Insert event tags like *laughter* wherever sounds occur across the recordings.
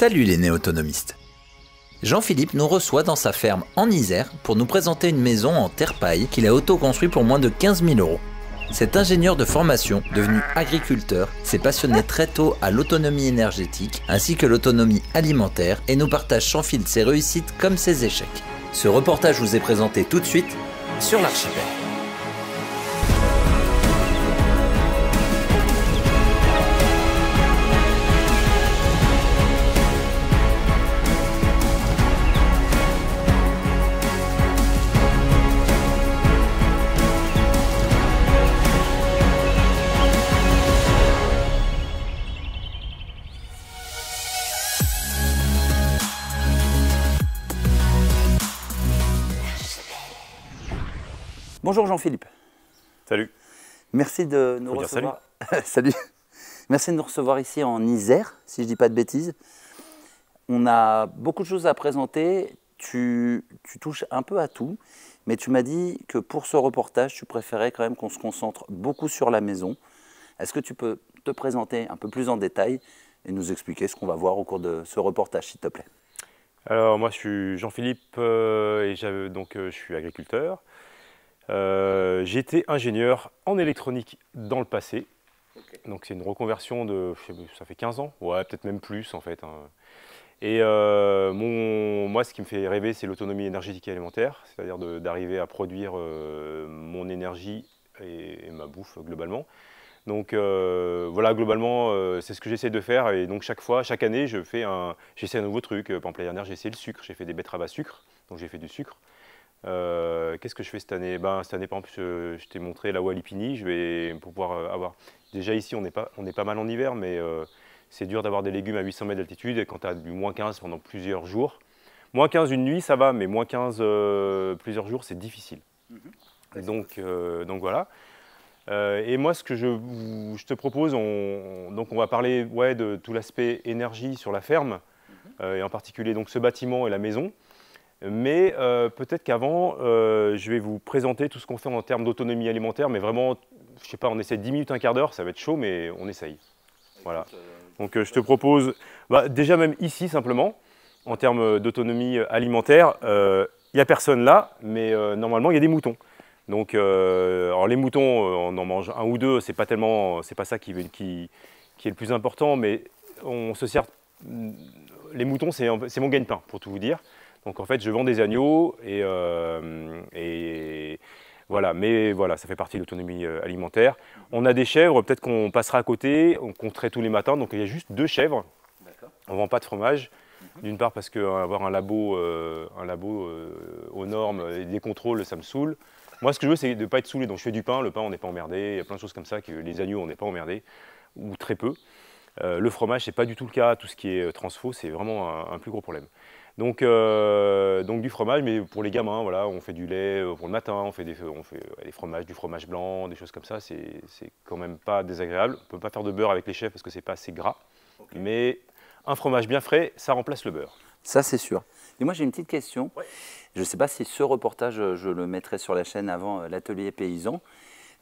Salut les néo-autonomistes Jean-Philippe nous reçoit dans sa ferme en Isère pour nous présenter une maison en terre-paille qu'il a auto-construit pour moins de 15 000 euros. Cet ingénieur de formation, devenu agriculteur, s'est passionné très tôt à l'autonomie énergétique ainsi que l'autonomie alimentaire et nous partage sans fil ses réussites comme ses échecs. Ce reportage vous est présenté tout de suite sur l'archipel. Bonjour Jean-Philippe. Salut. Merci de nous recevoir. *laughs* Salut. Merci de nous recevoir ici en Isère, si je ne dis pas de bêtises. On a beaucoup de choses à présenter. Tu, touches un peu à tout, mais tu m'as dit que pour ce reportage, tu préférais quand même qu'on se concentre beaucoup sur la maison. Est-ce que tu peux te présenter un peu plus en détail et nous expliquer ce qu'on va voir au cours de ce reportage, s'il te plaît Alors moi, je suis Jean-Philippe euh, et donc euh, je suis agriculteur. Euh, j'étais ingénieur en électronique dans le passé. Donc c'est une reconversion de, ça fait 15 ans, ouais peut-être même plus en fait. Hein. Et euh, moi ce qui me fait rêver c'est l'autonomie énergétique et alimentaire, c'est-à-dire d'arriver à produire euh, mon énergie et, ma bouffe globalement. Donc voilà, globalement, c'est ce que j'essaie de faire. Et donc chaque fois, chaque année, je fais un, j'essaie un nouveau truc. Par exemple, l'année dernière, j'ai essayé le sucre. J'ai fait des betteraves à sucre, donc j'ai fait du sucre. Euh, qu'est-ce que je fais cette année ben, Cette année, par je, t'ai montré la Walipini, je vais pouvoir euh, avoir... Déjà ici, on est pas, on est pas mal en hiver, mais euh, c'est dur d'avoir des légumes à 800 mètres d'altitude, quand tu as du moins 15 pendant plusieurs jours, moins 15 une nuit, ça va, mais moins 15 plusieurs jours, c'est difficile. Mm-hmm. donc, donc voilà. et moi, ce que je, je te propose, on, donc on va parler ouais, de tout l'aspect énergie sur la ferme, mm-hmm. et en particulier donc, ce bâtiment et la maison. Mais euh, peut-être qu'avant, euh, je vais vous présenter tout ce qu'on fait en termes d'autonomie alimentaire, mais vraiment, je sais pas, on essaie 10 minutes, un quart d'heure, ça va être chaud, mais on essaye. Voilà. Donc euh, je te propose, bah, déjà même ici simplement, en termes d'autonomie alimentaire, il n'y a personne là, mais normalement il y a des moutons. Donc alors les moutons, on en mange un ou deux, c'est pas tellement, c'est pas ça qui, qui, qui est le plus important, mais on se sert, les moutons c'est mon gagne-pain pour tout vous dire. Donc en fait, je vends des agneaux euh, et, voilà, mais voilà, ça fait partie de l'autonomie euh, alimentaire. On a des chèvres, peut-être qu'on passera à côté, on compterait tous les matins, donc il y a juste deux chèvres. On ne vend pas de fromage. Mhm. D'une part parce qu'avoir euh, un labo, un labo aux normes et des contrôles, ça me saoule. Moi, ce que je veux, c'est de ne pas être saoulé. Donc, je fais du pain, le pain, on n'est pas emmerdé. Il y a plein de choses comme ça, que les agneaux, on n'est pas emmerdé, ou très peu. le fromage, n'est pas du tout le cas. Tout ce qui est transfo, c'est vraiment un, plus gros problème. Euh, donc, du fromage, mais pour les gamins, voilà, on fait du lait euh, pour le matin, on fait des, on fait des fromages, du fromage blanc, des choses comme ça. C'est quand même pas désagréable. On peut pas faire de beurre avec les chefs parce que c'est pas assez gras. Mais un fromage bien frais, ça remplace le beurre. Ça, c'est sûr. Et moi, j'ai une petite question. Je ne sais pas si ce reportage, euh, je le mettrai sur la chaîne avant l'atelier paysan.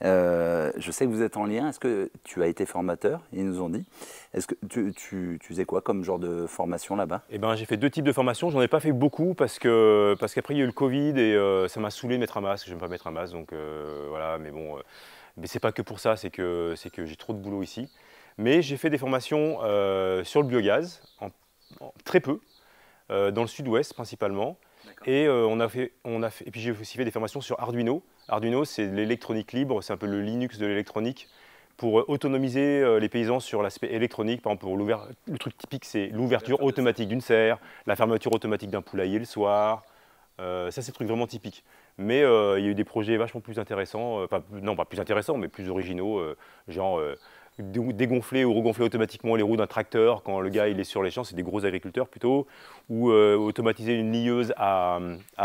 Euh, je sais que vous êtes en lien. Est-ce que tu as été formateur Ils nous ont dit. Est-ce que tu, faisais quoi comme genre de formation là-bas eh ben, j'ai fait deux types de formations. J'en ai pas fait beaucoup parce parce qu'après il y a eu le Covid et euh, ça m'a saoulé de mettre un masque. J'aime pas mettre un masque, donc euh, voilà. Mais bon, mais c'est pas que pour ça. C'est que c'est que j'ai trop de boulot ici. Mais j'ai fait des formations sur le biogaz, très peu, dans le Sud-Ouest principalement. Et, euh, on a fait, on fait, puis j'ai aussi fait des formations sur Arduino. Arduino, c'est l'électronique libre, c'est un peu le Linux de l'électronique pour euh, autonomiser euh, les paysans sur l'aspect électronique. Par exemple, le truc typique, c'est l'ouverture automatique d'une serre, la fermeture automatique d'un poulailler le soir. ça, c'est le truc vraiment typique. Mais il y a eu des projets vachement plus intéressants, non pas plus intéressants, mais plus originaux, genre dégonfler ou regonfler automatiquement les roues d'un tracteur quand le gars il est sur les champs, c'est des gros agriculteurs plutôt, ou euh, automatiser une lieuse à,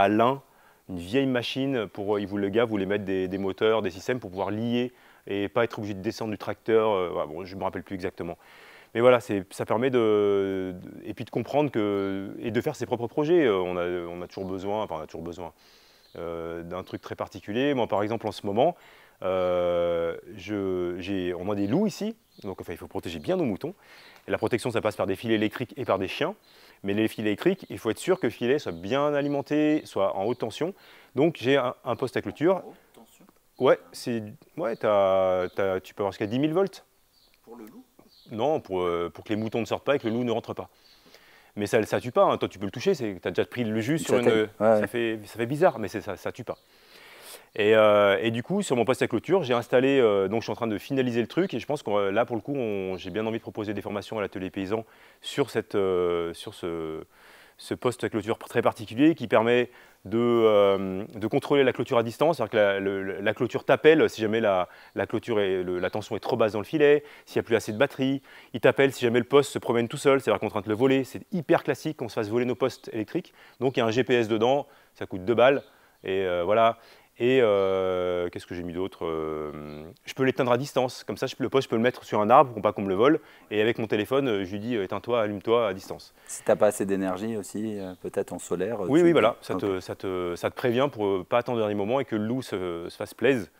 lin, une vieille machine pour euh, il vous, le gars voulait mettre des, moteurs, des systèmes pour pouvoir lier et pas être obligé de descendre du tracteur. Euh, je me rappelle plus exactement. Mais voilà, ça permet de, et puis de comprendre que, et de faire ses propres projets. On a, on a toujours besoin, enfin on a toujours besoin d'un truc très particulier. Moi, par exemple, en ce moment, euh, on a des loups ici, donc il faut protéger bien nos moutons. la protection, ça passe par des filets électriques et par des chiens. Mais les filets électriques, il faut être sûr que le filet soit bien alimenté, soit en haute tension. Donc j'ai un, poste à clôture. En haute tension Ouais, tu peux avoir jusqu'à 10 000 volts. Pour le loup Non, euh, pour, que les moutons ne sortent pas et que le loup ne rentre pas. Mais ça ne tue pas, hein. toi tu peux le toucher, tu as déjà pris le jus sur une... fait, ça fait bizarre, mais ça ne tue pas. Euh, et, du coup, sur mon poste à clôture, j'ai installé, euh, donc je suis en train de finaliser le truc et je pense que euh, là, pour le coup, j'ai bien envie de proposer des formations à l'atelier paysan sur, sur ce, poste à clôture très particulier qui permet de, contrôler la clôture à distance, c'est-à-dire que la, clôture t'appelle si jamais la, clôture la tension est trop basse dans le filet, s'il n'y a plus assez de batterie, il t'appelle si jamais le poste se promène tout seul, c'est-à-dire qu'on est en train de le voler, c'est hyper classique qu'on se fasse voler nos postes électriques, donc il y a un GPS dedans, ça coûte 2 balles, et voilà. Et euh, qu'est-ce que j'ai mis d'autre euh, Je peux l'éteindre à distance, comme ça je, peux le mettre sur un arbre pour pas qu'on me le vole. Et avec mon téléphone, euh, je lui dis éteins-toi, allume-toi à distance. Si t'as pas assez d'énergie aussi, peut-être en solaire. Oui, oui, voilà, ça, te, prévient pour pas attendre le dernier moment et que le loup se, se fasse plaise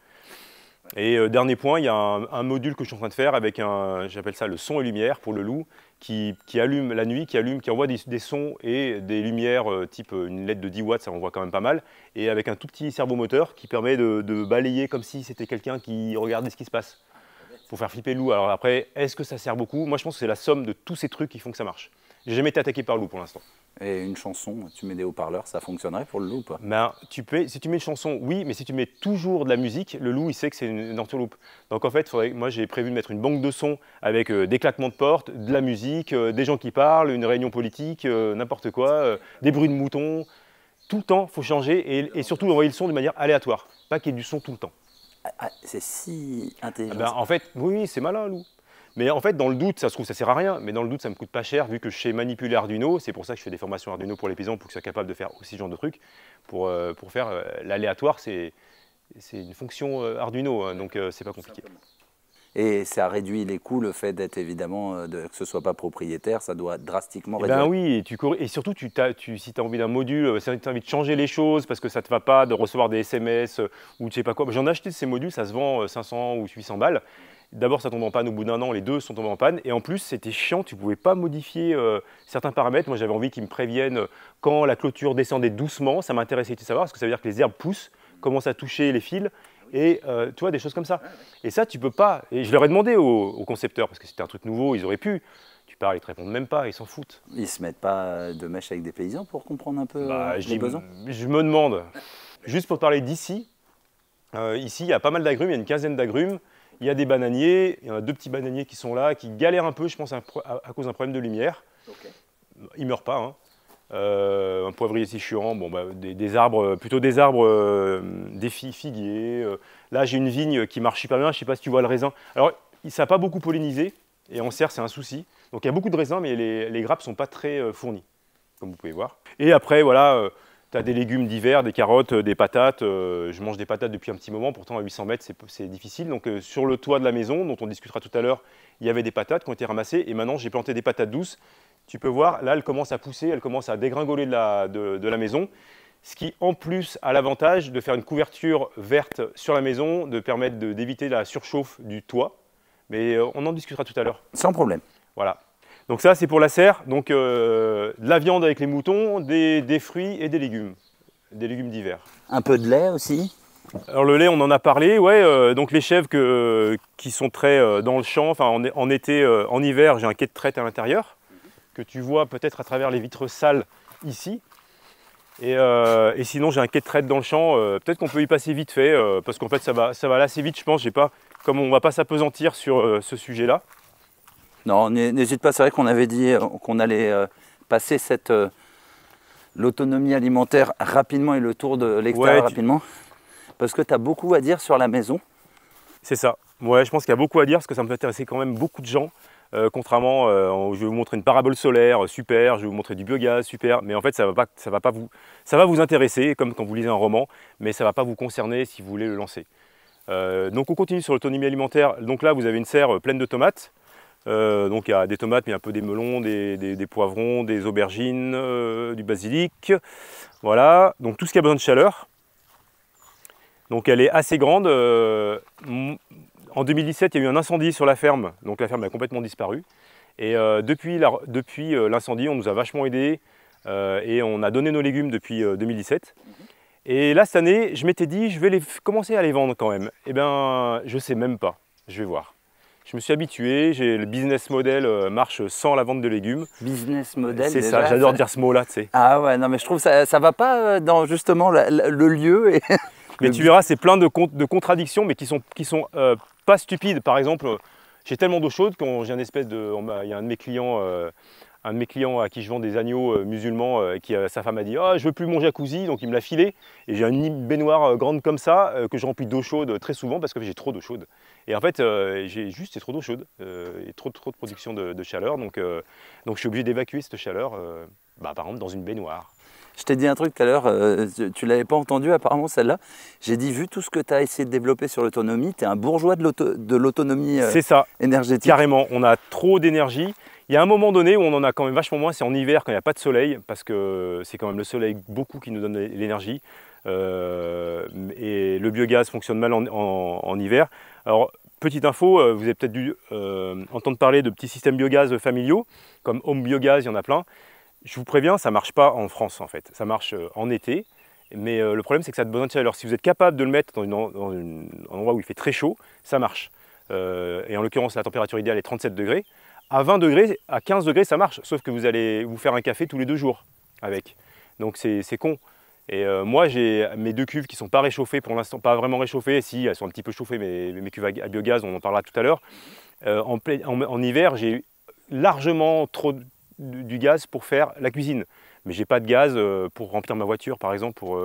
et euh, dernier point, il y a un, module que je suis en train de faire avec un, j'appelle ça le son et lumière pour le loup, qui, allume la nuit, qui allume, qui envoie des, sons et des lumières, euh, type euh, une LED de 10 watts, ça envoie quand même pas mal, et avec un tout petit servomoteur qui permet de, de balayer comme si c'était quelqu'un qui regardait ce qui se passe, pour faire flipper le loup. Alors après, est-ce que ça sert beaucoup Moi je pense que c'est la somme de tous ces trucs qui font que ça marche. J'ai jamais été attaqué par le loup pour l'instant et une chanson, tu mets des haut-parleurs, ça fonctionnerait pour le loup ben, tu peux, Si tu mets une chanson, oui, mais si tu mets toujours de la musique, le loup, il sait que c'est une, une entourloupe. Donc en fait, moi j'ai prévu de mettre une banque de sons avec euh, des claquements de portes, de la musique, euh, des gens qui parlent, une réunion politique, euh, n'importe quoi, des bruits de moutons. Tout le temps, faut changer et, surtout envoyer le son de manière aléatoire, pas qu'il y ait du son tout le temps. Ah, ah, c'est si intelligent. Ben, en fait, oui, c'est malin, loup. Mais en fait, dans le doute, ça se trouve, ça sert à rien, mais dans le doute, ça me coûte pas cher vu que je sais manipuler Arduino. C'est pour ça que je fais des formations Arduino pour les paysans pour qu'ils soient capables de faire aussi ce genre de trucs. Pour, euh, pour faire euh, l'aléatoire, c'est une fonction euh, Arduino, hein. donc donc c'est pas compliqué. Et ça réduit les coûts, le fait d'être évidemment, que ce soit pas propriétaire, ça doit drastiquement eh réduire. Ben oui, et, tu, et surtout, tu, si tu as envie d'un module, si tu as envie de changer les choses parce que ça te va pas, de recevoir des SMS ou tu sais pas quoi, j'en ai acheté de ces modules, ça se vend 500 ou 800 balles. D'abord, ça tombe en panne au bout d'un an, les deux sont tombés en panne. Et en plus, c'était chiant, tu ne pouvais pas modifier euh, certains paramètres. Moi, j'avais envie qu'ils me préviennent euh, quand la clôture descendait doucement. Ça m'intéressait de savoir, parce que ça veut dire que les herbes poussent, commencent à toucher les fils. Et euh, tu vois, des choses comme ça. Et ça, tu peux pas. Et je leur ai demandé aux, concepteur, concepteurs, parce que c'était un truc nouveau, ils auraient pu. Tu parles, ils te répondent même pas, ils s'en foutent. Ils se mettent pas de mèche avec des paysans pour comprendre un peu bah, les besoins Je me demande. Juste pour parler d'ici, ici, il y a pas mal d'agrumes, il y a une quinzaine d'agrumes il y a des bananiers, il y en a deux petits bananiers qui sont là, qui galèrent un peu, je pense, à, cause d'un problème de lumière. Ils ne meurent pas. Hein. Euh, un poivrier, si chiant. Bon, bah, des, arbres, euh, plutôt des arbres, euh, des figuiers. Là, j'ai une vigne qui marche pas bien. Je ne sais pas si tu vois le raisin. Alors, ça n'a pas beaucoup pollinisé. Et en serre, c'est un souci. Donc, il y a beaucoup de raisins, mais les, les grappes ne sont pas très fournies, comme vous pouvez voir. Et après, voilà tu as des légumes d'hiver, des carottes, euh, des patates. Euh, je mange des patates depuis un petit moment, pourtant à 800 mètres, c'est difficile. Donc euh, sur le toit de la maison, dont on discutera tout à l'heure, il y avait des patates qui ont été ramassées et maintenant j'ai planté des patates douces. Tu peux voir, là, elles commencent à pousser, elles commencent à dégringoler de la, de, la maison. Ce qui, en plus, a l'avantage de faire une couverture verte sur la maison, de permettre d'éviter la surchauffe du toit. Mais on en discutera tout à l'heure. Sans problème. Voilà. Donc ça, c'est pour la serre, donc euh, de la viande avec les moutons, des, fruits et des légumes, des légumes d'hiver. Un peu de lait aussi alors le lait, on en a parlé, ouais. Euh, donc les chèvres qui sont très euh, dans le champ, enfin en, été, en hiver, j'ai un quai de traite à l'intérieur que tu vois peut-être à travers les vitres sales ici. Et, sinon, j'ai un quai de traite dans le champ. Peut-être qu'on peut y passer vite fait, parce qu'en fait, ça va, assez vite, je pense. Pas, comme on ne va pas s'apesantir sur ce sujet-là, non, n'hésite pas, c'est vrai qu'on avait dit euh, qu'on allait euh, passer cette euh, l'autonomie alimentaire rapidement et le tour de l'extérieur rapidement. Parce que tu as beaucoup à dire sur la maison. C'est ça. Ouais, je pense qu'il y a beaucoup à dire parce que ça peut intéresser quand même beaucoup de gens. contrairement, je vais vous montrer une parabole solaire, super, je vais vous montrer du biogaz, super, mais en fait ça va pas, ça va pas vous, ça va vous intéresser comme quand vous lisez un roman, mais ça va pas vous concerner si vous voulez le lancer. donc on continue sur l'autonomie alimentaire. Donc là vous avez une serre pleine de tomates, euh, donc il y a des tomates, mais un peu des melons, des, poivrons, des aubergines, euh, du basilic. Voilà, donc tout ce qui a besoin de chaleur. Donc elle est assez grande. Euh, en 2017, il y a eu un incendie sur la ferme, donc la ferme a complètement disparu. Et depuis l'incendie, on nous a vachement aidés et on a donné nos légumes depuis 2017. Et là, cette année, je m'étais dit, je vais commencer à les vendre quand même. Eh bien, je sais même pas. Je vais voir. Je me suis habitué, j'ai le business model euh, marche sans la vente de légumes. Business model. C'est ça, j'adore dire ce mot-là, tu Ah ouais, non mais je trouve ça ça va pas euh, dans justement le lieu *laughs* Mais tu verras, c'est plein de, de, contradictions mais qui sont qui sont euh, pas stupides. Par exemple, j'ai tellement d'eau chaude quand j'ai un espèce de il y a un de mes clients un de mes clients à qui je vends des agneaux musulmans, qui, sa femme a dit oh, je veux plus mon jacuzzi, donc il me l'a filé. Et j'ai une baignoire grande comme ça, que je remplis d'eau chaude très souvent parce que j'ai trop d'eau chaude. Et en fait, euh, j'ai juste trop d'eau chaude euh, et trop, de production de, chaleur. Euh, donc, je suis obligé d'évacuer cette chaleur, bah, par exemple, dans une baignoire. Je t'ai dit un truc tout à l'heure, tu ne l'avais pas entendu apparemment celle-là. J'ai dit, vu tout ce que tu as essayé de développer sur l'autonomie, tu es un bourgeois de l'autonomie C'est ça, énergétique. Carrément, on a trop d'énergie. Il y a un moment donné où on en a quand même vachement moins, c'est en hiver quand il n'y a pas de soleil, parce que c'est quand même le soleil beaucoup qui nous donne l'énergie. Euh, et le biogaz fonctionne mal en, hiver. Alors, Petite info, euh, vous avez peut-être dû euh, entendre parler de petits systèmes biogaz familiaux, comme Home Biogaz, il y en a plein. Je vous préviens, ça ne marche pas en France en fait. Ça marche en été, mais le problème c'est que ça a besoin de chaleur. Si vous êtes capable de le mettre dans, un endroit où il fait très chaud, ça marche. et en l'occurrence, la température idéale est 37 degrés. À 20 degrés, à 15 degrés, ça marche, sauf que vous allez vous faire un café tous les deux jours avec. Donc c'est con. Et euh, moi, j'ai mes deux cuves qui ne sont pas réchauffées pour l'instant, pas vraiment réchauffées. Si, elles sont un petit peu chauffées, mais mes cuves à, biogaz, on en parlera tout à l'heure. Euh, en, hiver, j'ai largement trop du gaz pour faire la cuisine. Mais j'ai pas de gaz euh, pour remplir ma voiture, par exemple, pour...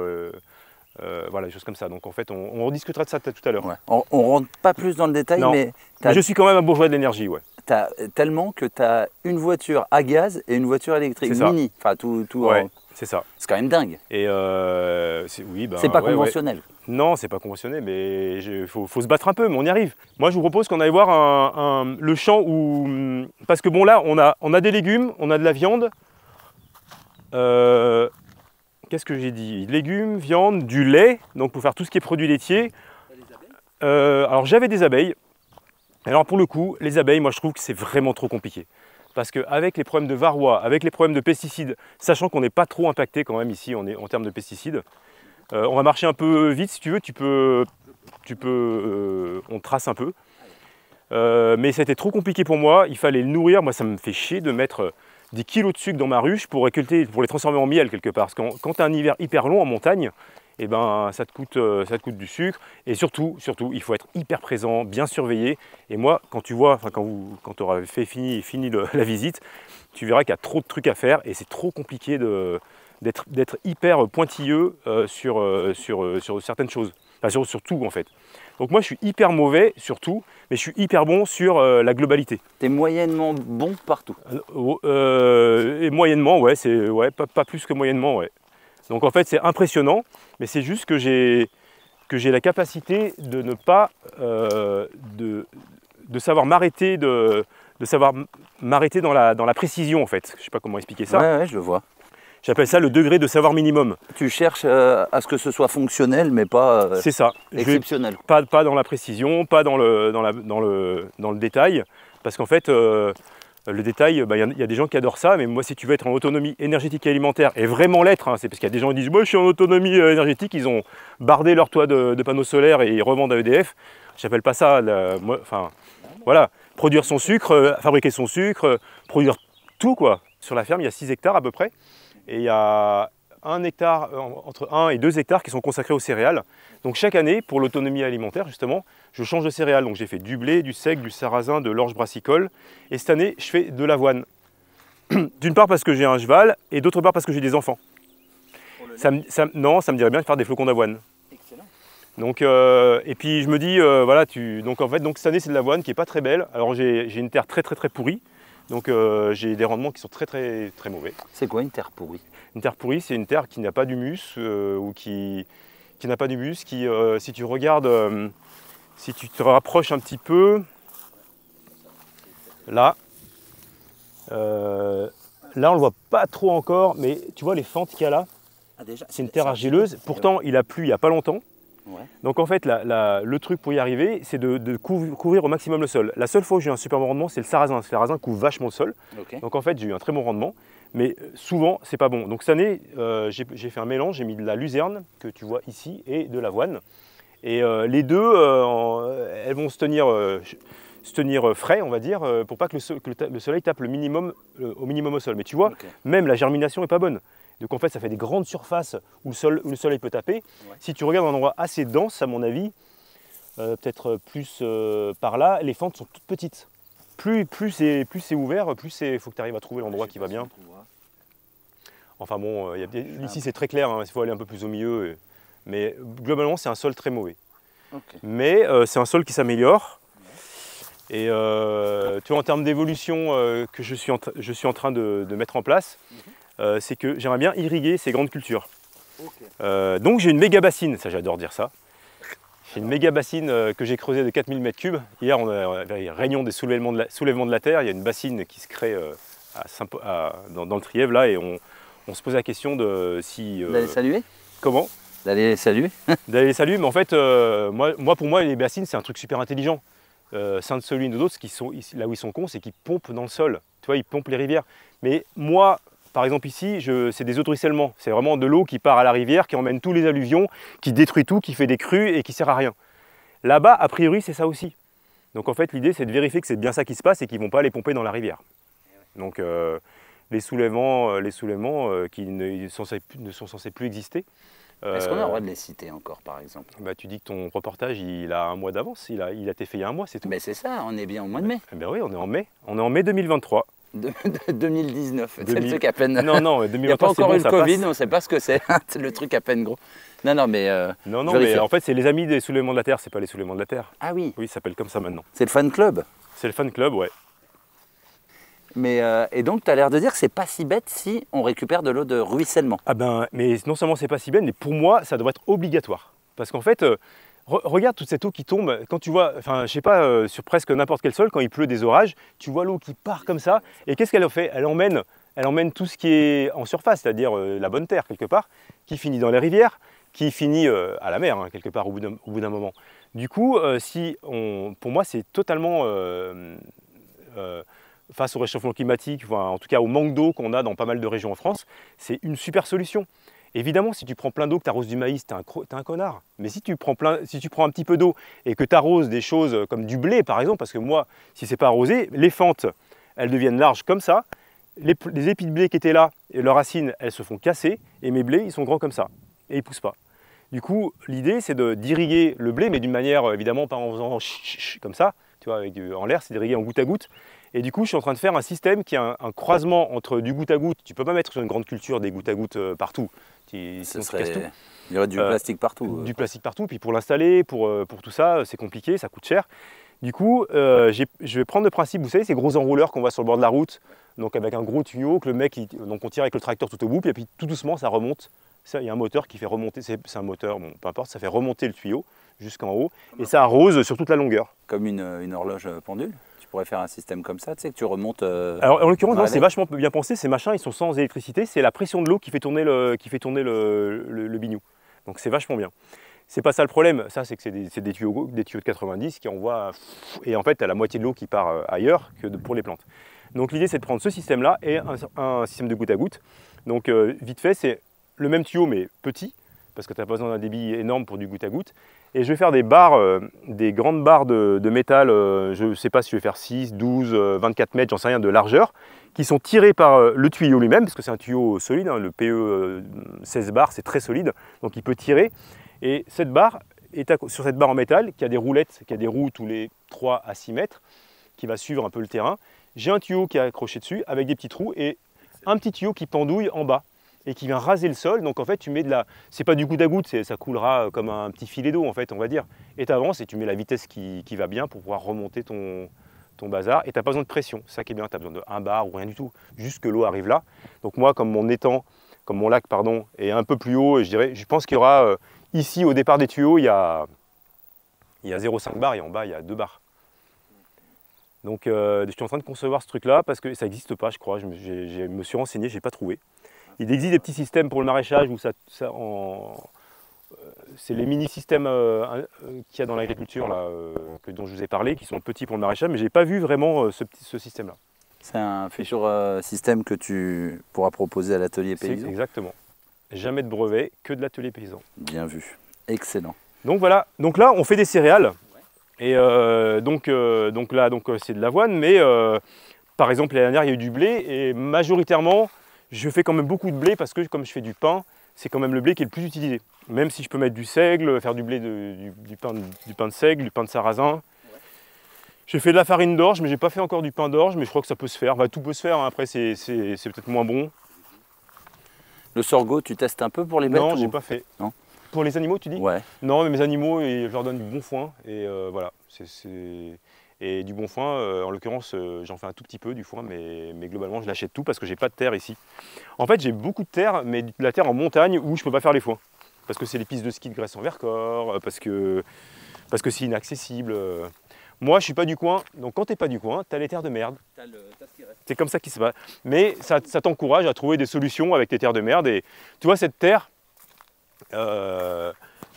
voilà, des choses comme ça. Donc en fait, on, on rediscutera de ça tout à l'heure. On, ne rentre pas plus dans le détail, mais, je suis quand même un bourgeois de l'énergie, ouais. As, tellement que tu as une voiture à gaz et une voiture électrique mini, enfin tout, tout en... C'est ça. C'est quand même dingue. Et euh, c'est, oui, ben, c'est pas conventionnel. Non, c'est pas conventionnel, mais il faut, se battre un peu, mais on y arrive. Moi, je vous propose qu'on aille voir le champ où. Hmm, parce que bon, là, on a, des légumes, on a de la viande. Euh, qu'est-ce que j'ai dit Légumes, viande, du lait, donc pour faire tout ce qui est produits laitiers. Euh, alors, j'avais des abeilles. Alors, pour le coup, les abeilles, moi, je trouve que c'est vraiment trop compliqué parce qu'avec les problèmes de varroa, avec les problèmes de pesticides, sachant qu'on n'est pas trop impacté quand même ici en termes de pesticides, euh, on va marcher un peu vite si tu veux, tu peux, tu peux euh, on trace un peu. Euh, mais ça a été trop compliqué pour moi, il fallait le nourrir, moi ça me fait chier de mettre des kilos de sucre dans ma ruche pour récolter, pour les transformer en miel quelque part. Parce que quand tu as un hiver hyper long en montagne, eh ben, ça, te coûte, euh, ça te coûte du sucre. Et surtout, surtout, il faut être hyper présent, bien surveillé. Et moi, quand tu vois, enfin, quand, quand tu auras fait fini, fini *laughs* la visite, tu verras qu'il y a trop de trucs à faire et c'est trop compliqué d'être hyper pointilleux euh, sur, euh, sur, sur certaines choses, enfin, sur, tout en fait. Donc moi, je suis hyper mauvais sur tout, mais je suis hyper bon sur la globalité. T'es moyennement bon partout. Oh, et moyennement, ouais, c'est ouais, pas, pas, plus que moyennement, ouais. Donc en fait c'est impressionnant, mais c'est juste que j'ai que j'ai la capacité de ne pas euh, de, de, savoir m'arrêter de, savoir m'arrêter dans la, dans la précision en fait. Je sais pas comment expliquer ça. Ouais, je le vois. J'appelle ça le degré de savoir minimum. Tu cherches euh, à ce que ce soit fonctionnel, mais pas euh, C'est ça. exceptionnel. pas, pas dans la précision, pas dans le, dans le, dans le détail, parce qu'en fait, euh, le détail, bah, il y, a des gens qui adorent ça, mais moi, si tu veux être en autonomie énergétique et alimentaire, et vraiment l'être, hein, c'est parce qu'il y a des gens qui disent Moi, je suis en autonomie euh, énergétique, ils ont bardé leur toit de, panneaux solaires et ils revendent à EDF. J'appelle pas ça. Enfin, voilà. Produire son sucre, euh, fabriquer son sucre, produire tout, quoi. Sur la ferme, il y a 6 hectares à peu près. Et il y a hectare, euh, entre 1 et 2 hectares qui sont consacrés aux céréales. Donc chaque année, pour l'autonomie alimentaire justement, je change de céréales. Donc j'ai fait du blé, du seigle, du sarrasin, de l'orge brassicole. Et cette année, je fais de l'avoine. *clears throat* D'une part parce que j'ai un cheval et d'autre part parce que j'ai des enfants. non, ça me dirait bien de faire des flocons d'avoine. Donc, euh, et puis je me dis, euh, voilà, tu, donc en fait, donc cette année c'est de l'avoine qui est pas très belle. Alors j'ai une terre très très très pourrie, donc j'ai des rendements qui sont très très très mauvais. C'est quoi une terre pourrie une terre pourrie, c'est une terre qui n'a pas d'humus euh, ou qui, qui n'a pas d'humus, qui, euh, si tu regardes, euh, si tu te rapproches un petit peu, là, là on le voit pas trop encore, mais tu vois les fentes qu'il y a là, ah, c'est une terre argileuse. Pourtant, il a plu il n'y a pas longtemps. Donc en fait, le truc pour y arriver, c'est de, couvrir, au maximum le sol. La seule fois où j'ai eu un super bon rendement, c'est le sarrasin. le sarrasin couvre vachement le sol. Donc en fait, j'ai eu un très bon rendement mais euh, souvent c'est pas bon. Donc cette année, euh, j'ai fait un mélange, j'ai mis de la luzerne que tu vois ici et de l'avoine. Et euh, les deux, elles vont se tenir, se tenir frais, on va dire, pour pas que le, soleil tape le minimum, au minimum au sol. Mais tu vois, même la germination est pas bonne. Donc en fait, ça fait des grandes surfaces où le, le soleil peut taper. Si tu regardes un endroit assez dense, à mon avis, peut-être plus par là, les fentes sont toutes petites plus, plus c'est ouvert, plus il faut que tu arrives à trouver l'endroit qui va bien. Enfin bon, euh, ah, ici ah. c'est très clair, hein, il faut aller un peu plus au milieu. Euh, mais globalement, c'est un sol très mauvais. Mais euh, c'est un sol qui s'améliore. Et tu vois, en termes d'évolution que je suis, en train de, mettre en place, mhm. c'est que j'aimerais bien irriguer ces grandes cultures. donc j'ai une méga bassine, ça j'adore dire ça. J'ai une méga bassine que j'ai creusée de 4000 m3. Hier, on avait réunion des soulèvements de, la, de la terre. Il y a une bassine qui se crée dans, dans, le Trièvre là et on, on se pose la question de si. Euh, D'aller saluer Comment D'aller saluer *laughs* D'aller saluer, mais en fait, euh, moi, pour moi, les bassines, c'est un truc super intelligent. Euh, sainte celui ou d'autres, sont, là où ils sont cons, c'est qu'ils pompent dans le sol. Tu vois, ils pompent les rivières. Mais moi, par exemple ici, c'est des ruissellement. C'est vraiment de l'eau qui part à la rivière, qui emmène tous les alluvions, qui détruit tout, qui fait des crues et qui sert à rien. Là-bas, a priori, c'est ça aussi. Donc en fait, l'idée, c'est de vérifier que c'est bien ça qui se passe et qu'ils ne vont pas les pomper dans la rivière. Donc euh, les soulèvements, euh, les soulèvements euh, qui ne sont, censés, plus exister. Euh, Est-ce qu'on a le droit de les citer encore, par exemple bah, Tu dis que ton reportage, il a un mois d'avance, il a, été fait il y a un mois, c'est tout. Mais c'est ça, on est bien au mois de mai. Eh ben oui, on est en mai. On est en mai 2023. 2019, c'est le truc à peine. Non, non, 2023. *laughs* Il n'y a pas encore Covid, on ne sait pas ce que c'est. *laughs* le truc à peine gros. Non, non, mais. non, non, mais en fait, c'est les amis des soulèvements de la Terre, c'est pas les soulèvements de la Terre. Ah oui Oui, ça s'appelle comme ça maintenant. C'est le fan club C'est le fan club, ouais. Euh, et donc, tu as l'air de dire que c'est pas si bête si on récupère de l'eau de ruissellement. Ah ben, mais non seulement c'est pas si bête, mais pour moi, ça devrait être obligatoire. Parce qu'en fait, euh, regarde toute cette eau qui tombe. Quand tu vois, enfin, je sais pas, euh, sur presque n'importe quel sol, quand il pleut des orages, tu vois l'eau qui part comme ça. Et qu'est-ce qu'elle fait Elle emmène elle emmène tout ce qui est en surface, c'est-à-dire la bonne terre quelque part, qui finit dans les rivières, qui finit à la mer hein, quelque part au bout d'un moment. Du coup, si on, pour moi, c'est totalement face au réchauffement climatique, en tout cas au manque d'eau qu'on a dans pas mal de régions en France, c'est une super solution. Évidemment, si tu prends plein d'eau, que tu arroses du maïs, t'es un, un, connard. Mais si tu prends, si tu prends un petit peu d'eau et que tu arroses des choses comme du blé, par exemple, parce que moi, si c'est pas arrosé, les fentes, elles deviennent larges comme ça, les, épis de blé qui étaient là, et leurs racines, elles se font casser, et mes blés, ils sont grands comme ça, et ils ne poussent pas. Du coup, l'idée, c'est d'irriguer le blé, mais d'une manière, euh, évidemment, pas en faisant comme ça, tu vois, en l'air, c'est d'irriguer en goutte à goutte, et du coup, je suis en train de faire un système qui a un, croisement entre du goutte à goutte. Tu peux pas mettre sur une grande culture des gouttes à goutte euh, partout. ça serait... Il y aurait du euh, plastique partout. Euh. Du plastique partout. Puis pour l'installer, pour, pour tout ça, c'est compliqué, ça coûte cher. Du coup, je vais prendre le principe, vous savez, ces gros enrouleurs qu'on voit sur le bord de la route, donc avec un gros tuyau que le mec, donc on tire avec le tracteur tout au bout, puis, et puis tout doucement, ça remonte. Il y a un moteur qui fait remonter, c'est un moteur, bon, peu importe, ça fait remonter le tuyau jusqu'en haut, et ça arrose sur toute la longueur. Comme une, une horloge pendule faire un système comme ça, tu sais, que tu remontes. Euh, Alors en l'occurrence, c'est vachement bien pensé, ces machins, ils sont sans électricité, c'est la pression de l'eau qui fait tourner le, qui fait tourner le, le, Donc c'est vachement bien. C'est pas ça le problème, ça c'est que c'est des, des, tuyaux, des tuyaux de 90 qui envoient. Et en fait, tu as la moitié de l'eau qui part euh, ailleurs que pour les plantes. Donc l'idée c'est de prendre ce système là et un, système de goutte à goutte. Donc euh, vite fait, c'est le même tuyau mais petit, parce que tu n'as pas besoin d'un débit énorme pour du goutte à goutte. Et je vais faire des barres, euh, des grandes barres de, métal, euh, je ne sais pas si je vais faire 6, 12, 24 mètres, j'en sais rien, de largeur, qui sont tirées par euh, le tuyau lui-même, parce que c'est un tuyau solide, hein, le PE 16 barres, c'est très solide, donc il peut tirer. Et cette barre est sur cette barre en métal, qui a des roulettes, qui a des roues tous les 3 à 6 mètres, qui va suivre un peu le terrain. J'ai un tuyau qui est accroché dessus, avec des petits trous, et un petit tuyau qui pendouille en bas et qui vient raser le sol. Donc en fait, tu mets de la. C'est pas du goutte à goutte, ça coulera euh, comme un petit filet d'eau, en fait, on va dire. Et tu avances et tu mets la vitesse qui, va bien pour pouvoir remonter ton, ton bazar. Et tu n'as pas besoin de pression. ça qui est bien, tu as besoin de 1 bar ou rien du tout, juste que l'eau arrive là. Donc moi, comme mon étang, comme mon lac, pardon, est un peu plus haut, je dirais, je pense qu'il y aura euh, ici, au départ des tuyaux, il y a, il y a 0,5 bar et en bas, il y a 2 bars. Donc euh, je suis en train de concevoir ce truc-là parce que ça n'existe pas, je crois. Je je me suis renseigné, je n'ai pas trouvé. Il existe des petits systèmes pour le maraîchage où ça, euh, c'est les mini-systèmes euh, euh, qu'il y a dans l'agriculture dont je vous ai parlé, qui sont petits pour le maraîchage, mais je n'ai pas vu vraiment ce, système-là. C'est un futur système que tu pourras proposer à l'atelier paysan Exactement. Jamais de brevet, que de l'atelier paysan. Bien vu. Excellent. Donc voilà, donc là on fait des céréales. Et donc, donc là donc, c'est de l'avoine, mais par exemple l'année dernière il y a eu du blé et majoritairement je fais quand même beaucoup de blé parce que comme je fais du pain, c'est quand même le blé qui est le plus utilisé. Même si je peux mettre du seigle, faire du blé de, du, pain, de seigle, du pain de sarrasin. J'ai fait de la farine d'orge, mais j'ai pas fait encore du pain d'orge, mais je crois que ça peut se faire. Bah, tout peut se faire, hein. après c'est peut-être moins bon. Le sorgho, tu testes un peu pour les bêtes Non, j'ai pas fait. Pour les animaux, tu dis Ouais. Non, mais mes animaux, je leur donne du bon foin. Et euh, voilà, c'est et du bon foin, euh, en l'occurrence, euh, j'en fais un tout petit peu du foin, mais, mais globalement, je l'achète tout parce que j'ai pas de terre ici. En fait, j'ai beaucoup de terre, mais de la terre en montagne où je peux pas faire les foins. Parce que c'est les pistes de ski de Grèce en Vercors, euh, parce que c'est parce que inaccessible. Moi, je suis pas du coin, donc quand tu t'es pas du coin, t'as les terres de merde. C'est comme ça qui se passe. Mais ça, t'encourage à trouver des solutions avec tes terres de merde. Et tu vois, cette terre,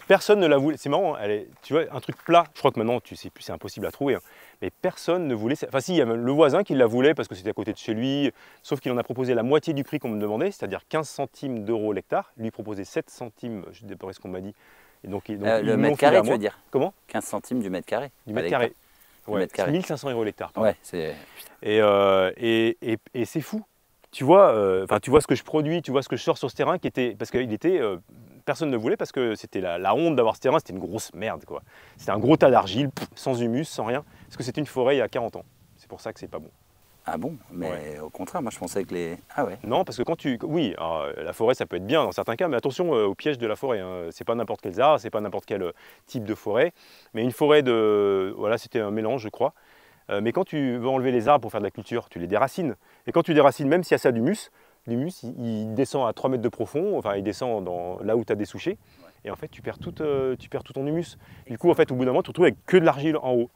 personne ne la voulait. C'est marrant, hein, elle est, tu vois, un truc plat. Je crois que maintenant, tu sais c'est impossible à trouver. Hein mais personne ne voulait. Enfin, si, il y avait le voisin qui la voulait parce que c'était à côté de chez lui, sauf qu'il en a proposé la moitié du prix qu'on me demandait, c'est-à-dire 15 centimes d'euros l'hectare. Lui proposait 7 centimes, je ne ce qu'on m'a dit. Et donc, euh, le mètre carré, tu veux dire Comment 15 centimes du mètre carré. Du mètre carré. 1500 euros l'hectare. Ouais, euh, et, c'est fou. Tu vois, euh, tu vois ce que je produis, tu vois ce que je sors sur ce terrain qui était. Parce qu'il était personne ne voulait parce que c'était la, la, honte d'avoir ce terrain, c'était une grosse merde quoi. C'était un gros tas d'argile, sans humus, sans rien. Parce que c'est une forêt il y a 40 ans. C'est pour ça que c'est pas bon. Ah bon Mais au contraire, moi je pensais que les. Ah ouais Non, parce que quand tu. Oui, euh, la forêt ça peut être bien dans certains cas, mais attention euh, au piège de la forêt. Hein. C'est pas n'importe quel arbres, c'est pas n'importe quel euh, type de forêt. Mais une forêt de. Voilà, c'était un mélange, je crois. mais quand tu veux enlever les arbres pour faire de la culture, tu les déracines. Et quand tu déracines, même s'il y a ça d'humus, l'humus il, descend à 3 mètres de profond, enfin il descend dans, là où tu as des souchés. Et en fait, tu perds, tout, tu perds tout ton humus. Du coup, en fait, au bout d'un moment, tu te retrouves avec que de l'argile en haut.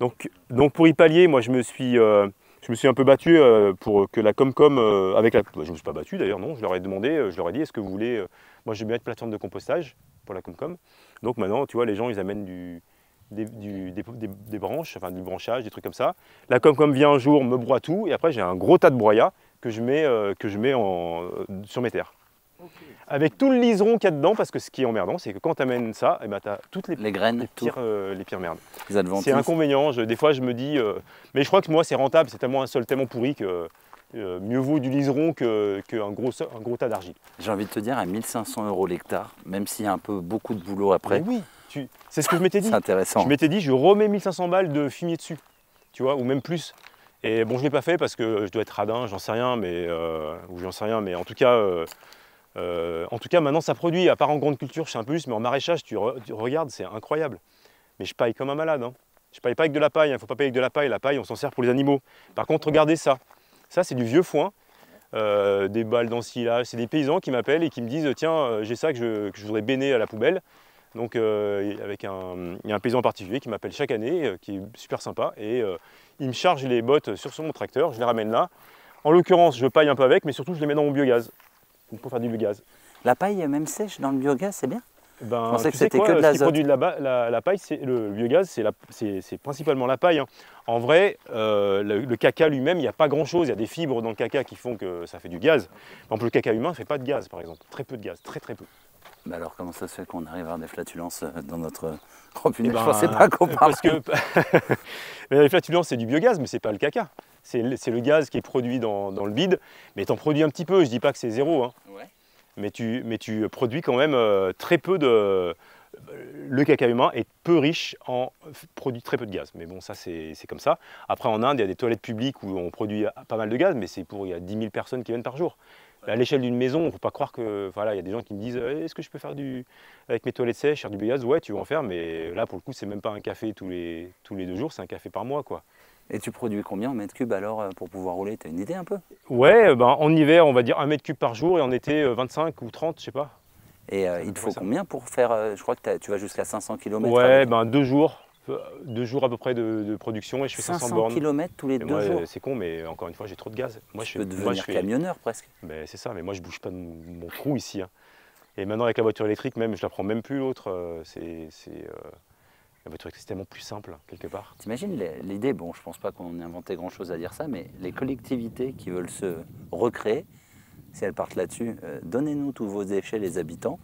Donc, pour y pallier, moi je me suis, euh, je me suis un peu battu euh, pour que la Comcom, euh, avec la, bah, je ne me suis pas battu d'ailleurs, non, je leur ai demandé, je leur ai dit, est-ce que vous voulez, moi je bien être plateforme de compostage pour la Comcom. Donc maintenant, tu vois, les gens ils amènent du, des, branches, enfin du branchage, des trucs comme ça. La Comcom vient un jour, me broie tout, et après j'ai un gros tas de broyats que je mets, que je mets sur mes terres. Avec tout le liseron qu'il y a dedans, parce que ce qui est emmerdant, c'est que quand tu amènes ça, eh ben, tu as toutes les, les graines, les pires, euh, les pires merdes. C'est inconvénient. des fois, je me dis. Euh, mais je crois que moi, c'est rentable. C'est tellement un sol tellement pourri que euh, mieux vaut du liseron qu'un gros, gros tas d'argile. J'ai envie de te dire, à 1500 euros l'hectare, même s'il y a un peu beaucoup de boulot après. oui, c'est ce que je m'étais dit. *laughs* C'est intéressant. Je m'étais dit, je remets 1500 balles de fumier dessus, tu vois, ou même plus. Et bon, je ne l'ai pas fait parce que je dois être radin, j'en sais rien, mais. ou j'en sais rien, mais en tout cas euh, en tout cas, maintenant, ça produit. À part en grande culture, je sais un peu plus, mais en maraîchage, tu, regardes, c'est incroyable. Mais je paille comme un malade. Hein. Je paille pas avec de la paille. Il hein. ne faut pas payer avec de la paille. La paille, on s'en sert pour les animaux. Par contre, regardez ça. Ça, c'est du vieux foin. Euh, des balles d'ensilage. C'est des paysans qui m'appellent et qui me disent Tiens, euh, j'ai ça que je, voudrais béner à la poubelle. Donc, avec un, il y a un paysan en particulier qui m'appelle chaque année, qui est super sympa. Et il me charge les bottes sur son tracteur. Je les ramène là. En l'occurrence, je paille un peu avec, mais surtout, je les mets dans mon biogaz pour faire du biogaz. La paille même sèche dans le biogaz, c'est bien ben, Je que c'était que de l'azote. produit de la, paille, le biogaz, c'est principalement la paille. Hein. En vrai, euh, le, caca lui-même, il n'y a pas grand-chose. Il y a des fibres dans le caca qui font que ça fait du gaz. Donc plus, le caca humain ne fait pas de gaz, par exemple. Très peu de gaz, très très peu. mais alors comment ça se fait qu'on arrive à avoir des flatulences euh, dans notre eh robinet ben, Je sais pas qu'on Parce que *laughs* les flatulences c'est du biogaz, mais c'est pas le caca c'est le gaz qui est produit dans, le bide, mais tu en produis un petit peu, je dis pas que c'est zéro, hein. mais, tu, mais tu produis quand même euh, très peu de... Euh, le caca humain est peu riche en produit très peu de gaz, mais bon ça c'est comme ça. Après en Inde il y a des toilettes publiques où on produit euh, pas mal de gaz, mais c'est pour il y a 10 000 personnes qui viennent par jour. À l'échelle d'une maison, on ne peut pas croire que. Voilà, il y a des gens qui me disent «Eh, Est-ce que je peux faire du. avec mes toilettes sèches, faire du gaz Ouais, tu vas en faire, mais là, pour le coup, c'est même pas un café tous les, tous les deux jours, c'est un café par mois, quoi. Et tu produis combien en mètre cube alors euh, pour pouvoir rouler as une idée un peu Ouais, euh, ben, en hiver, on va dire 1 mètre cube par jour et en été, 25 euh, ou 30, je sais pas. Et il te faut combien pour faire Je crois que tu vas jusqu'à 500 km. Ouais, ben deux jours. Deux jours à peu près de, production et je fais 500, 500 km tous les deux C'est con, mais encore une fois, j'ai trop de gaz. Moi, je peux devenir camionneur presque. Mais ben, c'est ça, mais moi, je bouge pas mon trou ici. Hein. Et maintenant, avec la voiture électrique, même, je la prends même plus l'autre. C'est c'est tellement plus simple, quelque part. T'imagines l'idée, bon, je pense pas qu'on ait inventé grand-chose à dire ça, mais les collectivités qui veulent se recréer, si elles partent là-dessus, euh, donnez-nous tous vos déchets, les habitants,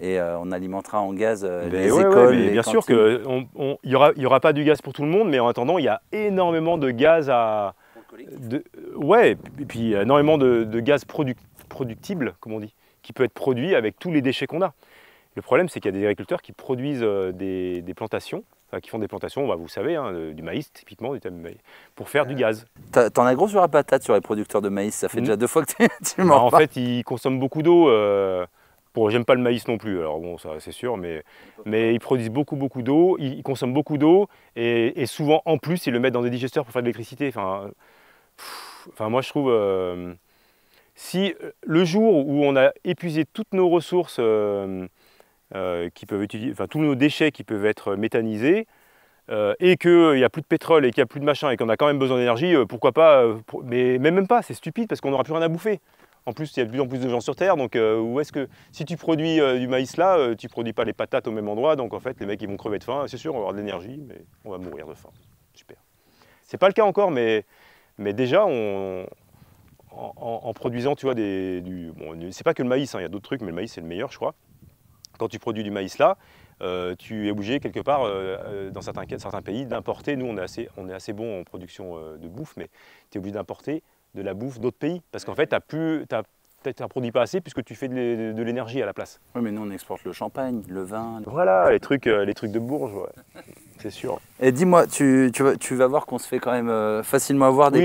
et euh, on alimentera en gaz euh, ben les écoles. bien sûr qu'il n'y aura, y aura pas du gaz pour tout le monde, mais en attendant, il y a énormément de gaz à... De, ouais, et puis énormément de, gaz productible, comme on dit, qui peut être produit avec tous les déchets qu'on a. Le problème, c'est qu'il y a des agriculteurs qui produisent euh, des, plantations, qui font des plantations, bah, vous savez, hein, du maïs typiquement, pour faire du euh, gaz. T'en as gros sur la patate sur les producteurs de maïs, ça fait mm. déjà deux fois que *laughs* tu m'en bah, En fait, ils consomment beaucoup d'eau. Euh, j'aime pas le maïs non plus, alors bon, ça c'est sûr, mais, ils produisent beaucoup, beaucoup d'eau, ils, consomment beaucoup d'eau, et, souvent en plus, ils le mettent dans des digesteurs pour faire de l'électricité. Enfin, moi je trouve. Euh, si le jour où on a épuisé toutes nos ressources euh, qui peuvent utiliser, enfin tous nos déchets qui peuvent être méthanisés, euh, et qu'il euh, n'y a plus de pétrole et qu'il n'y a plus de machin et qu'on a quand même besoin d'énergie, pourquoi pas Mais même, pas, c'est stupide parce qu'on n'aura plus rien à bouffer. En plus, il y a de plus en plus de gens sur Terre, donc où est-ce que si tu produis du maïs là, tu produis pas les patates au même endroit, donc en fait les mecs ils vont crever de faim. C'est sûr, on va avoir de l'énergie, mais on va mourir de faim. Super. C'est pas le cas encore, mais, mais déjà on, en, produisant, tu vois, des, du. c'est pas que le maïs, hein, il y a d'autres trucs, mais le maïs c'est le meilleur, je crois. Quand tu produis du maïs là, euh, tu es obligé quelque part, euh, euh, dans certains, pays, d'importer. Nous, on est assez, on est assez bon en production de bouffe, mais tu es obligé d'importer de la bouffe d'autres pays. Parce qu'en fait, tu n'en produis pas assez puisque tu fais de, l'énergie à la place. Oui, mais nous, on exporte le champagne, le vin. Voilà, les trucs, les trucs de Bourges c'est sûr. Et dis-moi, tu, tu, vas voir qu'on se fait quand même euh, facilement avoir des,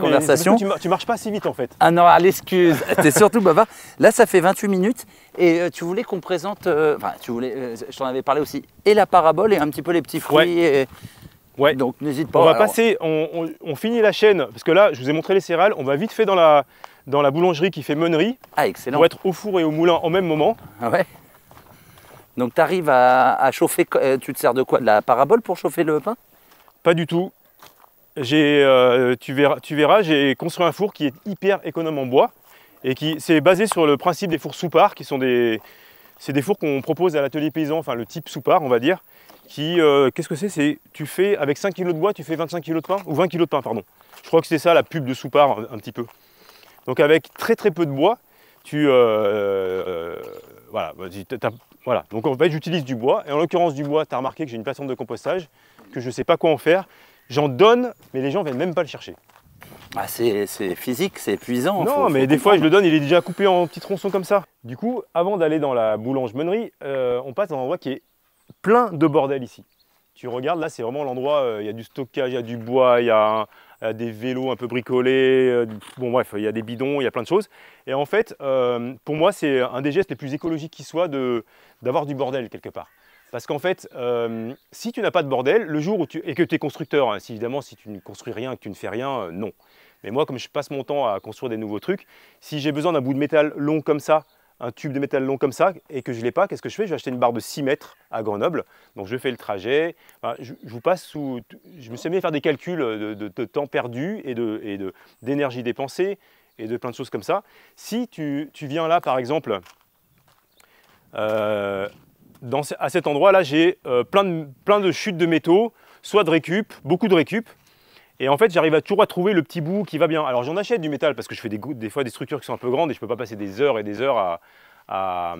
conversations. Tu, marches pas si vite en fait. Ah non, à l'excuse, *laughs* t'es surtout baba. Là, ça fait 28 minutes et euh, tu voulais qu'on présente, euh, enfin, tu voulais, je t'en avais parlé aussi, et la parabole et un petit peu les petits fruits. Ouais. Donc n'hésite pas. On va passer, on, finit la chaîne, parce que là, je vous ai montré les céréales, on va vite fait dans la, dans la boulangerie qui fait meunerie. Ah, excellent. Pour être au four et au moulin en même moment. Ah ouais. Donc tu arrives à, chauffer, euh, tu te sers de quoi De la parabole pour chauffer le pain Pas du tout. Euh, tu verras, tu verras j'ai construit un four qui est hyper économe en bois et qui s'est basé sur le principe des fours soupar qui sont des, c'est des fours qu'on propose à l'atelier paysan, enfin le type soupar on va dire, qui, euh, qu'est-ce que c'est C'est, tu fais, avec 5 kg de bois, tu fais 25 kg de pain, ou 20 kg de pain, pardon. Je crois que c'est ça la pub de soupar un, petit peu. Donc avec très très peu de bois, tu, voilà, Donc en fait, j'utilise du bois. Et en l'occurrence, du bois, tu as remarqué que j'ai une plateforme de compostage, que je ne sais pas quoi en faire. J'en donne, mais les gens ne viennent même pas le chercher. Ah, c'est physique, c'est épuisant. Non, mais des fois, je le donne, il est déjà coupé en petits tronçons comme ça. Du coup, avant d'aller dans la boulange euh, on passe dans un endroit qui est plein de bordel ici. Tu regardes, là, c'est vraiment l'endroit, euh, il y a du stockage, il y a du bois, il y a euh, des vélos un peu bricolés, euh, bon bref, il y a des bidons, il y a plein de choses. Et en fait, euh, pour moi, c'est un des gestes les plus écologiques qui soit d'avoir du bordel quelque part. Parce qu'en fait, si tu n'as pas de bordel, le jour où tu... et que tu es constructeur, hein, si évidemment si tu ne construis rien que tu ne fais rien, non. Mais moi, comme je passe mon temps à construire des nouveaux trucs, si j'ai besoin d'un bout de métal long comme ça un tube de métal long comme ça et que je ne l'ai pas, qu'est-ce que je fais Je vais acheter une barre de 6 mètres à Grenoble. Donc je fais le trajet. je, vous passe je me suis mis à faire des calculs de, temps perdu et d'énergie de, d'énergie dépensée et de plein de choses comme ça. Si tu, viens là, par exemple, euh, à cet endroit-là, j'ai euh, plein, de, plein de chutes de métaux, soit de récup, beaucoup de récup. Et en fait, j'arrive toujours à trouver le petit bout qui va bien. Alors j'en achète du métal parce que je fais des, des fois des structures qui sont un peu grandes et je ne peux pas passer des heures et des heures à,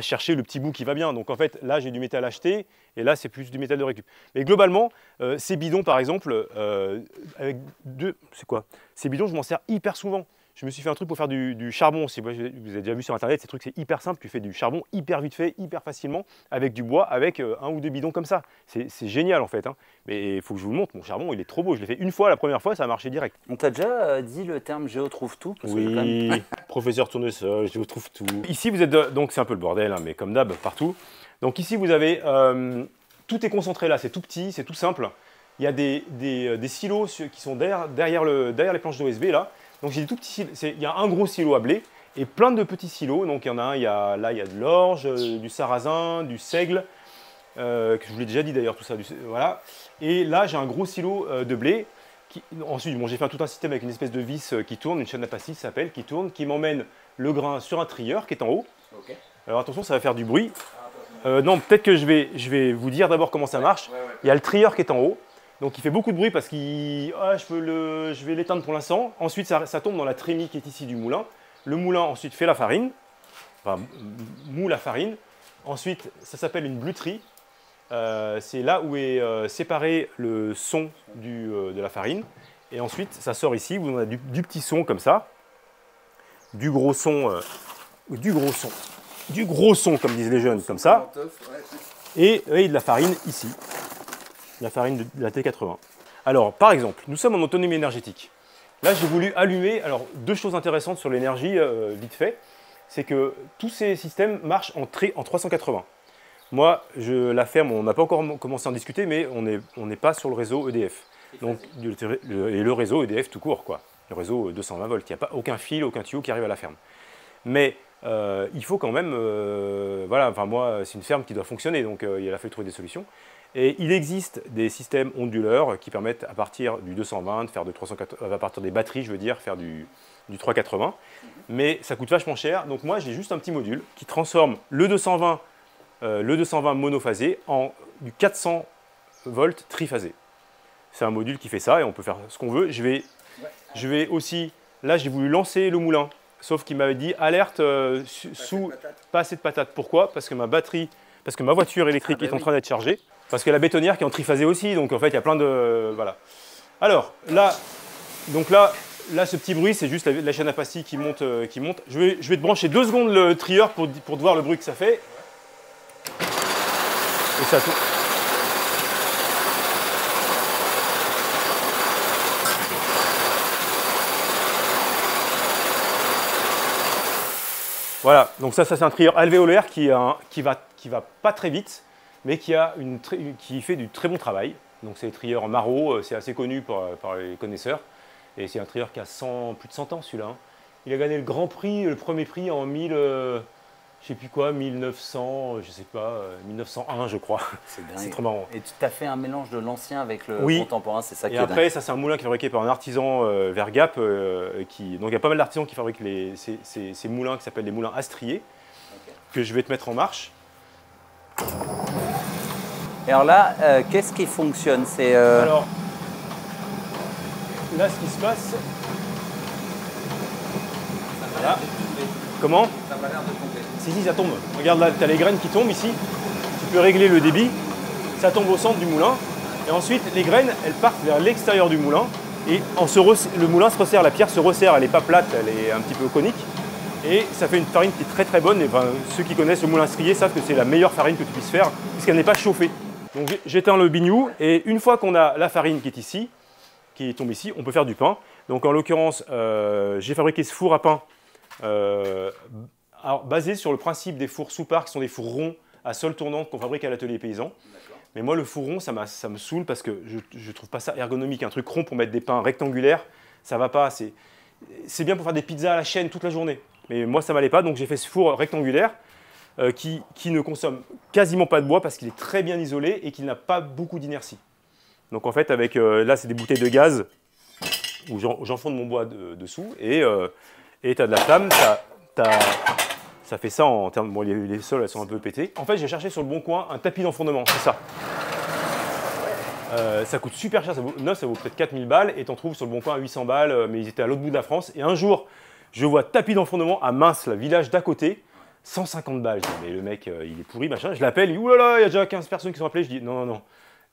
chercher le petit bout qui va bien. Donc en fait, là j'ai du métal acheté et là c'est plus du métal de récup. Mais globalement, euh, ces bidons par exemple, euh, avec deux, c'est quoi Ces bidons, je m'en sers hyper souvent je me suis fait un truc pour faire du, charbon. Si vous avez déjà vu sur internet, ces trucs c'est hyper simple. Tu fais du charbon hyper vite fait, hyper facilement, avec du bois, avec euh, un ou deux bidons comme ça. C'est génial en fait. Hein. Mais il faut que je vous le montre. Mon charbon, il est trop beau. Je l'ai fait une fois, la première fois, ça a marché direct. On t'a déjà euh, dit le terme géo trouve tout parce Oui, que *laughs* même... professeur tournesol, géo trouve tout. Ici, vous êtes donc c'est un peu le bordel, hein, mais comme d'hab partout. Donc ici, vous avez euh, tout est concentré là. C'est tout petit, c'est tout simple. Il y a des, silos qui sont derrière les planches d'OSB là. Donc Il y a un gros silo à blé et plein de petits silos. Donc il y en a un, y a, là il y a de l'orge, euh, du sarrasin, du seigle, euh, que je vous l'ai déjà dit d'ailleurs tout ça. voilà. Et là j'ai un gros silo euh, de blé. Qui, ensuite, bon, j'ai fait tout un système avec une espèce de vis qui tourne, une chaîne à pastilles s'appelle, qui tourne, qui m'emmène le grain sur un trieur qui est en haut. Alors attention, ça va faire du bruit. non, peut-être que je vais, je vais vous dire d'abord comment ça marche. Il y a le trieur qui est en haut. Donc il fait beaucoup de bruit parce qu'il. Ah, je, vais l'éteindre pour l'instant. Ensuite, ça, tombe dans la trémie qui est ici du moulin. Le moulin ensuite fait la farine, enfin moule la farine. Ensuite, ça s'appelle une bluterie. Euh, c'est là où est euh, séparé le son euh, de la farine. Et ensuite, ça sort ici, vous avez du, petit son comme ça, du gros son, du gros son, du gros son comme disent les jeunes, comme ça, et de la farine ici la farine de la T80. Alors, par exemple, nous sommes en autonomie énergétique. Là, j'ai voulu allumer, alors deux choses intéressantes sur l'énergie, euh, vite fait, c'est que tous ces systèmes marchent en, en 380. Moi, je, la ferme, on n'a pas encore commencé à en discuter, mais on n'est pas sur le réseau EDF. Donc, et le réseau EDF tout court, quoi. Le réseau 220 volts, il n'y a pas aucun fil, aucun tuyau qui arrive à la ferme. Mais euh, il faut quand même, euh, voilà, enfin moi, c'est une ferme qui doit fonctionner, donc il a fallu trouver des solutions. Et il existe des systèmes onduleurs qui permettent à partir du 220 de faire du 380, euh, à partir des batteries, je veux dire, faire du, 380. Mais ça coûte vachement cher. Donc moi, j'ai juste un petit module qui transforme le 220, euh, le 220 monophasé en du 400 volts triphasé. C'est un module qui fait ça et on peut faire ce qu'on veut. Je vais, je vais aussi, là, j'ai voulu lancer le moulin. Sauf qu'il m'avait dit alerte euh, sous pas assez de patates. Patate. Pourquoi Parce que ma batterie, parce que ma voiture électrique ah, bah est en train d'être chargée. Parce que la bétonnière qui est en triphasé aussi, donc en fait, il y a plein de... Voilà. Alors, là, donc là, là ce petit bruit, c'est juste la, chaîne à pastilles qui monte. Euh, qui monte. Je, vais, je vais te brancher deux secondes le trieur pour, pour te voir le bruit que ça fait. Et ça Voilà, donc ça, ça c'est un trieur alvéolaire qui, hein, qui, va, qui va pas très vite, mais qui, a une qui fait du très bon travail. Donc c'est un trieur Maro, euh, c'est assez connu par, les connaisseurs. Et c'est un trieur qui a plus de 100 ans celui-là. Hein. Il a gagné le grand prix, euh, le premier prix en 1000, euh, je sais plus quoi, 1900, je sais pas, 1901 je crois. *laughs* C'est trop marrant. Et tu as fait un mélange de l'ancien avec le contemporain, c'est ça qui est. Et après, ça c'est un moulin qui est fabriqué par un artisan Vergap. vers Gap. donc il y a pas mal d'artisans qui fabriquent ces, moulins qui s'appellent les moulins astriers, que je vais te mettre en marche. Et alors là, euh, qu'est-ce qui fonctionne C'est euh, Alors, là, ce qui se passe. Ça Comment Ça va l'air de tomber. Si, si, ça tombe. Regarde là, tu as les graines qui tombent ici. Tu peux régler le débit. Ça tombe au centre du moulin. Et ensuite, les graines, elles partent vers l'extérieur du moulin. Et en se le moulin se resserre, la pierre se resserre. Elle n'est pas plate, elle est un petit peu conique. Et ça fait une farine qui est très très bonne. Et ben, ceux qui connaissent le moulin strié savent que c'est la meilleure farine que tu puisses faire, puisqu'elle n'est pas chauffée. Donc j'éteins le bignou et une fois qu'on a la farine qui est ici, qui tombe ici, on peut faire du pain. Donc en l'occurrence, euh, j'ai fabriqué ce four à pain euh, basé sur le principe des fours sous parcs qui sont des fours ronds à sol tournant qu'on fabrique à l'atelier paysan. Mais moi, le four rond, ça, me saoule parce que je ne trouve pas ça ergonomique. Un truc rond pour mettre des pains rectangulaires, ça va pas. C'est bien pour faire des pizzas à la chaîne toute la journée. Mais moi, ça m'allait pas, donc j'ai fait ce four rectangulaire. Euh, qui, ne consomme quasiment pas de bois parce qu'il est très bien isolé et qu'il n'a pas beaucoup d'inertie. Donc en fait, avec euh, là, c'est des bouteilles de gaz où j'enfonce mon bois dessous et euh, tu as de la flamme, ça fait ça en termes. Bon, les, les, sols, elles sont un peu pétées. En fait, j'ai cherché sur le bon coin un tapis d'enfondement c'est ça. Euh, ça coûte super cher, ça vaut, ça vaut peut-être 4000 balles et t'en trouves sur le bon coin à 800 balles, mais ils étaient à l'autre bout de la France. Et un jour, je vois tapis d'enfondement à Mince, le village d'à côté. 150 balles. mais le mec, euh, il est pourri, machin. Je l'appelle, il dit, oulala, il y a déjà 15 personnes qui sont appelées. Je dis, non, non, non.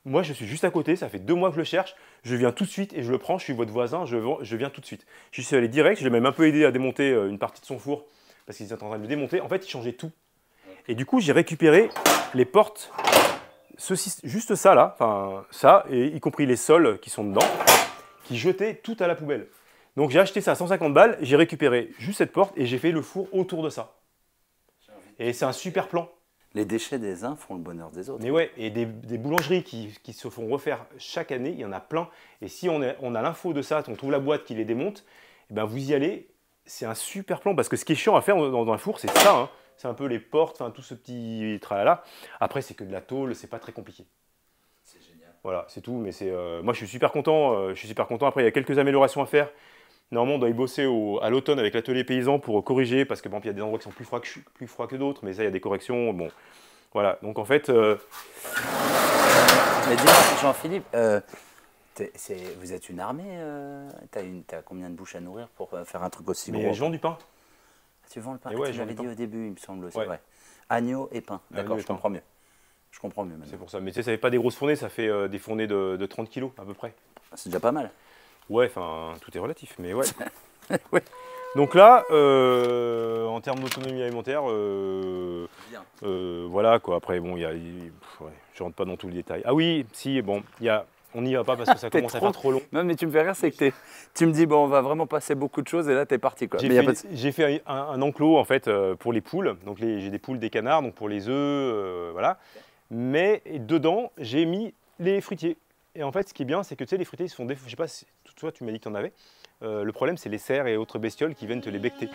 Moi, je suis juste à côté, ça fait deux mois que je le cherche. Je viens tout de suite et je le prends. Je suis votre voisin, je, je viens tout de suite. Je suis allé direct, je l'ai même un peu aidé à démonter euh, une partie de son four parce qu'il était en train de le démonter. En fait, il changeait tout. Et du coup, j'ai récupéré les portes, ceci, juste ça là, enfin ça, et y compris les sols qui sont dedans, qui jetaient tout à la poubelle. Donc j'ai acheté ça à 150 balles, j'ai récupéré juste cette porte et j'ai fait le four autour de ça. Et c'est un super plan. Les déchets des uns font le bonheur des autres. Mais ouais, et des, boulangeries qui, se font refaire chaque année, il y en a plein. Et si on, a l'info de ça, on trouve la boîte qui les démonte, et eh ben vous y allez, c'est un super plan. Parce que ce qui est chiant à faire dans, un four, c'est ça. Hein. C'est un peu les portes, tout ce petit tralala. Après, c'est que de la tôle, c'est pas très compliqué. C'est génial. Voilà, c'est tout. Mais c'est, euh, moi, je suis super content. Euh, je suis super content. Après, il y a quelques améliorations à faire. Normalement, on doit y bosser à l'automne avec l'atelier paysan pour corriger, parce que bon, il y a des endroits qui sont plus froids que, plus d'autres, mais ça, il y a des corrections. Bon, voilà. Donc en fait. Euh, Jean-Philippe, euh, vous êtes une armée euh, T'as as combien de bouches à nourrir pour euh, faire un truc aussi mais gros je vends du pain. Ah, tu vends le pain et ouais, ah, dit au début, il me semble, c'est vrai. Agneau et pain. D'accord, je comprends mieux. Je comprends mieux maintenant. C'est pour ça. Mais tu sais, ça fait pas des grosses fournées, ça fait des fournées de, de 30 kilos à peu près. C'est déjà pas mal. Ouais, enfin, tout est relatif, mais ouais. *laughs* Donc là, euh, en termes d'autonomie alimentaire, euh, euh, voilà quoi. Après, bon, il y a, je rentre pas dans tout le détail. Ah oui, si, bon, il y a, on n'y va pas parce que ça *laughs* commence à faire trop long. Non, mais tu me fais rire, c'est que tu me dis, bon, on va vraiment passer beaucoup de choses et là, t'es parti quoi. J'ai fait, un, un, enclos en fait pour les poules. Donc j'ai des poules, des canards, donc pour les œufs, voilà. Mais dedans, j'ai mis les fruitiers. Et en fait, ce qui est bien, c'est que tu sais, les fruitiers, ils se font des... Je sais pas toi, tu m'as dit que tu en avais. Euh, le problème, c'est les cerfs et autres bestioles qui viennent te les becter.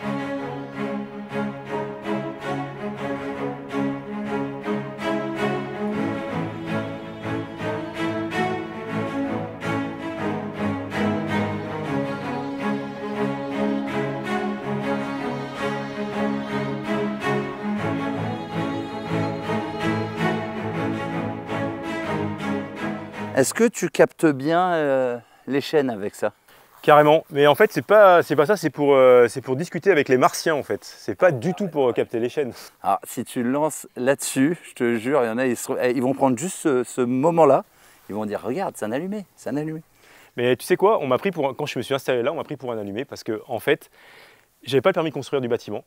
Est-ce que tu captes bien euh, les chaînes avec ça Carrément, mais en fait c'est pas c'est pas ça, c'est pour euh, c'est pour discuter avec les martiens en fait. C'est pas du tout pour euh, capter les chaînes. Ah, si tu lances là-dessus, je te jure, il y en a ils, eh, vont prendre juste ce, moment-là, ils vont dire regarde, c'est un allumé, c'est un allumé. Mais tu sais quoi, on m'a pris pour quand je me suis installé là, on m'a pris pour un allumé parce que en fait, j'avais pas le permis de construire du bâtiment.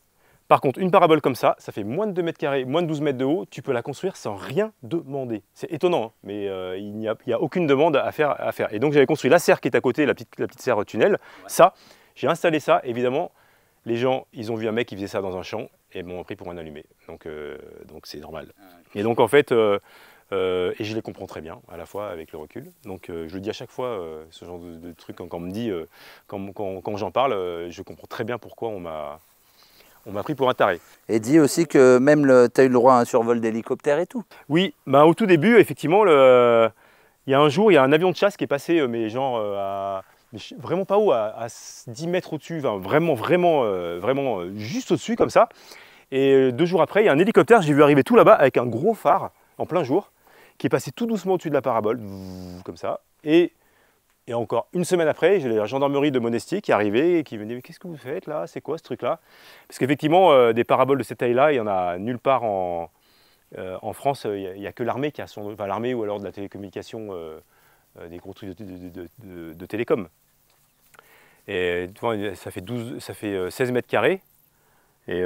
Par contre, une parabole comme ça, ça fait moins de 2 mètres carrés, moins de 12 mètres de haut, tu peux la construire sans rien demander. C'est étonnant, hein, mais euh, il n'y a, aucune demande à faire, à faire. Et donc j'avais construit la serre qui est à côté, la petite, serre tunnel. Ça, j'ai installé ça, évidemment, les gens, ils ont vu un mec qui faisait ça dans un champ et m'ont pris pour un allumé. Donc euh, donc c'est normal. Ah, et donc en fait, euh, et je les comprends très bien à la fois avec le recul. Donc je le dis à chaque fois, ce genre de, truc, quand, on me dit, quand j'en parle, je comprends très bien pourquoi on m'a on m'a pris pour un taré. Et dit aussi que même tu as eu le droit à un survol d'hélicoptère et tout. Oui, bah, au tout début, effectivement, il y a un jour, il y a un avion de chasse qui est passé, euh, mais genre euh, à vraiment pas haut, à, 10 mètres au-dessus, enfin, vraiment, vraiment, euh, vraiment juste au-dessus comme ça. Et deux jours après, il y a un hélicoptère, j'ai vu arriver tout là-bas avec un gros phare en plein jour, qui est passé tout doucement au-dessus de la parabole, comme ça. Et et encore une semaine après, j'ai la gendarmerie de Monestier qui est et qui venait Qu'est-ce que vous faites là C'est quoi ce truc-là Parce qu'effectivement, euh, des paraboles de cette taille-là, il n'y en a nulle part en, euh, France. Il n'y a, que l'armée qui a son. Enfin, l'armée ou alors de la télécommunication, euh, des gros trucs de, télécom. Et ça fait, 12, ça fait 16 mètres carrés. Et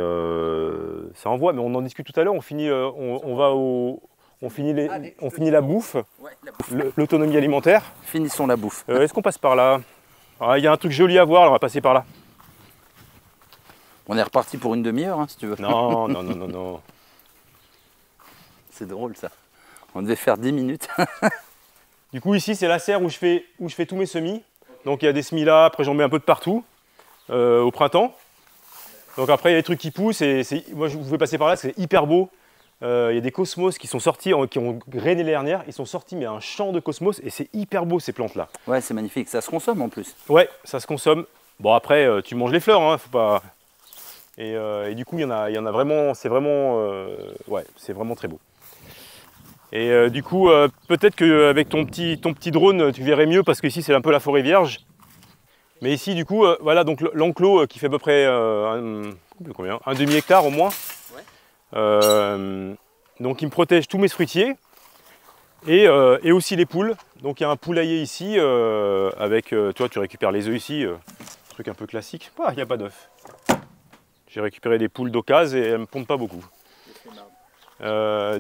ça envoie, mais on en discute tout à l'heure. On finit, on va au, on finit, la bouffe, l'autonomie alimentaire. Finissons la bouffe. Euh, est-ce qu'on passe par là ah, Il y a un truc joli à voir, on va passer par là. On est reparti pour une demi-heure, hein, si tu veux. Non, non, non, non, non. *laughs* C'est drôle ça. On devait faire 10 minutes. *laughs* du coup, ici, c'est la serre où je fais, tous mes semis. Donc, il y a des semis là, après, j'en mets un peu de partout euh, au printemps. Donc, après, il y a des trucs qui poussent. Et moi, je vous passer par là, c'est hyper beau. Euh, il y a des cosmos qui sont sortis, qui ont grainé l'année dernière. ils sont sortis mais un champ de cosmos et c'est hyper beau ces plantes là. Ouais c'est magnifique, ça se consomme en plus. Ouais ça se consomme. Bon après euh, tu manges les fleurs, hein, faut pas. Et, euh, du coup il y en a, y en a vraiment, c'est vraiment, ouais c'est vraiment très beau. Et du coup peut-être qu'avec ton petit, ton petit drone tu verrais mieux parce qu'ici c'est un peu la forêt vierge. Mais ici du coup voilà donc l'enclos qui fait à peu près combien un demi hectare au moins. Euh, donc, il me protège tous mes fruitiers euh, et, aussi les poules. Donc, il y a un poulailler ici euh, avec, toi, tu récupères les œufs ici, truc un peu classique. Bah, il n'y a pas d'œufs. J'ai récupéré des poules d'ocase et elles ne me pompent pas beaucoup.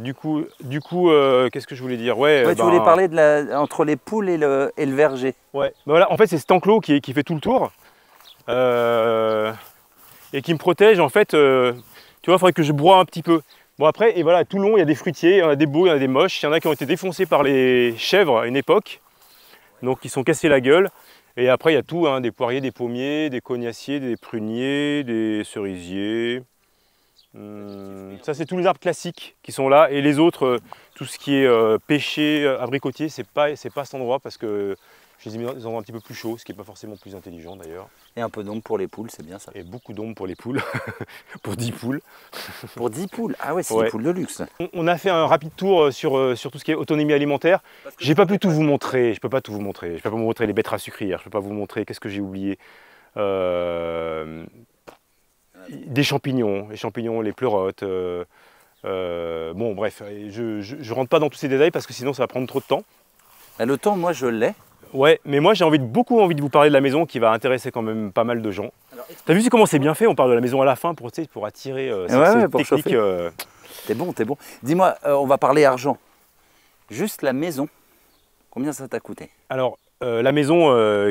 du coup, du coup qu'est-ce que je voulais dire ouais, Tu ben voulais parler de la, entre les poules et le, et le verger. Ouais. Ben voilà, en fait, c'est cet enclos qui, qui, fait tout le tour et qui me protège en fait tu vois, il faudrait que je broie un petit peu. Bon après, et voilà, tout le long, il y a des fruitiers, il y en a des beaux, il y en a des moches, il y en a qui ont été défoncés par les chèvres à une époque, donc ils sont cassés la gueule. Et après, il y a tout, hein, des poiriers, des pommiers, des cognassiers, des pruniers, des cerisiers. Hum, ça, c'est tous les arbres classiques qui sont là. Et les autres, euh, tout ce qui est pêché, euh, pêcher, euh, abricotier, c'est pas, pas cet endroit parce que je les ai mis dans un petit peu plus chaud, ce qui n'est pas forcément plus intelligent d'ailleurs. Et un peu d'ombre pour les poules, c'est bien ça. Et beaucoup d'ombre pour les poules, *laughs* pour 10 poules. pour 10 poules Ah ouais, c'est des poules de luxe. On, a fait un rapide tour euh, sur, euh, sur tout ce qui est autonomie alimentaire. J'ai pas pu tout vous montrer, je peux pas tout vous montrer. Je peux pas vous montrer les betteraves sucrières, je peux pas vous montrer qu'est-ce que j'ai oublié. Euh, des champignons, les champignons, les pleurotes. bon, bref, je ne rentre pas dans tous ces détails parce que sinon ça va prendre trop de temps. Bah, le temps, moi, je l'ai. Ouais, mais moi j'ai envie de, beaucoup envie de vous parler de la maison qui va intéresser quand même pas mal de gens. T'as vu comment c'est bien fait On parle de la maison à la fin pour, attirer euh, cette, euh, T'es bon, t'es bon. Dis-moi, euh, on va parler argent. Juste la maison, combien ça t'a coûté Alors, euh, la maison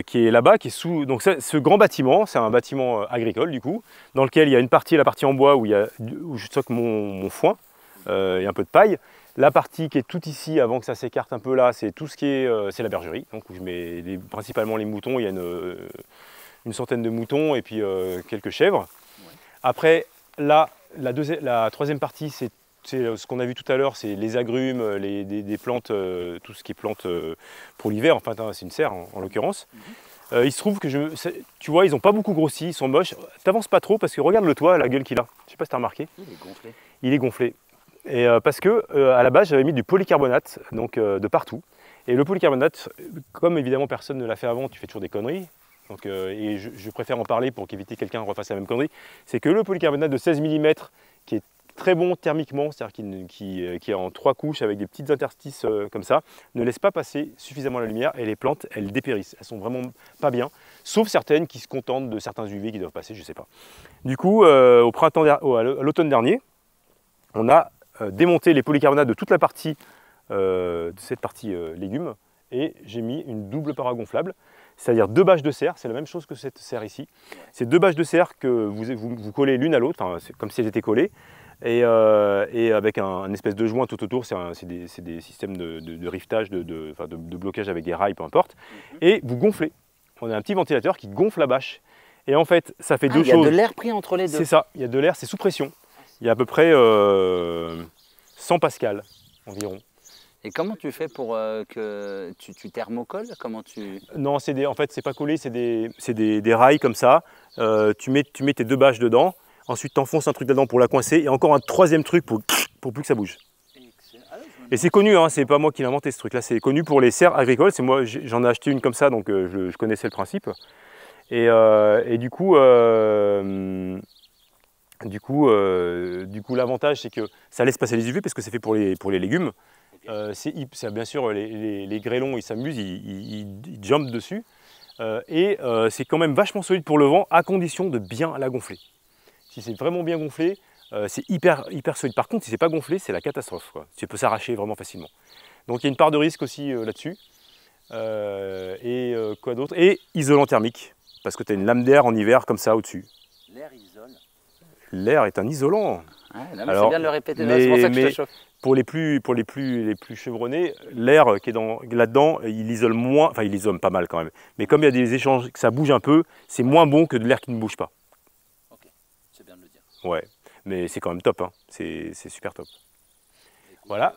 qui est là-bas, qui est sous. Donc, ce grand bâtiment, c'est un bâtiment agricole du coup, dans lequel il y a une partie, la partie en bois où, il y a, je stocke mon, mon foin et un peu de paille. La partie qui est tout ici, avant que ça s'écarte un peu là, c'est tout ce qui est, euh, c'est la bergerie. Donc je mets principalement les moutons. Il y a une, centaine de moutons et puis euh, quelques chèvres. Après, la, troisième partie, c'est euh, ce qu'on a vu tout à l'heure, c'est les agrumes, les, des, plantes, tout ce qui est plantes pour l'hiver. Enfin, c'est une serre en, l'occurrence. Mhm. il se trouve que je, tu vois, ils n'ont pas beaucoup grossi, ils sont moches. T'avances pas trop parce que regarde le toit, la gueule qu'il a. Je sais pas si t'as remarqué. Il est gonflé. Il est gonflé. Et euh, parce que euh, à la base j'avais mis du polycarbonate, donc euh, de partout. Et le polycarbonate, comme évidemment personne ne l'a fait avant, tu fais toujours des conneries. Donc, et je, préfère en parler pour qu'éviter que quelqu'un refasse la même connerie. C'est que le polycarbonate de 16 mm, qui est très bon thermiquement, c'est-à-dire qui, est en trois couches avec des petites interstices comme ça, ne laisse pas passer suffisamment la lumière et les plantes, elles dépérissent. Elles sont vraiment pas bien, sauf certaines qui se contentent de certains UV qui doivent passer, je sais pas. Du coup, au printemps, à l'automne dernier, on a euh, démonter les polycarbonates de toute la partie, euh, de cette partie euh, légumes, et j'ai mis une double paragonflable, c'est-à-dire deux bâches de serre, c'est la même chose que cette serre ici. C'est deux bâches de serre que vous, vous, collez l'une à l'autre, hein, comme si elles étaient collées, et, avec un, espèce de joint tout autour, c'est des, des, systèmes de, de, de riftage, de, blocage avec des rails, peu importe, mhm. et vous gonflez. On a un petit ventilateur qui gonfle la bâche. Et en fait, ça fait ah, deux choses. Il y a de l'air pris entre les deux. C'est ça, il y a de l'air, c'est sous pression il y a à peu près 100 euh, pascal environ. Et comment tu fais pour euh, que tu, thermocolles Comment tu Non, c'est des, en fait, c'est pas collé, c'est des, des, des, rails comme ça. Euh, tu, mets, tu mets tes deux bâches dedans. Ensuite, tu enfonces un truc dedans pour la coincer et encore un troisième truc pour, pour plus que ça bouge. Et c'est connu, hein, c'est pas moi qui l'ai inventé ce truc-là, c'est connu pour les serres agricoles. C'est moi, j'en ai acheté une comme ça, donc je, connaissais le principe. Et, et du coup, du coup, euh, du coup l'avantage, c'est que ça laisse passer les UV parce que c'est fait pour les, pour les légumes. Euh, c'est bien sûr les, grêlons, ils s'amusent, ils, ils, jumpent dessus. Euh, et c'est quand même vachement solide pour le vent à condition de bien la gonfler. Si c'est vraiment bien gonflé, c'est hyper, hyper solide. Par contre, si c'est pas gonflé, c'est la catastrophe. Quoi. Tu peux s'arracher vraiment facilement. Donc il y a une part de risque aussi là-dessus. et quoi d'autre Et isolant thermique, parce que tu as une lame d'air en hiver comme ça au-dessus. L'air l'air est un isolant. c'est bien de le répéter, c'est pour ça que je te chauffe. Pour les plus, pour les plus, les plus chevronnés, l'air qui est là-dedans, il isole moins, enfin il isole pas mal quand même. Mais comme il y a des échanges, que ça bouge un peu, c'est moins bon que de l'air qui ne bouge pas. Ok, c'est bien de le dire. Ouais, mais c'est quand même top, hein. c'est super top. voilà.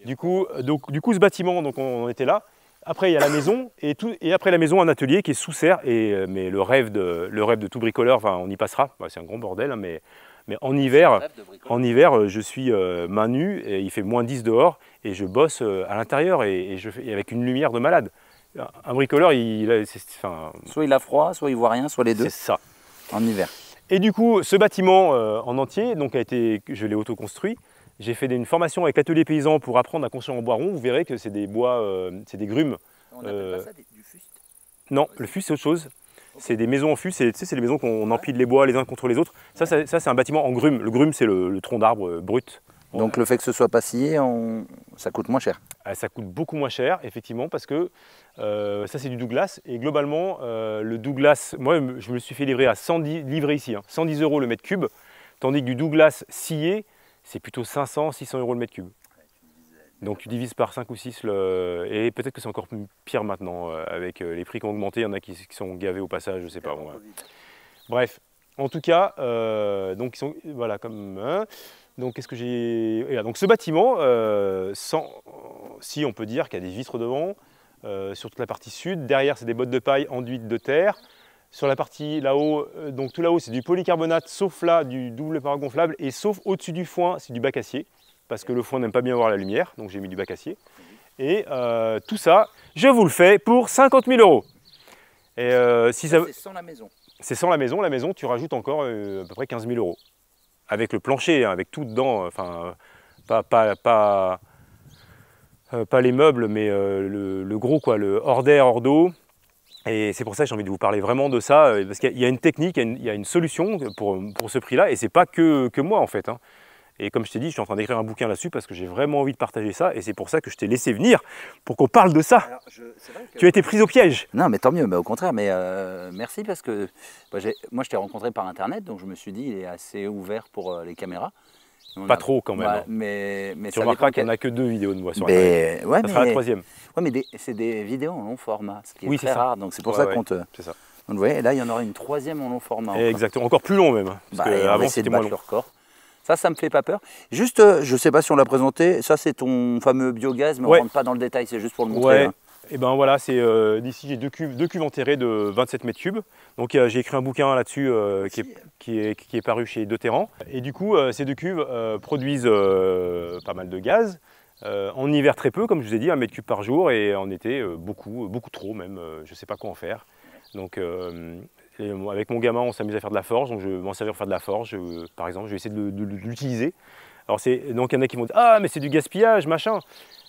Euh, du coup, euh, donc, du coup, ce bâtiment, donc on était là. Après, il y a la maison, et, après la maison, un atelier qui est sous serre. Et, euh, mais le rêve, de, tout bricoleur, on y passera. Bah, c'est un grand bordel, hein, mais, en hiver, en hiver, euh, je suis euh, main nue, et il fait moins 10 dehors, et je bosse à l'intérieur, et, avec une lumière de malade. Un bricoleur, il, soit il a froid, soit il voit rien, soit les deux. C'est ça. En hiver. Et du coup, ce bâtiment en entier, donc a été, je l'ai auto j'ai fait une formation avec l'atelier paysan pour apprendre à construire en bois rond. Vous verrez que c'est des bois, euh, c'est des grumes. On appelle pas euh, ça du fust. Non, le fust c'est autre chose. C'est des maisons en fût, c'est les maisons qu'on empile les bois les uns contre les autres. Ça, c'est un bâtiment en grume. Le grume, c'est le, tronc d'arbre euh, brut. Donc le fait que ce soit pas scié, ça coûte moins cher ah, Ça coûte beaucoup moins cher, effectivement, parce que ça c'est du Douglas. Et globalement, le Douglas, moi je me suis fait livrer à 110, livrer ici, 110 hein, euros le mètre cube, tandis que du Douglas scié, c'est plutôt 500, 600 euros le mètre cube. Donc tu divises par 5 ou 6 le... et peut-être que c'est encore pire maintenant euh, avec euh, les prix qui ont augmenté, il y en a qui, sont gavés au passage, je sais pas. Bref, en tout cas, euh, donc ils sont voilà comme hein. donc qu'est-ce que j'ai donc ce bâtiment si on peut dire qu'il y a des vitres devant sur toute la partie sud, derrière c'est des bottes de paille enduites de terre. Sur la partie là-haut, euh, donc tout là-haut, c'est du polycarbonate, sauf là, du double paragonflable, et sauf au-dessus du foin, c'est du bac acier, parce que le foin n'aime pas bien avoir la lumière, donc j'ai mis du bac acier. Et euh, tout ça, je vous le fais pour 50 000 euros. Et euh, si ça... C'est sans la maison. C'est sans la maison. La maison, tu rajoutes encore à peu près 15 000 euros. Avec le plancher, hein, avec tout dedans. Enfin, pas, pas, pas, pas les meubles, mais le, le, gros, quoi. Le hors d'air, hors d'eau. Et c'est pour ça que j'ai envie de vous parler vraiment de ça, euh, parce qu'il y a une technique, il y a une, solution pour, pour ce prix-là, et c'est pas que, que, moi en fait. Hein. Et comme je t'ai dit, je suis en train d'écrire un bouquin là-dessus parce que j'ai vraiment envie de partager ça, et c'est pour ça que je t'ai laissé venir pour qu'on parle de ça. Tu as été prise au piège. Non, mais tant mieux, mais bah, au contraire, mais euh, merci parce que bah, moi je t'ai rencontré par internet, donc je me suis dit il est assez ouvert pour euh, les caméras pas trop quand même. Hein. mais, tu remarqueras qu'il n'y en a que deux vidéos de moi sur mais... Internet. ça sera la troisième. Oui, mais c'est des vidéos en long format, ce qui est oui, très rare. Donc c'est pour ça qu'on te. C'est ça. Donc, vous voyez, là, il y en aura une troisième en long format. exactement, encore plus long même. Hein, parce bah, c'était moins long. record. Ça, ça me fait pas peur. Juste, euh, je sais pas si on l'a présenté, ça c'est ton fameux biogaz, mais on ne rentre pas dans le détail, c'est juste pour le montrer. Hein. Et eh ben voilà, c'est euh, d'ici j'ai deux cuves, deux cuves enterrées de 27 mètres cubes. Donc euh, j'ai écrit un bouquin là-dessus euh, qui, qui, est, paru chez Deuterrand. Et du coup, ces deux cuves produisent pas mal de gaz. en hiver très peu, comme je vous ai dit, un mètre cube par jour, et en été beaucoup, beaucoup trop même. je ne sais pas quoi en faire. Donc avec mon gamin, on s'amuse à faire de la forge, donc je vais m'en servir pour faire de la forge. par exemple, je vais essayer de, l'utiliser. Alors c'est donc il y en a qui vont dire ah mais c'est du gaspillage machin.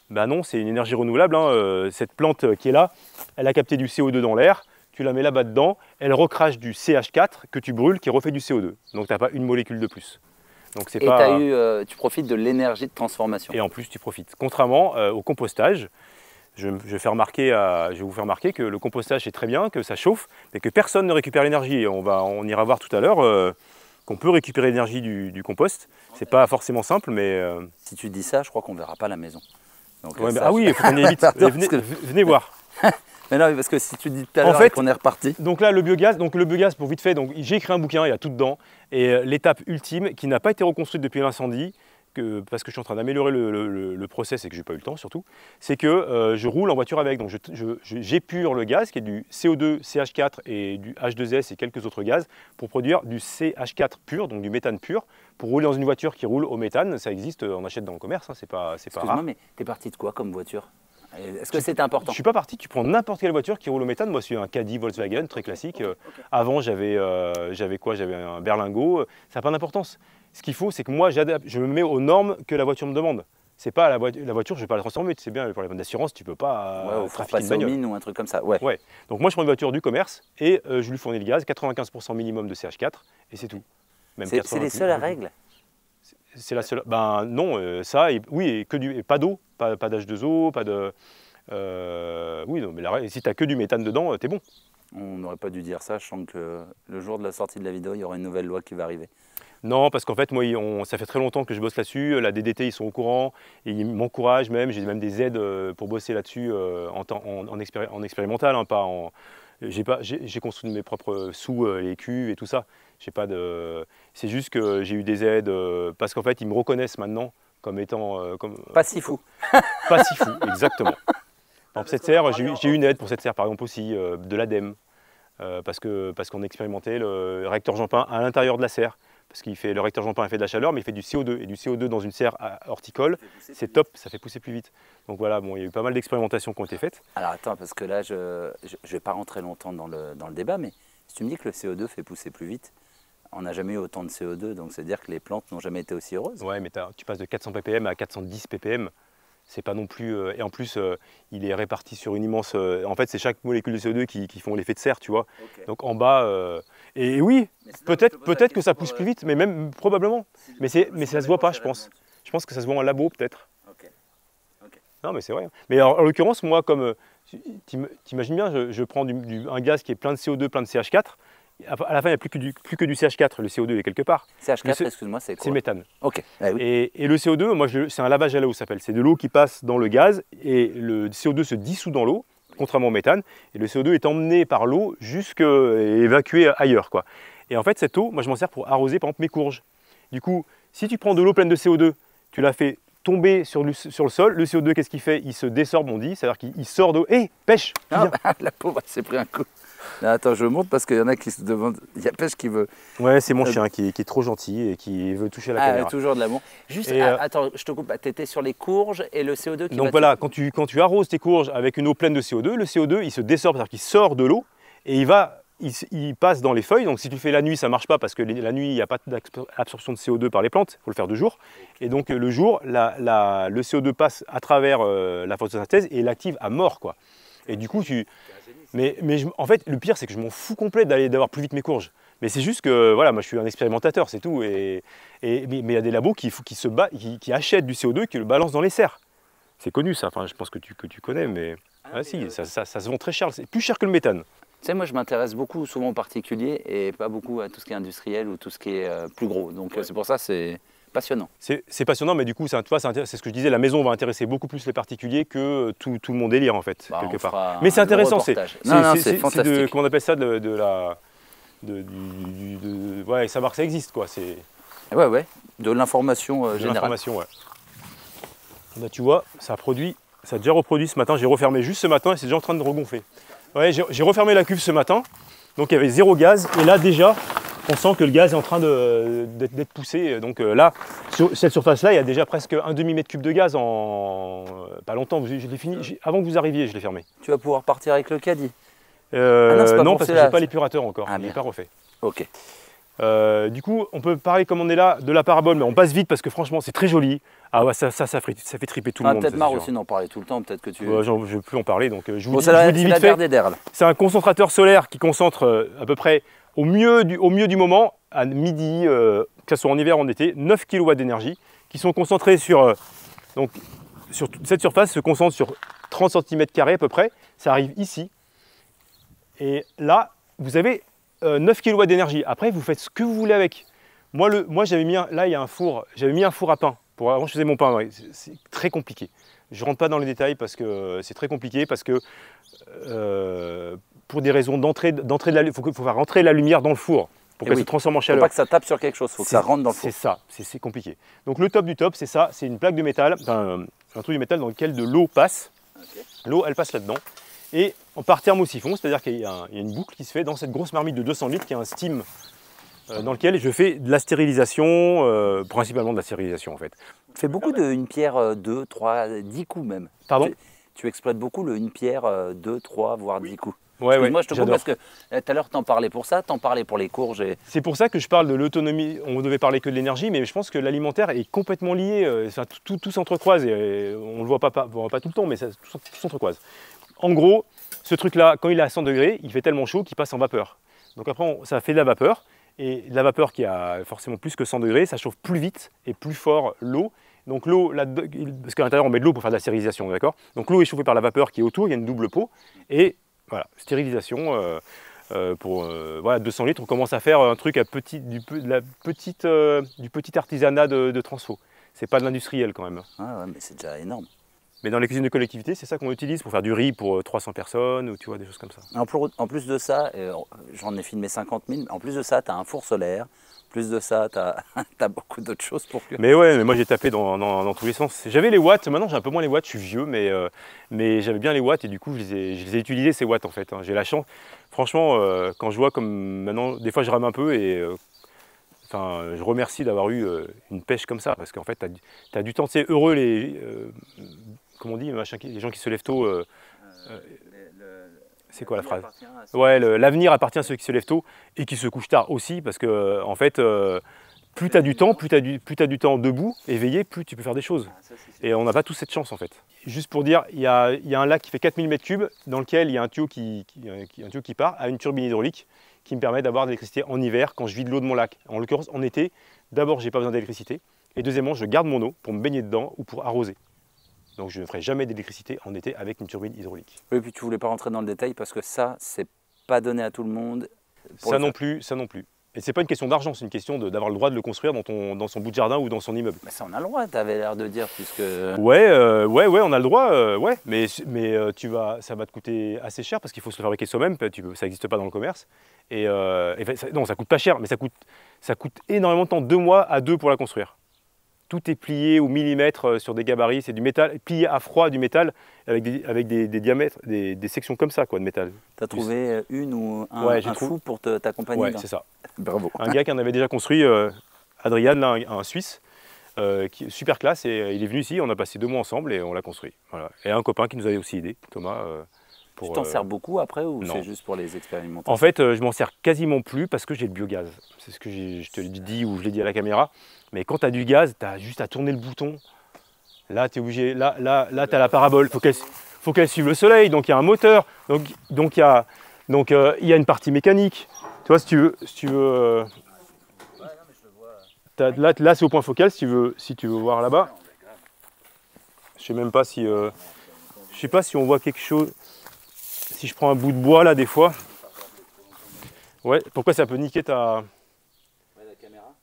Ben non, c'est une énergie renouvelable. Hein, euh, cette plante euh, qui est là, elle a capté du CO2 dans l'air, tu la mets là-bas dedans, elle recrache du CH4 que tu brûles qui refait du CO2. Donc tu n'as pas une molécule de plus. Donc, et eu, euh, tu profites de l'énergie de transformation. Et en plus, tu profites. Contrairement au compostage, je, je vais vous faire remarquer que le compostage est très bien, que ça chauffe, mais que personne ne récupère l'énergie. On, va, on ira voir tout à l'heure qu'on peut récupérer l'énergie du, du, compost. C'est pas forcément simple, mais... Si tu dis ça, je crois qu'on ne verra pas la maison ah oui, il faut qu'on évite. *laughs* venez, voir. *laughs* Mais non, parce que si tu dis qu'on est reparti. Donc là, le biogaz, donc le biogaz pour vite fait, j'ai écrit un bouquin, il y a tout dedans, et euh, l'étape ultime qui n'a pas été reconstruite depuis l'incendie, parce que je suis en train d'améliorer le, process et que j'ai pas eu le temps surtout, c'est que euh, je roule en voiture avec. Donc j'épure le gaz qui est du CO2, CH4 et du H2S et quelques autres gaz pour produire du CH4 pur, donc du méthane pur, pour rouler dans une voiture qui roule au méthane. Ça existe, euh, on achète dans le commerce, hein, c'est pas, c'est pas rare. mais t'es parti de quoi comme voiture euh, est-ce que c'est important Je ne suis pas parti, tu prends n'importe quelle voiture qui roule au méthane. Moi, je suis un Caddy Volkswagen, très classique. Avant, j'avais j'avais quoi J'avais un berlingot. Ça n'a pas d'importance. Ce qu'il faut, c'est que moi, je me mets aux normes que la voiture me demande. C'est pas la, voiture, la voiture, je vais pas la transformer. C'est bien pour les bonnes d'assurance, tu peux pas ouais, euh, trafiquer une Mine ou un truc comme ça. Ouais. Donc moi, je prends une voiture du commerce et euh, je lui fournis le gaz, 95% minimum de CH4 et c'est tout. C'est les seules règles. C'est la seule. Ben non, euh, ça, oui, et que du, pas d'eau, pas, d'H2O, pas de. oui, non, mais la, si tu que du méthane dedans, t'es bon on n'aurait pas dû dire ça, je sens que le jour de la sortie de la vidéo, il y aura une nouvelle loi qui va arriver. Non, parce qu'en fait, moi, ça fait très longtemps que je bosse là-dessus. La DDT, ils sont au courant. ils m'encouragent même. J'ai même des aides euh, pour bosser là-dessus euh, en, en, expérimental, hein, pas en. J'ai construit mes propres sous, euh, les cuves et tout ça. pas de. C'est juste que j'ai eu des aides parce qu'en fait, ils me reconnaissent maintenant comme étant. comme, pas si fou. pas si fou, *laughs* exactement. Ah, cette serre, j'ai eu une aide pour cette serre, par exemple, aussi, de l'ADEME. Euh, parce qu'on parce expérimentait le réacteur Jampin à l'intérieur de la serre. Parce qu'il fait le réacteur Jampin a fait de la chaleur, mais il fait du CO2. Et du CO2 dans une serre horticole, c'est top, ça fait pousser plus vite. Donc voilà, il y a eu pas mal d'expérimentations qui ont été faites. Alors attends, parce que là, je ne vais pas rentrer longtemps dans le, débat, mais si tu me dis que le CO2 fait pousser plus vite, on n'a jamais eu autant de CO2, donc c'est-à-dire que les plantes n'ont jamais été aussi heureuses. Ouais, mais tu passes de 400 ppm à 410 ppm c'est pas non plus. Euh, et en plus, euh, il est réparti sur une immense. Euh, en fait, c'est chaque molécule de CO2 qui, font l'effet de serre, tu vois. Donc en bas. et, oui, peut-être peut que ça pousse plus vite, mais même probablement. Mais, mais ça se voit pas, je pense. Je pense que ça se voit en labo, peut-être. Non, mais c'est vrai. Mais en, l'occurrence, moi, comme. T'imagines bien, je, prends un gaz qui est plein de CO2, plein de CH4 à la fin, il n'y a plus que, du, CH4, le CO2 est quelque part. CH4, excuse-moi, c'est quoi C'est le méthane. Ok. Bah et, le CO2, moi, c'est un lavage à l'eau, ça s'appelle. C'est de l'eau qui passe dans le gaz et le CO2 se dissout dans l'eau, contrairement au méthane, et le CO2 est emmené par l'eau jusque évacué ailleurs, quoi. Et en fait, cette eau, moi, je m'en sers pour arroser, par exemple, mes courges. Du coup, si tu prends de l'eau pleine de CO2, tu la fais tomber sur le, sol, le CO2, qu'est-ce qu'il fait Il se désorbe, on dit, c'est-à-dire qu'il sort d'eau. Hé, eh, pêche ah bah, *laughs* La pauvre, s'est pris un coup ah, attends, je monte parce qu'il y en a qui se demandent. Il y a Pêche qui veut. Ouais, c'est mon euh, chien qui est, trop gentil et qui veut toucher la ah, caméra. toujours de l'amour. Juste, ah, euh, attends, je te coupe. Bah, t'étais sur les courges et le CO2 qui Donc voilà, quand tu, quand tu arroses tes courges avec une eau pleine de CO2, le CO2 il se désorbe, c'est-à-dire qu'il sort de l'eau et il va. Il, passe dans les feuilles, donc si tu le fais la nuit, ça marche pas parce que la nuit, il n'y a pas d'absorption de CO2 par les plantes, il faut le faire de jour. Et donc euh, le jour, la, le CO2 passe à travers la photosynthèse et l'active à mort. quoi. Et du coup, tu, mais, en fait, le pire, c'est que je m'en fous complet d'aller d'avoir plus vite mes courges. Mais c'est juste que voilà, moi je suis un expérimentateur, c'est tout. Et, mais il y a des labos qui, se qui, achètent du CO2 et qui le balancent dans les serres. C'est connu ça, enfin je pense que tu, connais, mais. Ah, si, ça, se vend très cher, c'est plus cher que le méthane. Tu sais, moi je m'intéresse beaucoup souvent aux particulier, et pas beaucoup à tout ce qui est industriel ou tout ce qui est euh, plus gros. Donc euh, c'est pour ça, c'est. C'est passionnant, mais du coup, c'est ce que je disais, la maison va intéresser beaucoup plus les particuliers que euh, tout, tout monde délire, en fait, bah, quelque part. Mais c'est intéressant, c'est Comment on appelle ça de, la... ouais, savoir que ça existe, quoi. C'est... Ouais, ouais, de l'information euh, générale. l'information, ouais. Bah, tu vois, ça produit, ça a déjà reproduit ce matin. J'ai refermé juste ce matin et c'est déjà en train de regonfler. Ouais, j'ai refermé la cuve ce matin, donc il y avait zéro gaz. Et là, déjà, on sent que le gaz est en train d'être poussé. Donc euh, là, sur cette surface-là, il y a déjà presque un demi-mètre cube de gaz en euh, pas longtemps. Je, l'ai fini, avant que vous arriviez, je l'ai fermé. Tu vas pouvoir partir avec le caddie euh, ah non, parce que j'ai pas l'épurateur encore, ah, il n'est pas refait. Ok. du coup, on peut parler comme on est là de la parabole, mais on passe vite parce que franchement, c'est très joli. Ah ouais, ça, ça, fait, ça fait triper tout le ah, monde. Peut-être marre aussi d'en parler tout le temps, peut-être que tu. je veux plus en parler, donc je vous vous dis vite fait. C'est un concentrateur solaire qui concentre à peu près au mieux du, au mieux du moment, à midi, euh, que ce soit en hiver ou en été, 9 kW d'énergie qui sont concentrés sur, euh, donc, sur cette surface se concentre sur 30 cm à peu près. Ça arrive ici. Et là, vous avez 9 euh, kW d'énergie. Après, vous faites ce que vous voulez avec. Moi, le, moi j'avais mis un, là, il y un four. J'avais mis un four à pain. Pour, avant, je faisais mon pain. C'est très compliqué. Je rentre pas dans les détails parce que c'est très compliqué, parce que pour des raisons d'entrée, d'entrée de la, faut, faut faire rentrer la lumière dans le four pour eh qu'elle se transforme en chaleur. Faut pas que ça tape sur quelque chose, faut que ça rentre dans le C'est ça, c'est compliqué. Donc le top du top, c'est ça, c'est une plaque de métal, un, un, truc de métal dans lequel de l'eau passe. L'eau, elle passe là-dedans. Et on part thermosiphon, c'est-à-dire qu'il y, a une boucle qui se fait dans cette grosse marmite de 200 litres qui est un steam euh, dans lequel je fais de la stérilisation, euh, principalement de la stérilisation en fait. Tu fais beaucoup ah de 1 pierre, 2, 3, 10 coups même. Pardon tu, tu, exploites beaucoup le une pierre, 2, euh, 3, voire 10 coups. Ouais, moi je te coupe parce que euh, tout à l'heure, t'en parlais pour ça, t'en parlais pour les courges. C'est pour ça que je parle de l'autonomie. On devait parler que de l'énergie, mais je pense que l'alimentaire est complètement lié. Euh, enfin, tout, s'entrecroise. Et euh, on ne le voit pas, pas, tout le temps, mais ça, tout, s'entrecroise. En gros, ce truc-là, quand il est à 100 degrés, il fait tellement chaud qu'il passe en vapeur. Donc après, ça fait de la vapeur. Et de la vapeur qui a forcément plus que 100 degrés, ça chauffe plus vite et plus fort l'eau. Donc l'eau, parce qu'à l'intérieur on met de l'eau pour faire de la stérilisation, d'accord Donc l'eau est chauffée par la vapeur qui est autour, il y a une double peau, et voilà, stérilisation. Euh, euh, pour 200 euh, litres, on commence à faire un truc à petit, du, petite, du petit artisanat de, de transfo. C'est pas de l'industriel quand même. Ah ouais, mais c'est déjà énorme. Mais dans les cuisines de collectivité, c'est ça qu'on utilise pour faire du riz pour 300 personnes ou tu vois, des choses comme ça. En plus, de ça, j'en ai filmé 50 000, en plus de ça, tu as un four solaire, plus de ça, tu as, *laughs* beaucoup d'autres choses pour que. Mais ouais, mais moi j'ai tapé dans, tous les sens. J'avais les watts, maintenant j'ai un peu moins les watts, je suis vieux, mais, euh, mais j'avais bien les watts et du coup je les ai, utilisés ces watts en fait. Hein. J'ai la chance. Franchement, euh, quand je vois comme maintenant, des fois je rame un peu et euh, enfin, je remercie d'avoir eu une pêche comme ça parce qu'en fait tu as, du temps. C'est heureux les. comment on dit, les gens qui se lèvent tôt. C'est quoi la phrase Ouais, l'avenir appartient à ceux qui se lèvent tôt et qui se couchent tard aussi, parce que euh, en fait, euh, plus tu as du temps, plus tu as, du, as du temps debout, éveillé, plus tu peux faire des choses. Ah, et on n'a pas tous cette chance en fait. Juste pour dire, il y a, un lac qui fait 4000 m3 dans lequel il y a un tuyau euh, qui, un tuyau qui part à une turbine hydraulique qui me permet d'avoir de l'électricité en hiver quand je vide l'eau de mon lac. En l'occurrence, en été, d'abord, je n'ai pas besoin d'électricité. Et deuxièmement, je garde mon eau pour me baigner dedans ou pour arroser. Donc je ne ferai jamais d'électricité en été avec une turbine hydraulique. Oui, et puis tu voulais pas rentrer dans le détail parce que ça, c'est pas donné à tout le monde. ça non plus, ça non plus. Et c'est pas une question d'argent, c'est une question d'avoir le droit de le construire dans, son bout de jardin ou dans son immeuble. Mais ça, on a le droit, tu avais l'air de dire, puisque. Ouais, euh, ouais, ouais, on a le droit, euh, ouais. Mais, mais euh, tu vas, ça va te coûter assez cher parce qu'il faut se le fabriquer soi-même, ça n'existe pas dans le commerce. Et, ça, non, ça coûte pas cher, mais ça coûte, ça coûte énormément de temps, deux mois à deux pour la construire tout est plié au millimètre euh, sur des gabarits, c'est du métal, plié à froid du métal, avec des, avec des, diamètres, des, sections comme ça quoi, de métal. Tu as trouvé euh, une ou un, fou pour t'accompagner Ouais, c'est ça. Bravo. Un gars qui en avait déjà construit, euh, un, Suisse, euh, qui, super classe, et il est venu ici, on a passé deux mois ensemble et on l'a construit. Et un copain qui nous avait aussi aidé, Thomas, tu t'en euh, sers beaucoup après ou c'est juste pour les expérimenter En fait, euh, je m'en sers quasiment plus parce que j'ai le biogaz. C'est ce que je te dis dit ou je l'ai dit à la caméra. Mais quand tu as du gaz, tu as juste à tourner le bouton. Là, tu es obligé. Là, là, là tu as la parabole. Faut qu'elle faut qu'elle suive le soleil, donc il y a un moteur, donc il y, a, donc, euh, y une partie mécanique. Tu vois, si tu veux. Si tu veux là, c'est au point focal, si tu veux, si tu veux voir là-bas. Je sais même pas si. je sais pas si on voit quelque chose si je prends un bout de bois là des fois. Ouais, pourquoi ça peut niquer ta. caméra.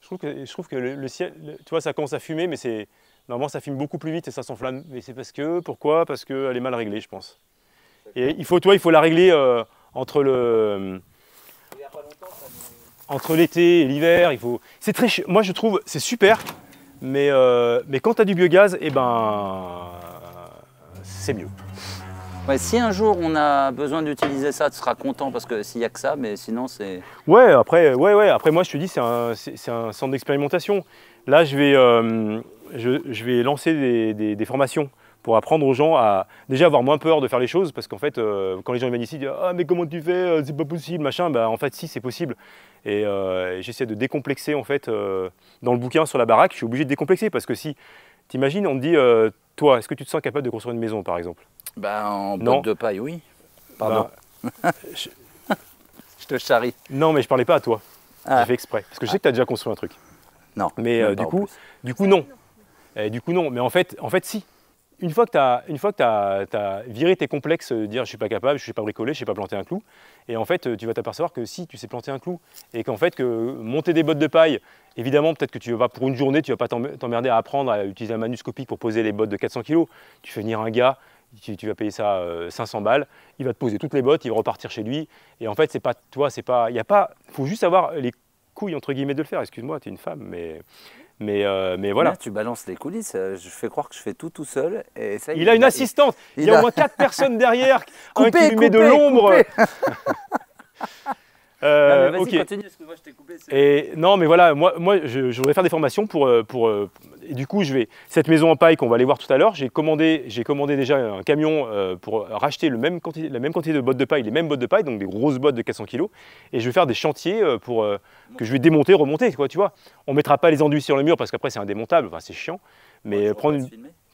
Je trouve que, le, ciel, tu vois, ça commence à fumer, mais c'est. Normalement, ça fume beaucoup plus vite et ça s'enflamme. Mais c'est parce que. Pourquoi Parce qu'elle est mal réglée, je pense. Et il faut, toi, il faut la régler euh, entre le. Entre l'été et l'hiver, il faut. C'est très. Moi, je trouve, c'est super, mais, euh, mais quand t'as du biogaz, eh ben. C'est mieux si un jour on a besoin d'utiliser ça, tu seras content parce que s'il n'y a que ça, mais sinon c'est. Ouais, après, ouais, ouais, après moi je te dis, c'est un, centre d'expérimentation. Là, je vais, euh, je, vais lancer des, formations pour apprendre aux gens à déjà avoir moins peur de faire les choses parce qu'en fait euh, quand les gens viennent ici ils disent ah mais comment tu fais euh, c'est pas possible machin bah, en fait si c'est possible et j'essaie de décomplexer en fait dans le bouquin sur la baraque je suis obligé de décomplexer parce que si t'imagines on te dit toi est-ce que tu te sens capable de construire une maison par exemple bah en botte de paille, oui. Pardon. Bah, *laughs* je... te charrie. Non, mais je parlais pas à toi. J'ai ah. fait exprès. Parce que je sais que tu as déjà construit un truc. Non. Mais euh, du, coup, du coup, non. Eh, du coup, non. Mais en fait, en fait si. Une fois que tu as, une fois que viré tes complexes, euh, dire je suis pas capable, je suis pas bricolé, je sais pas planter un clou, et en fait euh, tu vas t'apercevoir que si tu sais planter un clou, et qu'en fait que monter des bottes de paille, évidemment peut-être que tu vas pour une journée, tu vas pas t'emmerder à apprendre à utiliser un manuscopique pour poser les bottes de 400 kg. Tu fais venir un gars, tu, vas payer ça 500 euh, balles, il va te poser toutes les bottes, il va repartir chez lui. Et en fait, c'est pas toi, c'est pas. Il y a pas. faut juste avoir les couilles, entre guillemets, de le faire. Excuse-moi, tu es une femme, mais. Mais, euh, mais voilà. tu balances les coulisses. Euh, je fais croire que je fais tout tout seul. il, a une assistante. Il, y a, au moins quatre personnes derrière. *laughs* Coupé, un qui de l'ombre. *laughs* continue, non, mais voilà, moi, moi je, voudrais faire des formations pour, pour, et du coup, je vais cette maison en paille qu'on va aller voir tout à l'heure, j'ai commandé, déjà un camion euh, pour racheter même la même quantité de bottes de paille, les mêmes bottes de paille, donc des grosses bottes de 400 kg. Et je vais faire des chantiers euh, pour, euh, que je vais démonter, remonter, quoi, tu vois. On mettra pas les enduits sur le mur parce qu'après c'est indémontable, enfin c'est chiant. Mais prendre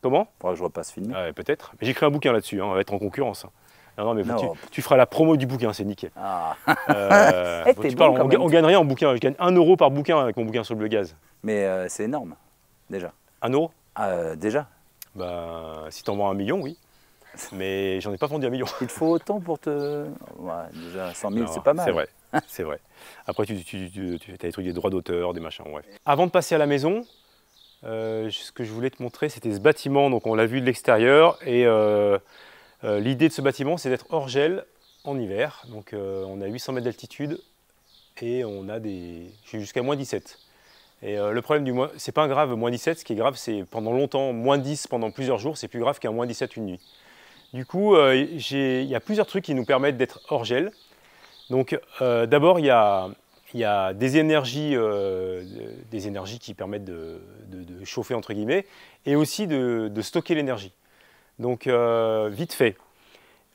Comment Je vois pas repasse filmer. peut-être. Mais j'écris un bouquin là-dessus, hein, on va être en concurrence. Hein. Non, mais Tu, feras la promo du bouquin, c'est nickel. Ah. *laughs* Eh, on, ne gagne rien en bouquin. Je gagne 1 euro par bouquin avec mon bouquin sur le gaz. Mais c'est énorme déjà. Un euro ah, euh, Déjà. Bah, si t'en vends un million, oui. Mais j'en ai pas vendu un million. Il te faut autant pour te. déjà, 100 000, c'est pas mal. C'est vrai, c'est vrai. Après, tu, as des trucs, des droits d'auteur, des machins, bref. Avant de passer à la maison, euh, ce que je voulais te montrer, c'était ce bâtiment. Donc, on l'a vu de l'extérieur. Et euh, l'idée de ce bâtiment, c'est d'être hors gel en hiver. Donc, on a 800 mètres d'altitude et on a des. jusqu'à moins 17. Et euh, le problème du moins, c'est pas grave moins 17, ce qui est grave c'est pendant longtemps, moins 10 pendant plusieurs jours, c'est plus grave qu'un moins 17 une nuit. Du coup, euh, il y a plusieurs trucs qui nous permettent d'être hors gel. Donc euh, d'abord, il y a, des, énergies, des énergies qui permettent de, chauffer, entre guillemets, et aussi de, stocker l'énergie. Donc vite fait.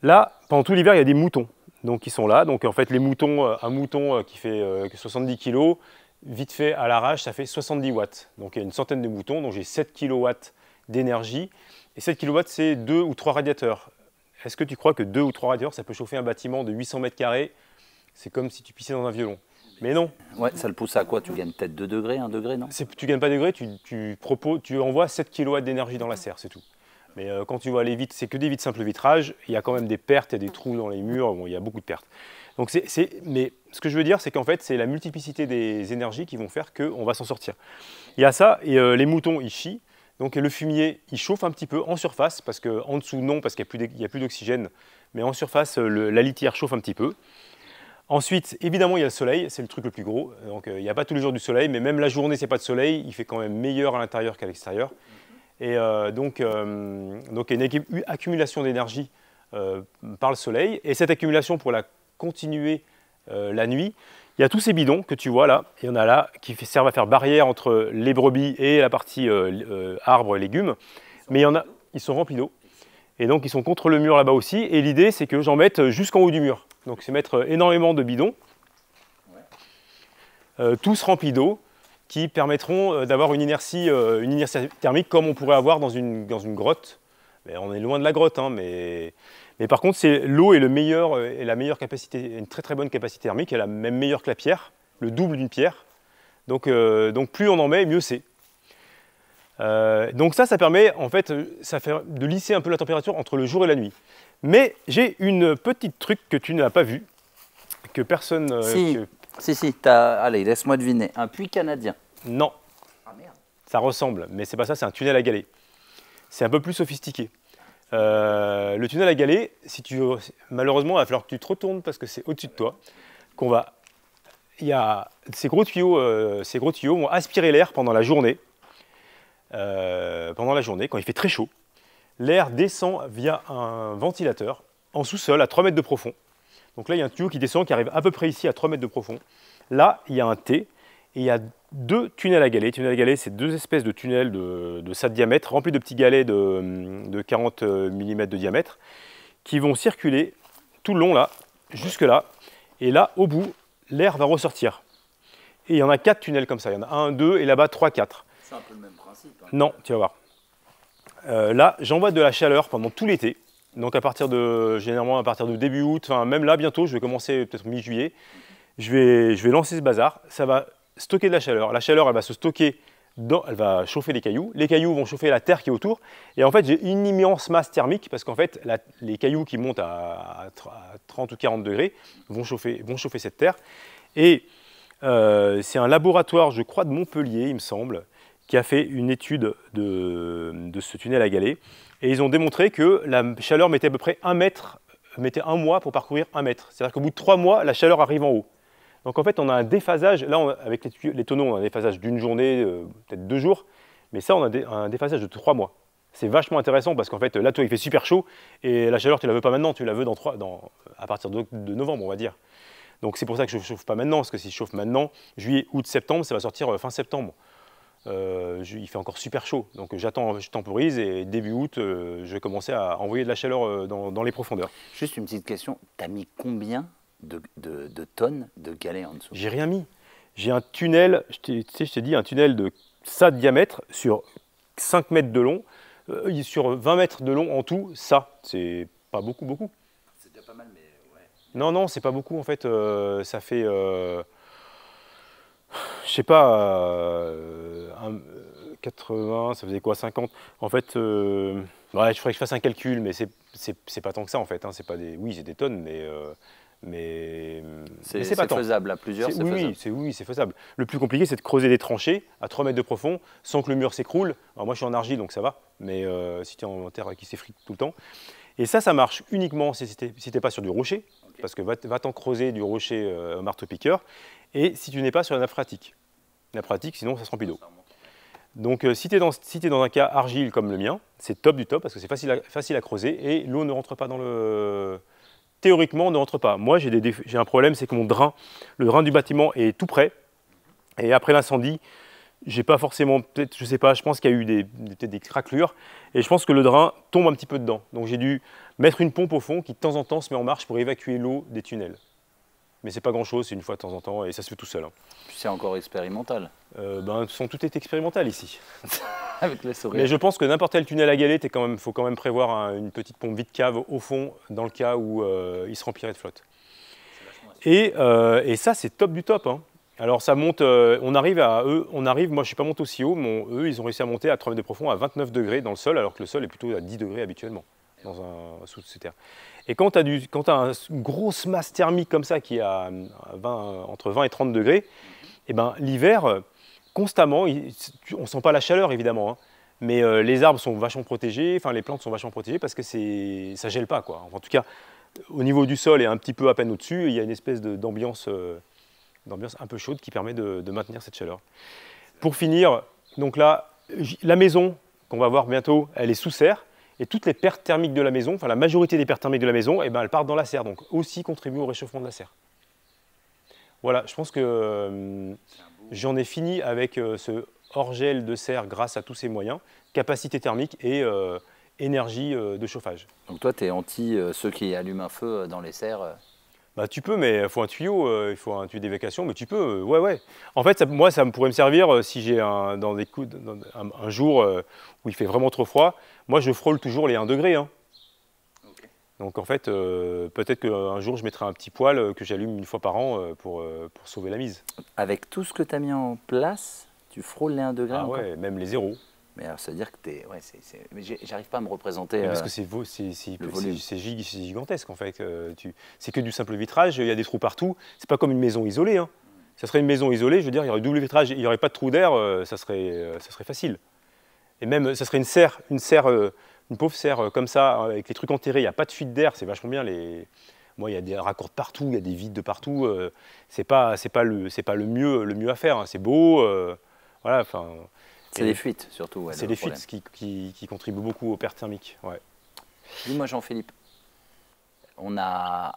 Là, pendant tout l'hiver, il y a des moutons. Donc sont là. Donc en fait, les moutons, un mouton qui fait 70 kg, vite fait à l'arrache, ça fait 70 watts. Donc il y a une centaine de boutons, donc j'ai 7 kW d'énergie. Et 7 kW, c'est 2 ou 3 radiateurs. Est-ce que tu crois que 2 ou 3 radiateurs, ça peut chauffer un bâtiment de 800 mètres carrés C'est comme si tu pissais dans un violon. Mais non. Ouais, ça le pousse à quoi Tu gagnes peut-être 2 degrés, 1 degré, non Tu gagnes pas degrés, tu, proposes, tu envoies 7 kW d'énergie dans la serre, c'est tout. Mais euh, quand tu vois les vite, c'est que des vitres simples vitrages, il y a quand même des pertes, il y a des trous dans les murs, bon, il y a beaucoup de pertes. Donc mais ce que je veux dire, c'est qu'en fait, c'est la multiplicité des énergies qui vont faire qu'on va s'en sortir. Il y a ça, et euh, les moutons, ils chient. Donc le fumier, il chauffe un petit peu en surface, parce qu'en dessous, non, parce qu'il n'y a plus d'oxygène, mais en surface, la litière chauffe un petit peu. Ensuite, évidemment, il y a le soleil, c'est le truc le plus gros. Donc euh, il n'y a pas tous les jours du soleil, mais même la journée, c'est pas de soleil, il fait quand même meilleur à l'intérieur qu'à l'extérieur. Et euh, donc, donc, il y a une accumulation d'énergie par le soleil. Et cette accumulation, pour la continuer euh, la nuit. Il y a tous ces bidons que tu vois là, il y en a là, qui servent à faire barrière entre les brebis et la partie euh, euh, arbre et légumes. Mais il y en a, ils sont remplis d'eau. Et donc ils sont contre le mur là-bas aussi. Et l'idée, c'est que j'en mette jusqu'en haut du mur. Donc c'est mettre énormément de bidons, tous remplis d'eau, qui permettront d'avoir une inertie, une inertie thermique comme on pourrait avoir dans une, dans une grotte. Mais on est loin de la grotte, hein, mais mais par contre, c'est l'eau est le meilleur euh, la meilleure capacité, une très très bonne capacité thermique, elle est même meilleure que la pierre, le double d'une pierre. Donc, euh, donc plus on en met, mieux c'est. Euh, donc ça, ça permet en fait, ça fait de lisser un peu la température entre le jour et la nuit. Mais j'ai une petite truc que tu n'as pas vu, que personne. si. si, si, as... allez, laisse-moi deviner. Un puits canadien. Non. Ah merde. Ça ressemble, mais c'est pas ça. C'est un tunnel à galets. C'est un peu plus sophistiqué. Euh, le tunnel à galets, si tu, malheureusement, il va falloir que tu te retournes parce que c'est au-dessus de toi qu'on va. Il y a, ces gros tuyaux, euh, ces gros tuyaux vont aspirer l'air pendant la journée. Euh, pendant la journée, quand il fait très chaud, l'air descend via un ventilateur en sous-sol à 3 mètres de profond. Donc là, il y a un tuyau qui descend, qui arrive à peu près ici à 3 mètres de profond. Là, il y a un T il y a deux tunnels à galets. Tunnels à galets, c'est deux espèces de tunnels de, de ça diamètre, remplis de petits galets de, 40 mm de diamètre, qui vont circuler tout le long là, jusque là. Et là, au bout, l'air va ressortir. Et il y en a quatre tunnels comme ça. Il y en a un, deux, et là-bas, trois, quatre. C'est un peu le même principe. Hein. Non, tu vas voir. Euh, là, j'envoie de la chaleur pendant tout l'été. Donc à partir de, généralement à partir de début août, enfin même là bientôt, je vais commencer peut-être mi-juillet. Je vais, je vais lancer ce bazar. Ça va stocker de la chaleur. La chaleur, elle va se stocker, dans, elle va chauffer les cailloux. Les cailloux vont chauffer la terre qui est autour. Et en fait, j'ai une immense masse thermique parce qu'en fait, les cailloux qui montent à, 30 ou 40 degrés vont chauffer, vont chauffer cette terre. Et euh, c'est un laboratoire, je crois, de Montpellier, il me semble, qui a fait une étude de, de ce tunnel à galets. Et ils ont démontré que la chaleur mettait à peu près un mètre, mettait un mois pour parcourir un mètre. C'est-à-dire qu'au bout de trois mois, la chaleur arrive en haut. Donc en fait, on a un déphasage, là avec les, tonneaux, on a un déphasage d'une journée, euh, peut-être deux jours, mais ça, on a un déphasage de trois mois. C'est vachement intéressant parce qu'en fait, là, il fait super chaud et la chaleur, tu la veux pas maintenant, tu la veux dans trois, à partir de, novembre, on va dire. Donc c'est pour ça que je ne chauffe pas maintenant, parce que si je chauffe maintenant, juillet, août, septembre, ça va sortir euh, fin septembre. Euh, il fait encore super chaud, donc j'attends, je temporise et début août, je vais commencer à envoyer de la chaleur dans, dans les profondeurs. Juste une petite question, tu mis combien de, tonnes de galets en dessous. J'ai rien mis. J'ai un tunnel, je t'ai, tu sais, je t'ai dit, un tunnel de ça de diamètre sur 5 mètres de long, euh, sur 20 mètres de long en tout, ça, c'est pas beaucoup, beaucoup. C'est déjà pas mal, mais ouais. Non, non, c'est pas beaucoup en fait. Euh, ça fait. Euh, je sais pas. 80, ça faisait quoi 50 En fait, ouais, je ferais que je fasse un calcul, mais c'est, pas tant que ça en fait. Hein, c'est pas des, oui, c'est des tonnes, mais mais c'est pas faisable à plusieurs. Oui, c'est oui, c'est faisable. Le plus compliqué, c'est de creuser des tranchées à 3 mètres de profond sans que le mur s'écroule. Alors moi, je suis en argile, donc ça va. Mais euh, si tu es en terre qui s'effrite tout le temps, et ça, ça marche uniquement si tu n'es pas sur du rocher, parce que va, t'en creuser du rocher euh, marteau-piqueur, et si tu n'es pas sur la nappe La pratique, sinon ça se remplit d'eau. Donc euh, si tu es, dans un cas argile comme le mien, c'est top du top, parce que c'est facile à creuser, et l'eau ne rentre pas dans le, théoriquement, on ne rentre pas. Moi, j'ai un problème, c'est que mon drain, le drain du bâtiment est tout près. Et après l'incendie, j'ai pas forcément, peut-être, je sais pas, je pense qu'il y a eu des, des, craquelures. Et je pense que le drain tombe un petit peu dedans. Donc j'ai dû mettre une pompe au fond qui de temps en temps se met en marche pour évacuer l'eau des tunnels. Mais c'est pas grand chose, c'est une fois de temps en temps et ça se fait tout seul. Hein. C'est encore expérimental. Euh, ben, son, tout est expérimental ici. *laughs* Avec la souris. Mais je pense que n'importe quel tunnel à galette, il faut quand même prévoir une petite pompe vide cave au fond dans le cas où euh, il se remplirait de flotte. Et, euh, ça, c'est top du top. Hein. Alors ça monte, on arrive à eux, on arrive, moi je ne suis pas monté aussi haut, mais eux ils ont réussi à monter à 3 mètres de profond à 29 degrés dans le sol, alors que le sol est plutôt à 10 degrés habituellement dans un sous-terre. Et quand tu as, une grosse masse thermique comme ça qui est euh, entre 20 et 30 degrés, eh ben, l'hiver, euh, constamment, on ne sent pas la chaleur évidemment, hein. mais euh, les arbres sont vachement protégés, enfin les plantes sont vachement protégées parce que ça gèle pas. Quoi. en tout cas, au niveau du sol et un petit peu à peine au-dessus, il y a une espèce d'ambiance un peu chaude qui permet de, de maintenir cette chaleur. Pour finir, donc là, la maison qu'on va voir bientôt, elle est sous serre. Et toutes les pertes thermiques de la maison, enfin la majorité des pertes thermiques de la maison, et eh ben, elles partent dans la serre, donc aussi contribuent au réchauffement de la serre. Voilà, je pense que euh, j'en ai fini avec euh, ce hors-gel de serre grâce à tous ces moyens, capacité thermique et euh, énergie de chauffage. Donc toi, tu es anti ceux qui allument un feu dans les serres bah, tu peux, mais il faut un tuyau, euh, il faut un tuyau d'évacuation, mais tu peux, euh, ouais, ouais. En fait, moi, ça me pourrait me servir euh, si j'ai un, dans des un, jour où il fait vraiment trop froid. Moi, je frôle toujours les 1 degré. Hein. Donc en fait, peut-être qu'un jour, je mettrai un petit poêle que j'allume une fois par an pour, pour sauver la mise. Avec tout ce que tu as mis en place, tu frôles les 1 degré Ah ouais, même les zéros. Mais alors, ça dire que t'es. Ouais, j'arrive pas à me représenter. parce que c'est gigantesque en fait. Euh, c'est que du simple vitrage, il y a des trous partout. C'est pas comme une maison isolée. Hein. Ça serait une maison isolée, je veux dire, il y aurait double vitrage, il n'y aurait pas de trous d'air, euh, ça, serait, euh, ça serait facile. Et même, ça serait une serre, une serre, une pauvre serre comme ça, avec les trucs enterrés, il n'y a pas de fuite d'air, c'est vachement bien. Les... Moi, il y a des raccords partout, il y a des vides de partout. c'est pas, c'est pas, le, pas le, mieux, le mieux à faire. Hein. C'est beau. voilà, enfin. C'est les fuites surtout. c'est les fuites qui, contribuent beaucoup aux pertes thermiques. Ouais. Dis-moi Jean-Philippe, on a,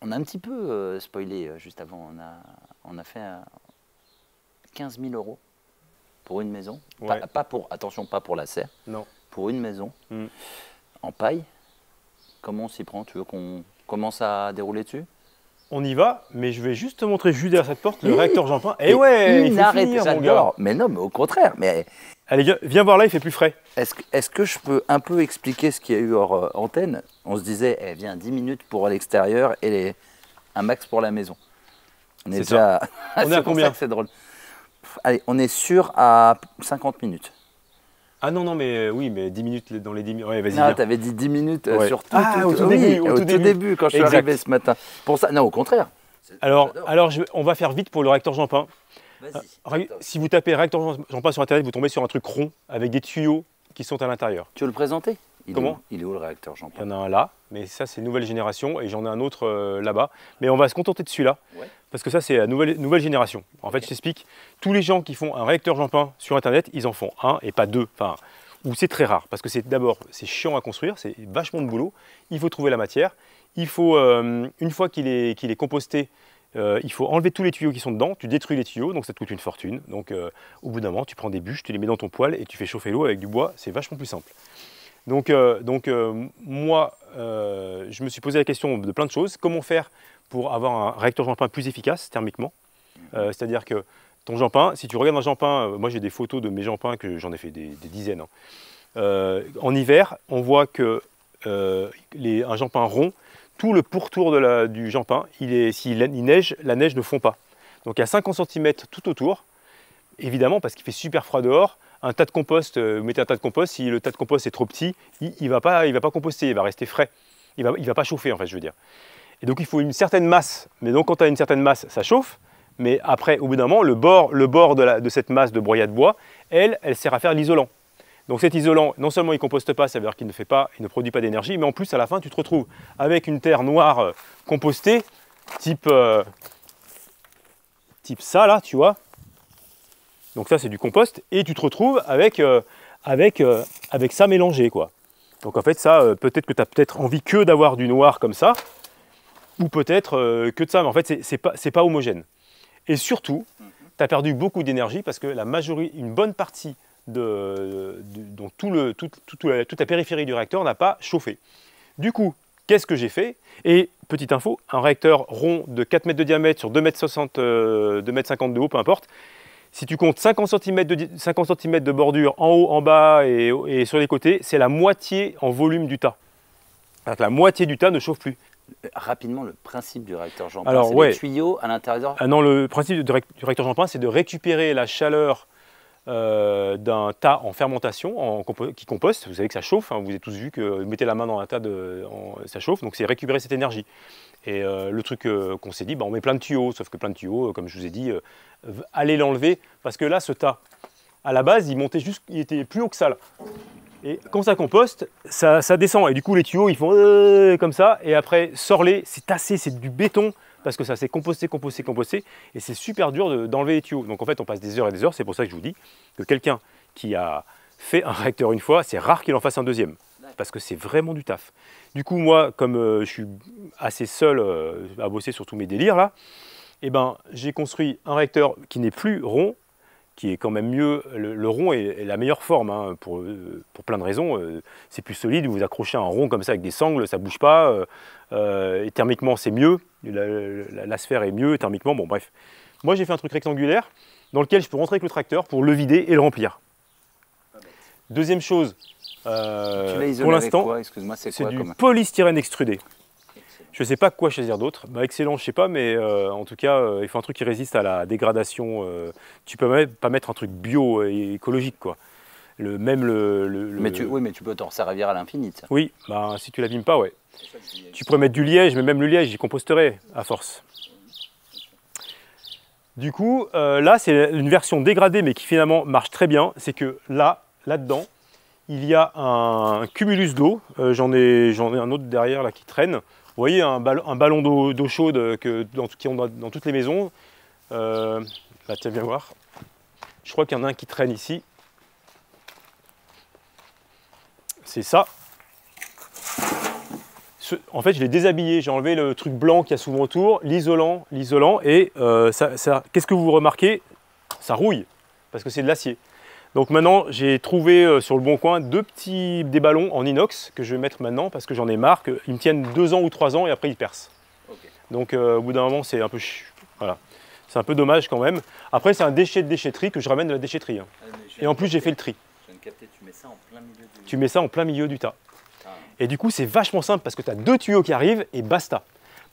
on a un petit peu euh, spoilé euh, juste avant, on a, on a fait 15 000 euros pour une maison. Pas, pour, attention, pas pour la serre. Non. Pour une maison mm. en paille. Comment on s'y prend Tu veux qu'on commence à dérouler dessus on y va, mais je vais juste te montrer juste derrière cette porte le réacteur mmh. Jean-Pain. Eh ouais, il faut finir, mon gars. Mais non, mais au contraire. Mais... Allez, viens, voir là, il fait plus frais. Est-ce que je peux un peu expliquer ce qu'il y a eu hors euh, antenne On se disait, eh vient 10 minutes pour l'extérieur et un max pour la maison. On est, déjà... *laughs* on est à combien C'est drôle. allez, on est sûr à 50 minutes. Ah non, non, mais euh, oui, mais 10 minutes dans les 10 minutes. Ouais, t'avais dit 10 minutes euh, sur tout, ah, au tout, oui, début, au, tout début. quand je suis arrivé ce matin. Pour ça, non, au contraire. Alors, alors on va faire vite pour le réacteur Jean Vas-y. Euh, si vous tapez réacteur Jean-Pin sur Internet, vous tombez sur un truc rond avec des tuyaux qui sont à l'intérieur. Tu veux le présenter il Comment est, Il est où le réacteur, Jean-Paul Il y en a un là, mais ça, c'est nouvelle génération, et j'en ai un autre euh, là-bas. Mais on va se contenter de celui-là, parce que ça, c'est la nouvelle, génération. En fait, je t'explique, tous les gens qui font un réacteur Jean-Paul sur Internet, ils en font un et pas deux. Enfin, ou c'est très rare, parce que c'est d'abord, c'est chiant à construire, c'est vachement de boulot, il faut trouver la matière, il faut, euh, une fois qu'il est, est composté, euh, il faut enlever tous les tuyaux qui sont dedans, tu détruis les tuyaux, donc ça te coûte une fortune. Donc au bout d'un moment, tu prends des bûches, tu les mets dans ton poêle et tu fais chauffer l'eau avec du bois, c'est vachement plus simple. Donc, euh, euh, moi, euh, je me suis posé la question de plein de choses. Comment faire pour avoir un réacteur jampin plus efficace thermiquement C'est-à-dire que ton jampin, si tu regardes un jampin moi j'ai des photos de mes jampins que j'en ai fait des, dizaines. Hein. en hiver, on voit que les, un rond, tout le pourtour du est s'il neige, la neige ne fond pas. Donc il y a 50 cm tout autour, évidemment parce qu'il fait super froid dehors, un tas de compost, euh, vous mettez un tas de compost, si le tas de compost est trop petit, il ne va, pas, va pas composter, il va rester frais. Il ne va, pas chauffer, en fait, je veux dire. Et donc, il faut une certaine masse. Mais donc, quand tu as une certaine masse, ça chauffe. Mais après, au bout d'un moment, le bord, le bord de, cette masse de broyat de bois, elle, elle sert à faire l'isolant. Donc cet isolant, non seulement il ne composte pas, ça veut dire qu'il ne fait pas, il ne produit pas d'énergie, mais en plus à la fin tu te retrouves avec une terre noire euh, compostée, type, euh, type ça là, tu vois, donc ça, c'est du compost. Et tu te retrouves avec, euh, euh, ça mélangé, quoi. Donc en fait, ça, euh, peut-être que tu as peut-être envie que d'avoir du noir comme ça, ou peut-être que de ça, mais en fait, c'est pas, pas homogène. Et surtout, mhm. tu as perdu beaucoup d'énergie parce que la majorité, une bonne partie de, toute la périphérie du réacteur n'a pas chauffé. Du coup, qu'est-ce que j'ai fait Et petite info, un réacteur rond de 4 mètres de diamètre sur 2 mètres 2 mètres 50 de haut, peu importe, si tu comptes 50 cm de, 50 cm de bordure en haut, en bas et, sur les côtés, c'est la moitié en volume du tas. la moitié du tas ne chauffe plus. Rapidement, le principe du réacteur Jean paul c'est le tuyau à l'intérieur ah Non, le principe du réacteur Jean paul c'est de récupérer la chaleur euh, d'un tas en fermentation qui composte. Vous savez que ça chauffe, hein. vous avez tous vu que vous mettez la main dans un tas, de, ça chauffe, donc c'est récupérer cette énergie. Et euh, le truc euh, qu'on s'est dit, bah, on met plein de tuyaux, sauf que plein de tuyaux, euh, comme je vous ai dit, allez l'enlever, parce que là, ce tas, à la base, il montait juste, il était plus haut que ça. Et quand ça composte, ça, descend, et du coup, les tuyaux, ils font comme ça, et après, sors-les, c'est tassé, c'est du béton, parce que ça s'est composté, composté, composté, et c'est super dur d'enlever les tuyaux. Donc en fait, on passe des heures et des heures, c'est pour ça que je vous dis que quelqu'un qui a fait un réacteur une fois, c'est rare qu'il en fasse un deuxième parce que c'est vraiment du taf. Du coup, moi, comme euh, je suis assez seul euh, à bosser sur tous mes délires là, eh ben, j'ai construit un réacteur qui n'est plus rond, qui est quand même mieux. Le, rond est, la meilleure forme hein, pour, euh, pour, plein de raisons. c'est plus solide, vous accrochez un rond comme ça avec des sangles, ça ne bouge pas. et thermiquement, c'est mieux. La, la, sphère est mieux thermiquement. Bon, bref. Moi, j'ai fait un truc rectangulaire dans lequel je peux rentrer avec le tracteur pour le vider et le remplir. Deuxième chose, euh, pour l'instant, c'est du polystyrène extrudé. Je ne sais pas quoi choisir d'autre. Bah, excellent, je ne sais pas, mais euh, en tout cas, euh, il faut un truc qui résiste à la dégradation. Euh, tu ne peux même pas mettre un truc bio et écologique, quoi. Le, même le, Oui, mais tu peux t'en servir à l'infini. Oui, bah, si tu l'abîmes pas, ouais. Tu pourrais mettre du liège, mais même le liège, j'y composterait à force. Du coup, là, c'est une version dégradée, mais qui finalement marche très bien. C'est que là, là-dedans, il y a un cumulus d'eau. Euh, j'en ai, ai, un autre derrière là qui traîne. Vous voyez un, ballon, d'eau chaude euh, que, dans, qui ont dans, toutes les maisons. Euh, bah, tiens, viens voir. Je crois qu'il y en a un qui traîne ici. C'est ça. en fait, je l'ai déshabillé. J'ai enlevé le truc blanc qu'il y a souvent autour, l'isolant, l'isolant. Et ça qu'est-ce que vous remarquez Ça rouille parce que c'est de l'acier. Donc maintenant, j'ai trouvé euh, sur le bon coin deux petits des ballons en inox que je vais mettre maintenant parce que j'en ai marre ils me tiennent deux ans ou trois ans et après ils percent. Donc euh, au bout d'un moment, c'est un peu voilà. C'est un peu dommage quand même. Après, c'est un déchet de déchetterie que je ramène de la déchetterie. Hein. Ah, et en plus, j'ai fait le tri. tu mets ça en plein milieu du... tas. Ah. Et du coup, c'est vachement simple parce que tu as deux tuyaux qui arrivent et basta.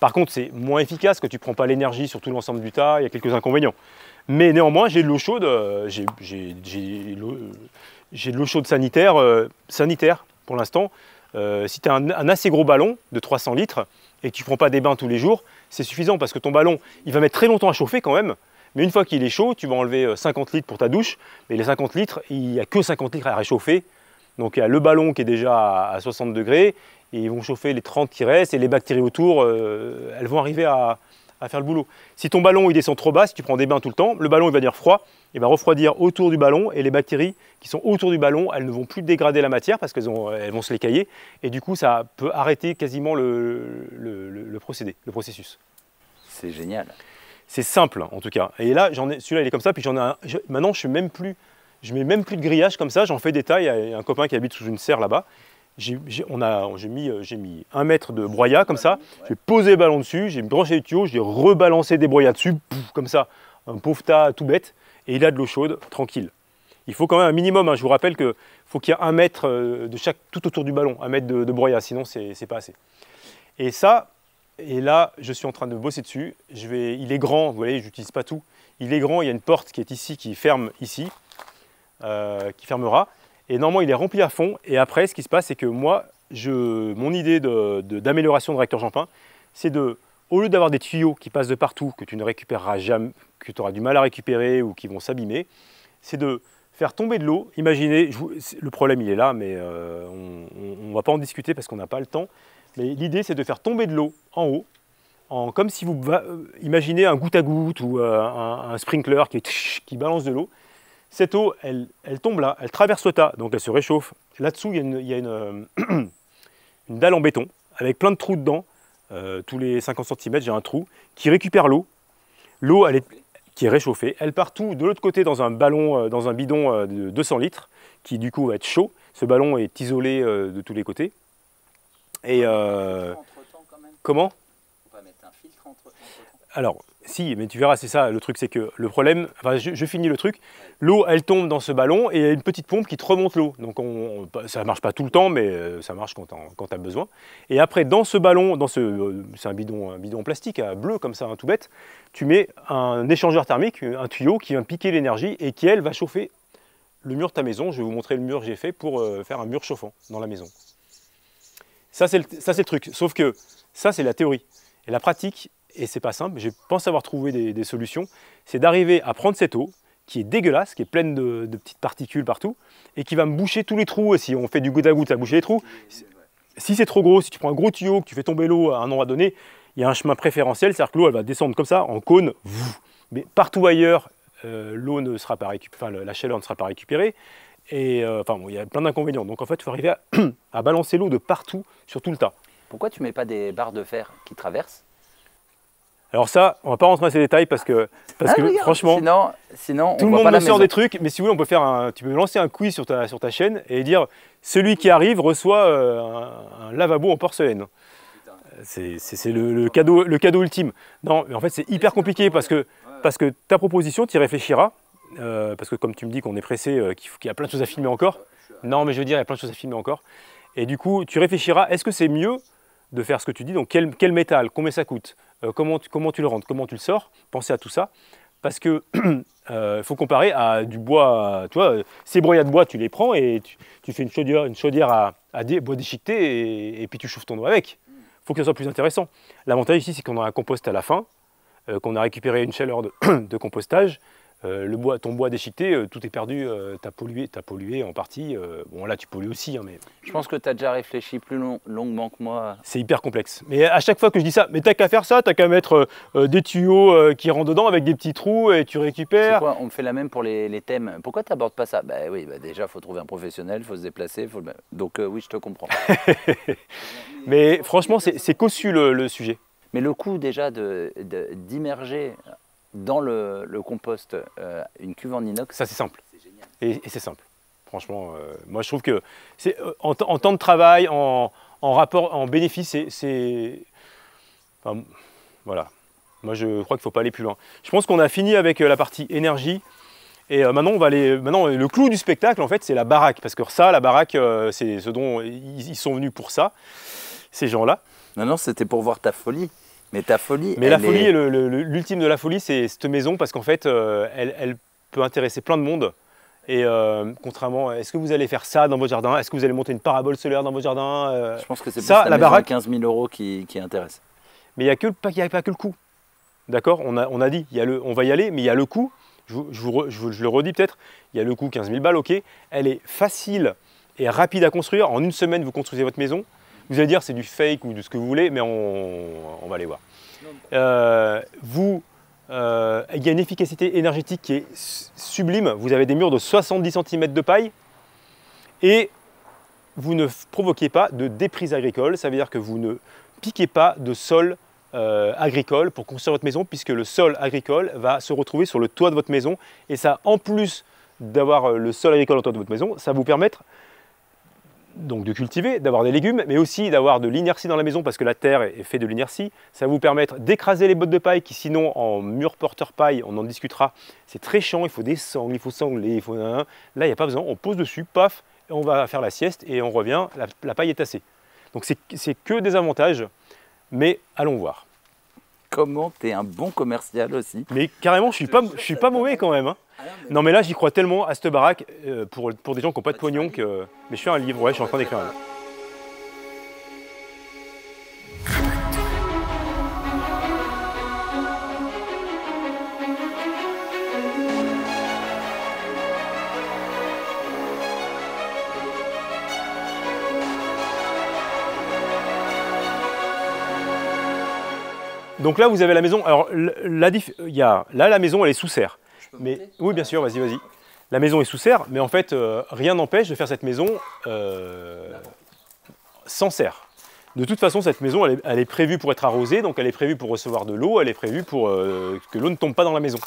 Par contre, c'est moins efficace que tu prends pas l'énergie sur tout l'ensemble du tas, il y a quelques inconvénients. Mais néanmoins, j'ai de l'eau chaude, euh, j'ai de l'eau chaude sanitaire, euh, sanitaire pour l'instant. Euh, si tu as un, assez gros ballon de 300 litres et que tu ne prends pas des bains tous les jours, c'est suffisant parce que ton ballon, il va mettre très longtemps à chauffer quand même. Mais une fois qu'il est chaud, tu vas enlever 50 litres pour ta douche. Mais les 50 litres, il n'y a que 50 litres à réchauffer. Donc il y a le ballon qui est déjà à 60 degrés, et ils vont chauffer les 30 qui restent, et les bactéries autour, elles vont arriver à, à faire le boulot. Si ton ballon il descend trop bas, si tu prends des bains tout le temps, le ballon il va devenir froid, il va refroidir autour du ballon et les bactéries qui sont autour du ballon, elles ne vont plus dégrader la matière parce qu'elles elles vont se les cailler et du coup ça peut arrêter quasiment le, procédé, le processus. C'est génial. C'est simple en tout cas. Et là, celui-là il est comme ça, puis j'en ai un, maintenant je suis même plus, je mets même plus de grillage comme ça, j'en fais des tailles. Il y a un copain qui habite sous une serre là-bas euh, j'ai mis, un mètre de broyat comme ça, j'ai posé le ballon dessus, j'ai branché le tuyau, j'ai rebalancé des broyats dessus, comme ça, un pauvre tas tout bête, et il a de l'eau chaude, tranquille. Il faut quand même un minimum, hein. je vous rappelle que faut qu'il y ait un mètre euh, de chaque, tout autour du ballon, un mètre de, broyat, sinon c'est pas assez. Et ça, et là, je suis en train de bosser dessus. il est grand, vous voyez, j'utilise pas tout. Il est grand, il y a une porte qui est ici, qui ferme ici, euh, qui fermera. Et normalement, il est rempli à fond. Et après, ce qui se passe, c'est que moi, mon idée d'amélioration de, Recteur de réacteur Jampin, c'est de, au lieu d'avoir des tuyaux qui passent de partout, que tu ne récupéreras jamais, que tu auras du mal à récupérer ou qui vont s'abîmer, c'est de faire tomber de l'eau. Imaginez, le problème il est là, mais euh, on ne va pas en discuter parce qu'on n'a pas le temps. Mais l'idée, c'est de faire tomber de l'eau en haut, comme si vous euh, imaginez un goutte à goutte ou euh, un, un, sprinkler qui balance de l'eau. Cette eau, elle, tombe là, elle traverse le tas, donc elle se réchauffe. Là-dessous, il y a, une, euh, *clears throat* dalle en béton avec plein de trous dedans. Euh, tous les 50 cm, j'ai un trou qui récupère l'eau. L'eau, elle est, qui est réchauffée, elle part tout de l'autre côté dans un ballon, euh, dans un bidon de 200 litres, qui du coup va être chaud. Ce ballon est isolé de tous les côtés. Et comment On va mettre un filtre entre, Alors, si, mais tu verras, c'est ça le truc, c'est que le problème, enfin, je, finis le truc, l'eau elle tombe dans ce ballon et il y a une petite pompe qui te remonte l'eau. Donc on, ça marche pas tout le temps, mais euh, ça marche quand tu as besoin. Et après, dans ce ballon, dans ce, euh, c'est un bidon, un bidon plastique, euh, bleu comme ça, hein, tout bête, tu mets un échangeur thermique, un tuyau qui vient piquer l'énergie et qui elle va chauffer le mur de ta maison. Je vais vous montrer le mur que j'ai fait pour faire un mur chauffant dans la maison. Ça c'est le truc, sauf que ça c'est la théorie. Et la pratique, et c'est pas simple, je pense avoir trouvé des, solutions, c'est d'arriver à prendre cette eau qui est dégueulasse, qui est pleine de, petites particules partout, et qui va me boucher tous les trous. Et si on fait du goutte à goutte, ça boucher les trous. Si c'est trop gros, si tu prends un gros tuyau, que tu fais tomber l'eau à un endroit donné, il y a un chemin préférentiel, c'est-à-dire que l'eau elle va descendre comme ça, en cône, mais partout ailleurs, euh, l'eau ne sera pas récupérée, la chaleur ne sera pas récupérée. Et euh, enfin, il y a plein d'inconvénients. Donc en fait, il faut arriver *clears throat* à, balancer l'eau de partout sur tout le tas. Pourquoi tu mets pas des barres de fer qui traversent alors ça, on va pas rentrer dans ces détails parce que, parce ah, que franchement, sinon, sinon tout le monde me sort des trucs, mais si vous voulez, on peut faire un, tu peux lancer un quiz sur ta, chaîne et dire celui qui arrive reçoit euh, un, lavabo en porcelaine. C'est le, cadeau, le cadeau ultime. Non, mais en fait, c'est hyper compliqué parce que, parce que ta proposition, tu y réfléchiras. Euh, parce que comme tu me dis qu'on est pressé, euh, qu'il y a plein de choses à filmer encore. Non, mais je veux dire, il y a plein de choses à filmer encore. Et du coup, tu réfléchiras, est-ce que c'est mieux de faire ce que tu dis Donc, quel métal Combien ça coûte euh, comment, tu, le rentres, comment tu le sors, pensez à tout ça. Parce que *clears throat* euh, faut comparer à du bois, tu vois, ces broyats de bois, tu les prends et tu, fais une chaudière, une chaudière à, bois déchiqueté et, puis tu chauffes ton doigt avec. Il faut que ça soit plus intéressant. L'avantage ici, c'est qu'on a un compost à la fin, euh, qu'on a récupéré une chaleur de *clears throat* compostage euh, le bois, ton bois déchiqueté, euh, tout est perdu, euh, t'as tu as pollué, as pollué en partie. bon là tu pollues aussi, hein, mais. Je pense que tu as déjà réfléchi plus long, longuement que moi. C'est hyper complexe. Mais à chaque fois que je dis ça, mais t'as qu'à faire ça, t'as qu'à mettre des tuyaux qui rentrent dedans avec des petits trous et tu récupères. on me fait la même pour les, thèmes. Pourquoi tu pas ça Bah oui, bah déjà faut trouver un professionnel, faut se déplacer, faut... donc oui, je te comprends. *laughs* mais franchement, c'est cossu le, sujet. Mais le coût déjà d'immerger de, dans le, compost euh, une cuve en inox. Ça, c'est simple. Et, c'est simple. Franchement, euh, moi, je trouve que euh, en, temps de travail, en, rapport, en bénéfice, c'est. voilà. Moi, je crois qu'il ne faut pas aller plus loin. Je pense qu'on a fini avec la partie énergie. Et maintenant, on va aller, maintenant, le clou du spectacle, en fait, c'est la baraque. Parce que ça, la baraque, c'est ce dont ils, sont venus pour ça, ces gens-là. Non, non, c'était pour voir ta folie. Mais ta folie. Mais la folie, l'ultime de la folie, c'est cette maison parce qu'en fait, euh, elle, peut intéresser plein de monde. Et euh, contrairement, est-ce que vous allez faire ça dans vos jardins Est-ce que vous allez monter une parabole solaire dans vos jardins euh, Je pense que c'est ça, la, la baraque. 15 000 euros qui, intéresse. Mais il n'y a, que y a pas que le coût. D'accord on a, on a dit, le, on va y aller, mais il y a le coût. Je, je le redis peut-être. Il y a le coût 15 000 balles, ok. Elle est facile et rapide à construire. En une semaine, vous construisez votre maison. Vous allez dire c'est du fake ou de ce que vous voulez, mais on, va aller voir. Euh, euh, il y a une efficacité énergétique qui est sublime. Vous avez des murs de 70 cm de paille et vous ne provoquez pas de déprise agricole. Ça veut dire que vous ne piquez pas de sol euh, agricole pour construire votre maison puisque le sol agricole va se retrouver sur le toit de votre maison et ça, en plus d'avoir le sol agricole en toit de votre maison, ça va vous permettre donc de cultiver, d'avoir des légumes, mais aussi d'avoir de l'inertie dans la maison parce que la terre est faite de l'inertie. Ça va vous permettre d'écraser les bottes de paille qui sinon en mur porteur paille, on en discutera, c'est très chiant, il faut des sangles, il faut sangler, il faut... Là, il n'y a pas besoin, on pose dessus, paf, et on va faire la sieste et on revient, la, la paille est tassée. Donc c'est que des avantages, mais allons voir comment t'es un bon commercial aussi. Mais carrément, je suis pas, je suis pas mauvais quand même. Hein. Ah, non mais là, j'y crois tellement à cette baraque euh, pour, pour des gens qui n'ont pas de pognon que. Euh, mais je suis un livre, ouais, je suis en train d'écrire un Donc là, vous avez la maison. Alors la là, la maison, elle est sous serre. Mais oui, bien sûr, vas-y, vas-y. La maison est sous serre, mais en fait, euh, rien n'empêche de faire cette maison euh, sans serre. De toute façon, cette maison, elle est, prévue pour être arrosée, donc elle est prévue pour recevoir de l'eau, elle est prévue pour euh, que l'eau ne tombe pas dans la maison.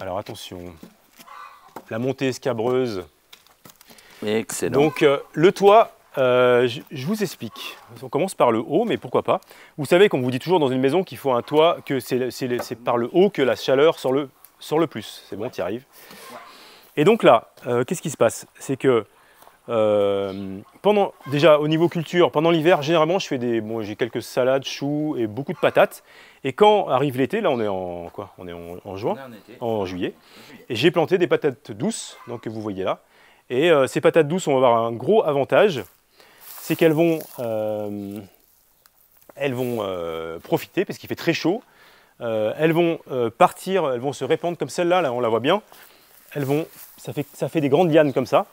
Alors attention, la montée escabreuse. Excellent. Donc le toit, euh, je, vous explique. On commence par le haut, mais pourquoi pas. Vous savez qu'on vous dit toujours dans une maison qu'il faut un toit, que c'est par le haut que la chaleur sort le, le plus. C'est bon, tu y arrives. Et donc là, euh, qu'est-ce qui se passe C'est que euh, pendant, déjà au niveau culture, pendant l'hiver, généralement, je fais des, bon, j'ai quelques salades, choux et beaucoup de patates. Et quand arrive l'été, là, on est en quoi On est en, juin, en, juillet. Et j'ai planté des patates douces, donc que vous voyez là. Et ces patates douces, on va avoir un gros avantage, c'est qu'elles vont, euh, elles vont euh, profiter parce qu'il fait très chaud. Euh, elles vont partir, elles vont se répandre comme celle-là, là on la voit bien. Elles vont, ça fait, ça fait des grandes lianes comme ça.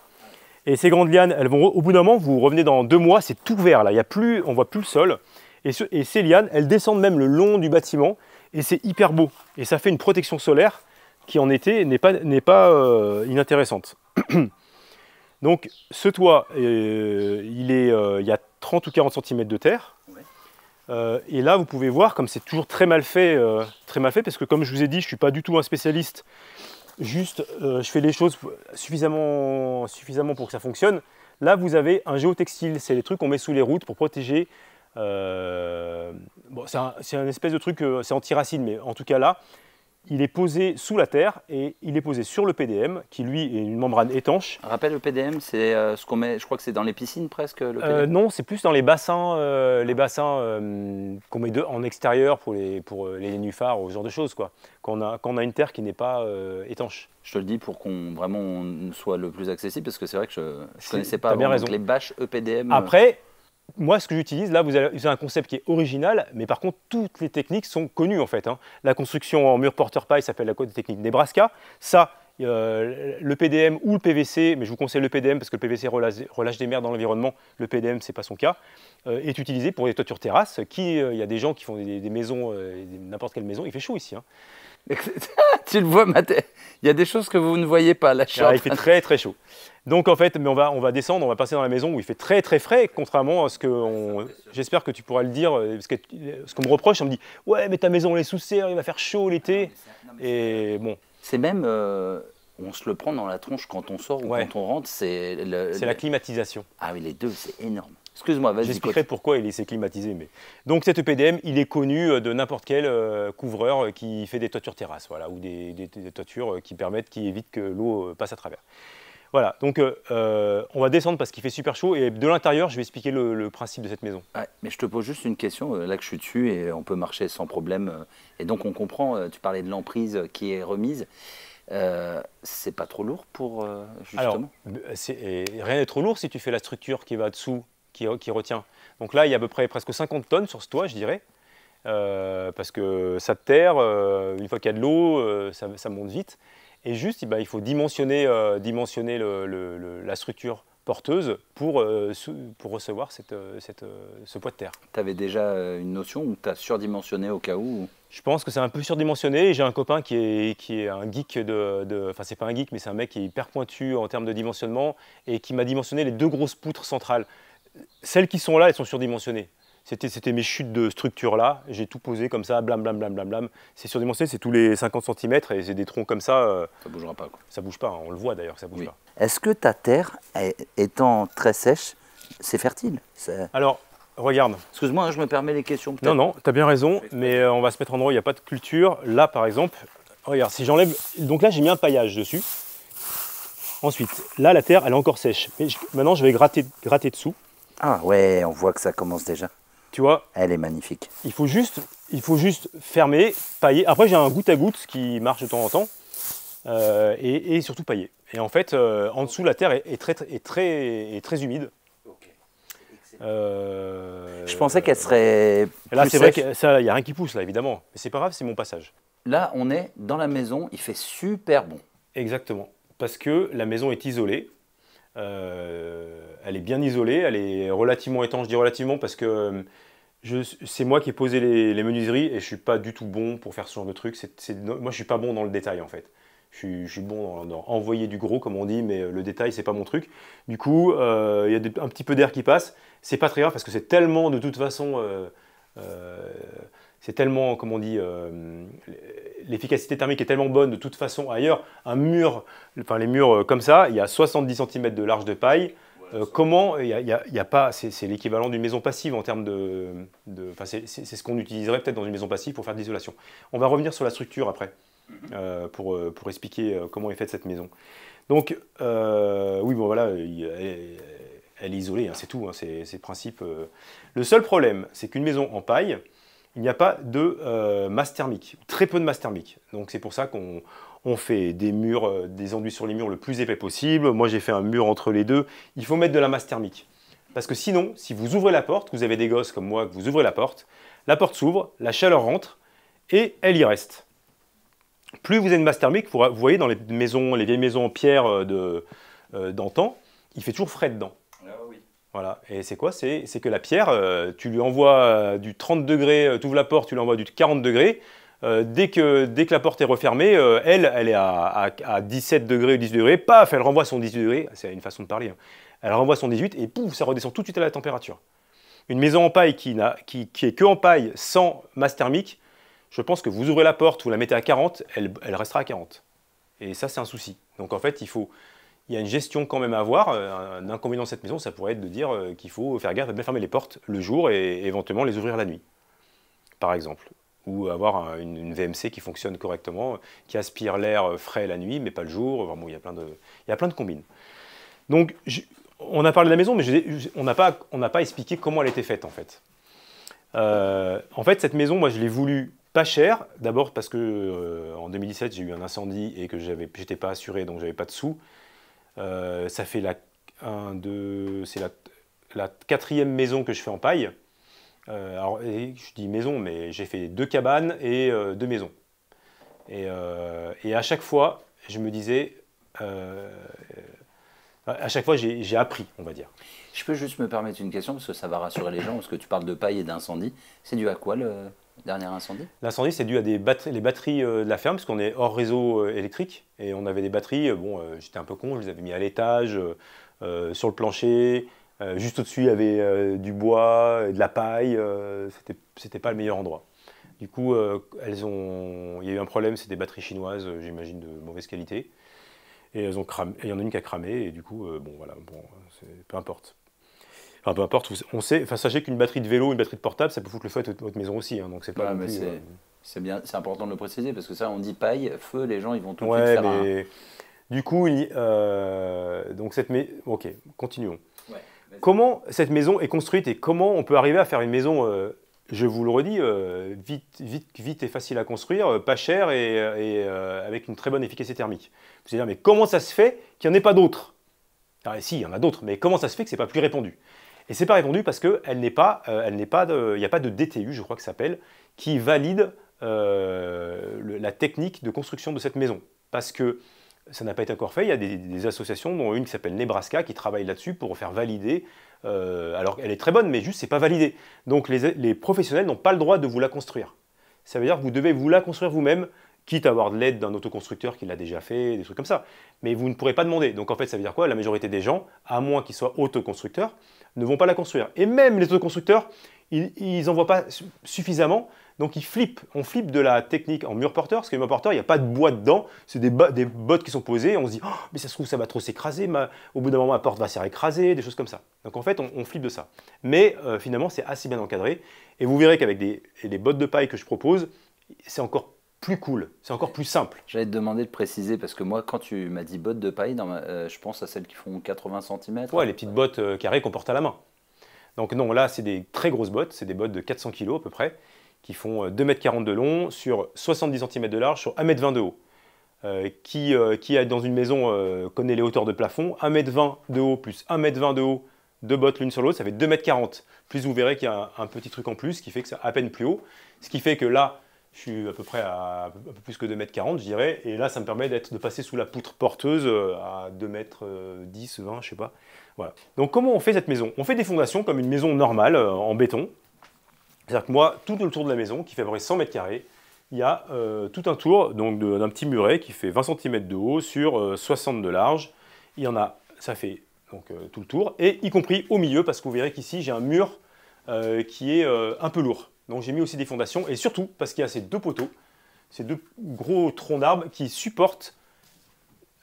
Et ces grandes lianes, elles vont, au bout d'un moment, vous revenez dans deux mois, c'est tout vert là, il y a plus, on voit plus le sol. Et, ces lianes, elles descendent même le long du bâtiment et c'est hyper beau. Et ça fait une protection solaire qui en été n'est pas, pas inintéressante. *clears throat* Donc ce toit, euh, euh, il, y a 30 ou 40 cm de terre. Euh, et là, vous pouvez voir, comme c'est toujours très mal fait, très mal fait, parce que comme je vous ai dit, je ne suis pas du tout un spécialiste. Juste, je fais les choses suffisamment, pour que ça fonctionne. Là, vous avez un géotextile, c'est les trucs qu'on met sous les routes pour protéger. c'est un, espèce de truc, c'est anti-racine mais en tout cas là, il est posé sous la terre et il est posé sur le PDM, qui lui est une membrane étanche. Rappelle le PDM, c'est euh, ce qu'on met, je crois que c'est dans les piscines presque. Le euh, non, c'est plus dans les bassins, euh, les bassins qu'on met en extérieur pour les pour les ou ce genre de choses quoi. Quand on a a une terre qui n'est pas étanche. Je te le dis pour qu'on vraiment soit le plus accessible parce que c'est vrai que je, ne connaissais pas bien les bâches EPDM. Après, moi, ce que j'utilise, là, vous avez un concept qui est original, mais par contre, toutes les techniques sont connues en fait. Hein. La construction en mur porteur-paille s'appelle la technique Nebraska. Ça, euh, le PDM ou le PVC, mais je vous conseille le PDM parce que le PVC relâche, des mers dans l'environnement, le PDM, c'est n'est pas son cas, euh, est utilisé pour les toitures terrasses. Euh, il y a des gens qui font des, maisons, n'importe quelle maison, il fait chaud ici. Hein. *laughs* tu le vois, Mathé. Il y a des choses que vous ne voyez pas, la ah, il fait très très chaud. Donc en fait, mais on va, on va descendre, on va passer dans la maison où il fait très très frais, contrairement à ce que j'espère que tu pourras le dire, euh, parce que euh, ce qu'on me reproche, on me dit ouais mais ta maison elle est sous serre, il va faire chaud l'été, et bon. C'est même, euh, on se le prend dans la tronche quand on sort ou quand on rentre, c'est. C'est la climatisation. Ah oui, les deux, c'est énorme. Excuse-moi, vas-y. J'expliquerai pourquoi il s'est climatisé. Mais... Donc cet EPDM, il est connu euh, de n'importe quel euh, couvreur euh, qui fait des toitures terrasses, voilà, ou des, toitures qui permettent, qui évitent que l'eau passe à travers. Voilà, donc on va descendre parce qu'il fait super chaud et de l'intérieur, je vais expliquer le, principe de cette maison. mais je te pose juste une question, là que je suis dessus et on peut marcher sans problème. Et donc on comprend, tu parlais de l'emprise qui est remise. c'est pas trop lourd pour justement Alors, Rien n'est trop lourd si tu fais la structure qui va dessous qui, retient. Donc là, il y a à peu près presque 50 tonnes sur ce toit, je dirais, euh, parce que ça terre, euh, une fois qu'il y a de l'eau, euh, ça, monte vite. Et juste, eh ben, il faut dimensionner, dimensionner la structure porteuse pour, pour recevoir cette, ce poids de terre. Tu avais déjà une notion ou tu as surdimensionné au cas où Je pense que c'est un peu surdimensionné. J'ai un copain qui est, qui est un geek de, Enfin, c'est pas un geek, mais c'est un mec qui est hyper pointu en termes de dimensionnement et qui m'a dimensionné les deux grosses poutres centrales celles qui sont là, elles sont surdimensionnées. C'était mes chutes de structure là, j'ai tout posé comme ça, blam blam blam blam blam. C'est surdimensionné, c'est tous les 50 cm et c'est des troncs comme ça. Euh, ça bougera pas. Quoi. Ça bouge pas, hein. on le voit d'ailleurs, ça bouge pas. Est-ce que ta terre, étant très sèche, c'est fertile Alors, regarde. Excuse-moi, hein, je me permets les questions. Non, non, tu as bien raison, mais euh, on va se mettre en droit, il n'y a pas de culture. Là, par exemple, regarde, si j'enlève. Donc là, j'ai mis un paillage dessus. Ensuite, là, la terre, elle est encore sèche. Mais Maintenant, je vais gratter, gratter dessous. Ah ouais, on voit que ça commence déjà. Tu vois Elle est magnifique. Il faut juste, il faut juste fermer, pailler. Après, j'ai un goutte à goutte qui marche de temps en temps. Euh, et, surtout pailler. Et en fait, euh, en dessous, la terre est, très, très, très humide. Euh, je pensais qu'elle serait. là, c'est vrai que qu'il n'y a rien qui pousse, là, évidemment. Mais c'est pas grave, c'est mon passage. Là, on est dans la maison, il fait super bon. Exactement. Parce que la maison est isolée, euh, elle est bien isolée, elle est relativement étanche. Je dis relativement parce que euh, c'est moi qui ai posé les, menuiseries et je suis pas du tout bon pour faire ce genre de truc. moi, je suis pas bon dans le détail en fait. Je suis, bon dans, envoyer du gros comme on dit, mais euh, le détail c'est pas mon truc. Du coup, il y a un petit peu d'air qui passe. C'est pas très grave parce que c'est tellement de toute façon, c'est tellement, comme on dit, l'efficacité thermique est tellement bonne de toute façon ailleurs, un mur, enfin les murs euh, comme ça, il y a 70 cm de large de paille. Euh, comment il n'y a, pas, c'est l'équivalent d'une maison passive en termes de, enfin c'est ce qu'on utiliserait peut-être dans une maison passive pour faire de l'isolation. On va revenir sur la structure après mhm. euh, pour, pour expliquer comment est faite cette maison. Donc oui bon voilà, elle, est isolée, hein, c'est tout, hein, c'est c'est principe. Le seul problème, c'est qu'une maison en paille, il n'y a pas de euh, masse thermique, très peu de masse thermique. Donc c'est pour ça qu'on fait des murs, euh, des enduits sur les murs le plus épais possible. Moi j'ai fait un mur entre les deux. Il faut mettre de la masse thermique. Parce que sinon, si vous ouvrez la porte, vous avez des gosses comme moi, que vous ouvrez la porte, la porte s'ouvre, la chaleur rentre et elle y reste. Plus vous avez de masse thermique, vous voyez dans les maisons, les vieilles maisons en pierre euh, d'antan, il fait toujours frais dedans. Voilà, et c'est quoi C'est que la pierre, euh, tu lui envoies euh, du 30 degrés, euh, tu ouvres la porte, tu lui envoies du 40 degrés, dès, que, dès que la porte est refermée, elle, elle est à, 17 degrés ou 18 degrés, paf, elle renvoie son 18 degrés, c'est une façon de parler, hein. elle renvoie son 18 et pouf, ça redescend tout de suite à la température. Une maison en paille qui, qui, qui est que en paille sans masse thermique, je pense que vous ouvrez la porte, vous la mettez à 40, elle restera à 40. Et ça, c'est un souci. Donc en fait, il faut, il y a une gestion quand même à avoir. Euh, un, inconvénient de cette maison, ça pourrait être de dire euh, qu'il faut faire gaffe à bien fermer les portes le jour et éventuellement les ouvrir la nuit, par exemple. Ou avoir une, VMC qui fonctionne correctement, qui aspire l'air frais la nuit, mais pas le jour. il, y a plein de, plein de combines. Donc, on a parlé de la maison, mais on n'a pas, expliqué comment elle était faite, en fait. Euh, en fait, cette maison, moi, je l'ai voulu pas cher. D'abord parce que en 2017, j'ai eu un incendie et que j'étais pas assuré, donc j'avais pas de sous. Euh, ça fait la, un, deux, c'est la, la, quatrième maison que je fais en paille. Euh, alors, je dis maison, mais j'ai fait deux cabanes et euh, deux maisons. Et, et, à chaque fois, je me disais, à chaque fois, j'ai appris, on va dire. Je peux juste me permettre une question, parce que ça va rassurer les gens, parce que tu parles de paille et d'incendie. C'est dû à quoi le, L'incendie, c'est dû à des batteries, les batteries euh, de la ferme, parce qu'on est hors réseau euh, électrique. Et on avait des batteries, euh, bon, j'étais un peu con, je les avais mis à l'étage, sur le plancher. juste au-dessus, il y avait du bois, et de la paille. C'était, pas le meilleur endroit. Du coup, elles ont... il y a eu un problème, c'est des batteries chinoises, j'imagine, de mauvaise qualité. Et elles ont cramé, il y en a une qui a cramé, et du coup, bon, voilà, bon, peu importe peu importe, on sait. sachez qu'une batterie de vélo, une batterie de portable, ça peut foutre le feu à votre maison aussi. Hein, donc c'est pas. Euh, c'est important de le préciser parce que ça, on dit paille, feu, les gens, ils vont tout de Du coup, euh, donc cette mais ok, continuons. comment cette maison est construite et comment on peut arriver à faire une maison, euh, je vous le redis, vite, vite, vite et facile à construire, pas chère et, avec une très bonne efficacité thermique. Vous allez dire, mais comment ça se fait qu'il n'y en ait pas d'autres Alors si, il y en a d'autres, mais comment ça se fait que c'est pas plus répandu et c'est pas répondu parce elle n'est pas, euh, elle n'est pas, il n'y a pas de DTU, je crois que ça s'appelle, qui valide euh, la technique de construction de cette maison. Parce que ça n'a pas été encore fait. Il y a des, associations, dont une qui s'appelle Nebraska, qui travaille là-dessus pour faire valider. Euh, alors elle est très bonne, mais juste c'est pas validé. Donc les professionnels n'ont pas le droit de vous la construire. Ça veut dire que vous devez vous la construire vous-même quitte à avoir de l'aide d'un autoconstructeur qui l'a déjà fait, des trucs comme ça. Mais vous ne pourrez pas demander. Donc en fait, ça veut dire quoi La majorité des gens, à moins qu'ils soient autoconstructeurs, ne vont pas la construire. Et même les autoconstructeurs, ils n'en voient pas suffisamment, donc ils flippent. On flippe de la technique en mur porteur, parce que mur porteur, il n'y a pas de bois dedans, c'est des, bottes qui sont posées, on se dit, oh, mais ça se trouve, ça va trop s'écraser, au bout d'un moment, la porte va s'écraser, des choses comme ça. Donc en fait, on, flippe de ça. Mais euh, finalement, c'est assez bien encadré, et vous verrez qu'avec les bottes de paille que je propose, c'est encore plus cool, c'est encore plus simple. J'allais te demander de préciser, parce que moi, quand tu m'as dit bottes de paille, dans euh, je pense à celles qui font 80 cm. Ouais, les petites bottes euh, carrées qu'on porte à la main. Donc non, là, c'est des très grosses bottes, c'est des bottes de 400 kg à peu près, qui font 2m40 euh, de long, sur 70 cm de large, sur 1m20 de haut. qui, qui dans une maison connaît les hauteurs de plafond, 1m20 de haut plus 1m20 de haut, deux bottes l'une sur l'autre, ça fait 2m40. Plus vous verrez qu'il y a un, petit truc en plus qui fait que c'est à peine plus haut. Ce qui fait que là, je suis à peu près à plus que 2m40, je dirais. Et là, ça me permet d'être, de passer sous la poutre porteuse euh, à 2m10, 20, euh, je sais pas. Voilà. Donc, comment on fait cette maison On fait des fondations comme une maison normale euh, en béton. C'est-à-dire que moi, tout le tour de la maison, qui fait à peu près 100 mètres carrés, il y a tout un tour donc d'un petit muret qui fait 20 cm de haut sur 60 de large. Il y en a, ça fait donc tout le tour, et y compris au milieu, parce que vous verrez qu'ici, j'ai un mur euh, qui est euh, un peu lourd. Donc j'ai mis aussi des fondations et surtout parce qu'il y a ces deux poteaux, ces deux gros troncs d'arbres qui supportent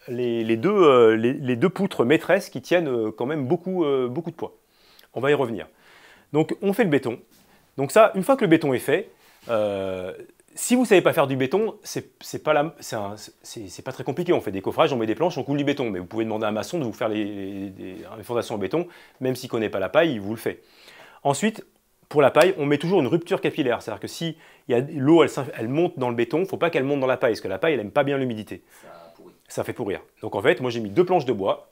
les, deux, euh, les, deux, poutres maîtresses qui tiennent quand même beaucoup, beaucoup de poids. On va y revenir. Donc on fait le béton. Donc ça, une fois que le béton est fait, si vous ne savez pas faire du béton, c'est pas, pas très compliqué. On fait des coffrages, on met des planches, on coule du béton. Mais vous pouvez demander à un maçon de vous faire les, les fondations en béton. Même s'il ne connaît pas la paille, il vous le fait. Ensuite, pour la paille, on met toujours une rupture capillaire. C'est-à-dire que si l'eau, elle, monte dans le béton, il ne faut pas qu'elle monte dans la paille, parce que la paille, elle n'aime pas bien l'humidité. Ça, fait pourrir. Donc en fait, moi j'ai mis deux planches de bois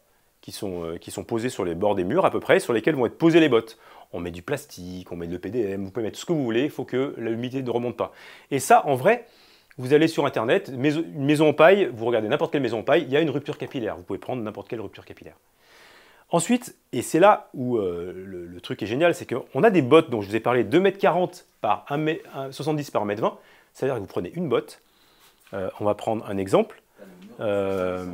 euh, qui sont, posées sur les bords des murs à peu près, sur lesquelles vont être posées les bottes. On met du plastique, on met de PDM, vous pouvez mettre ce que vous voulez, il faut que l'humidité ne remonte pas. Et ça, en vrai, vous allez sur Internet, une maison en paille, vous regardez n'importe quelle maison en paille, il y a une rupture capillaire. Vous pouvez prendre n'importe quelle rupture capillaire. Ensuite, et c'est là où euh, le, truc est génial, c'est qu'on a des bottes dont je vous ai parlé 2m40 par 1m70 par 1m20, c'est-à-dire que vous prenez une botte, euh, on va prendre un exemple. Euh,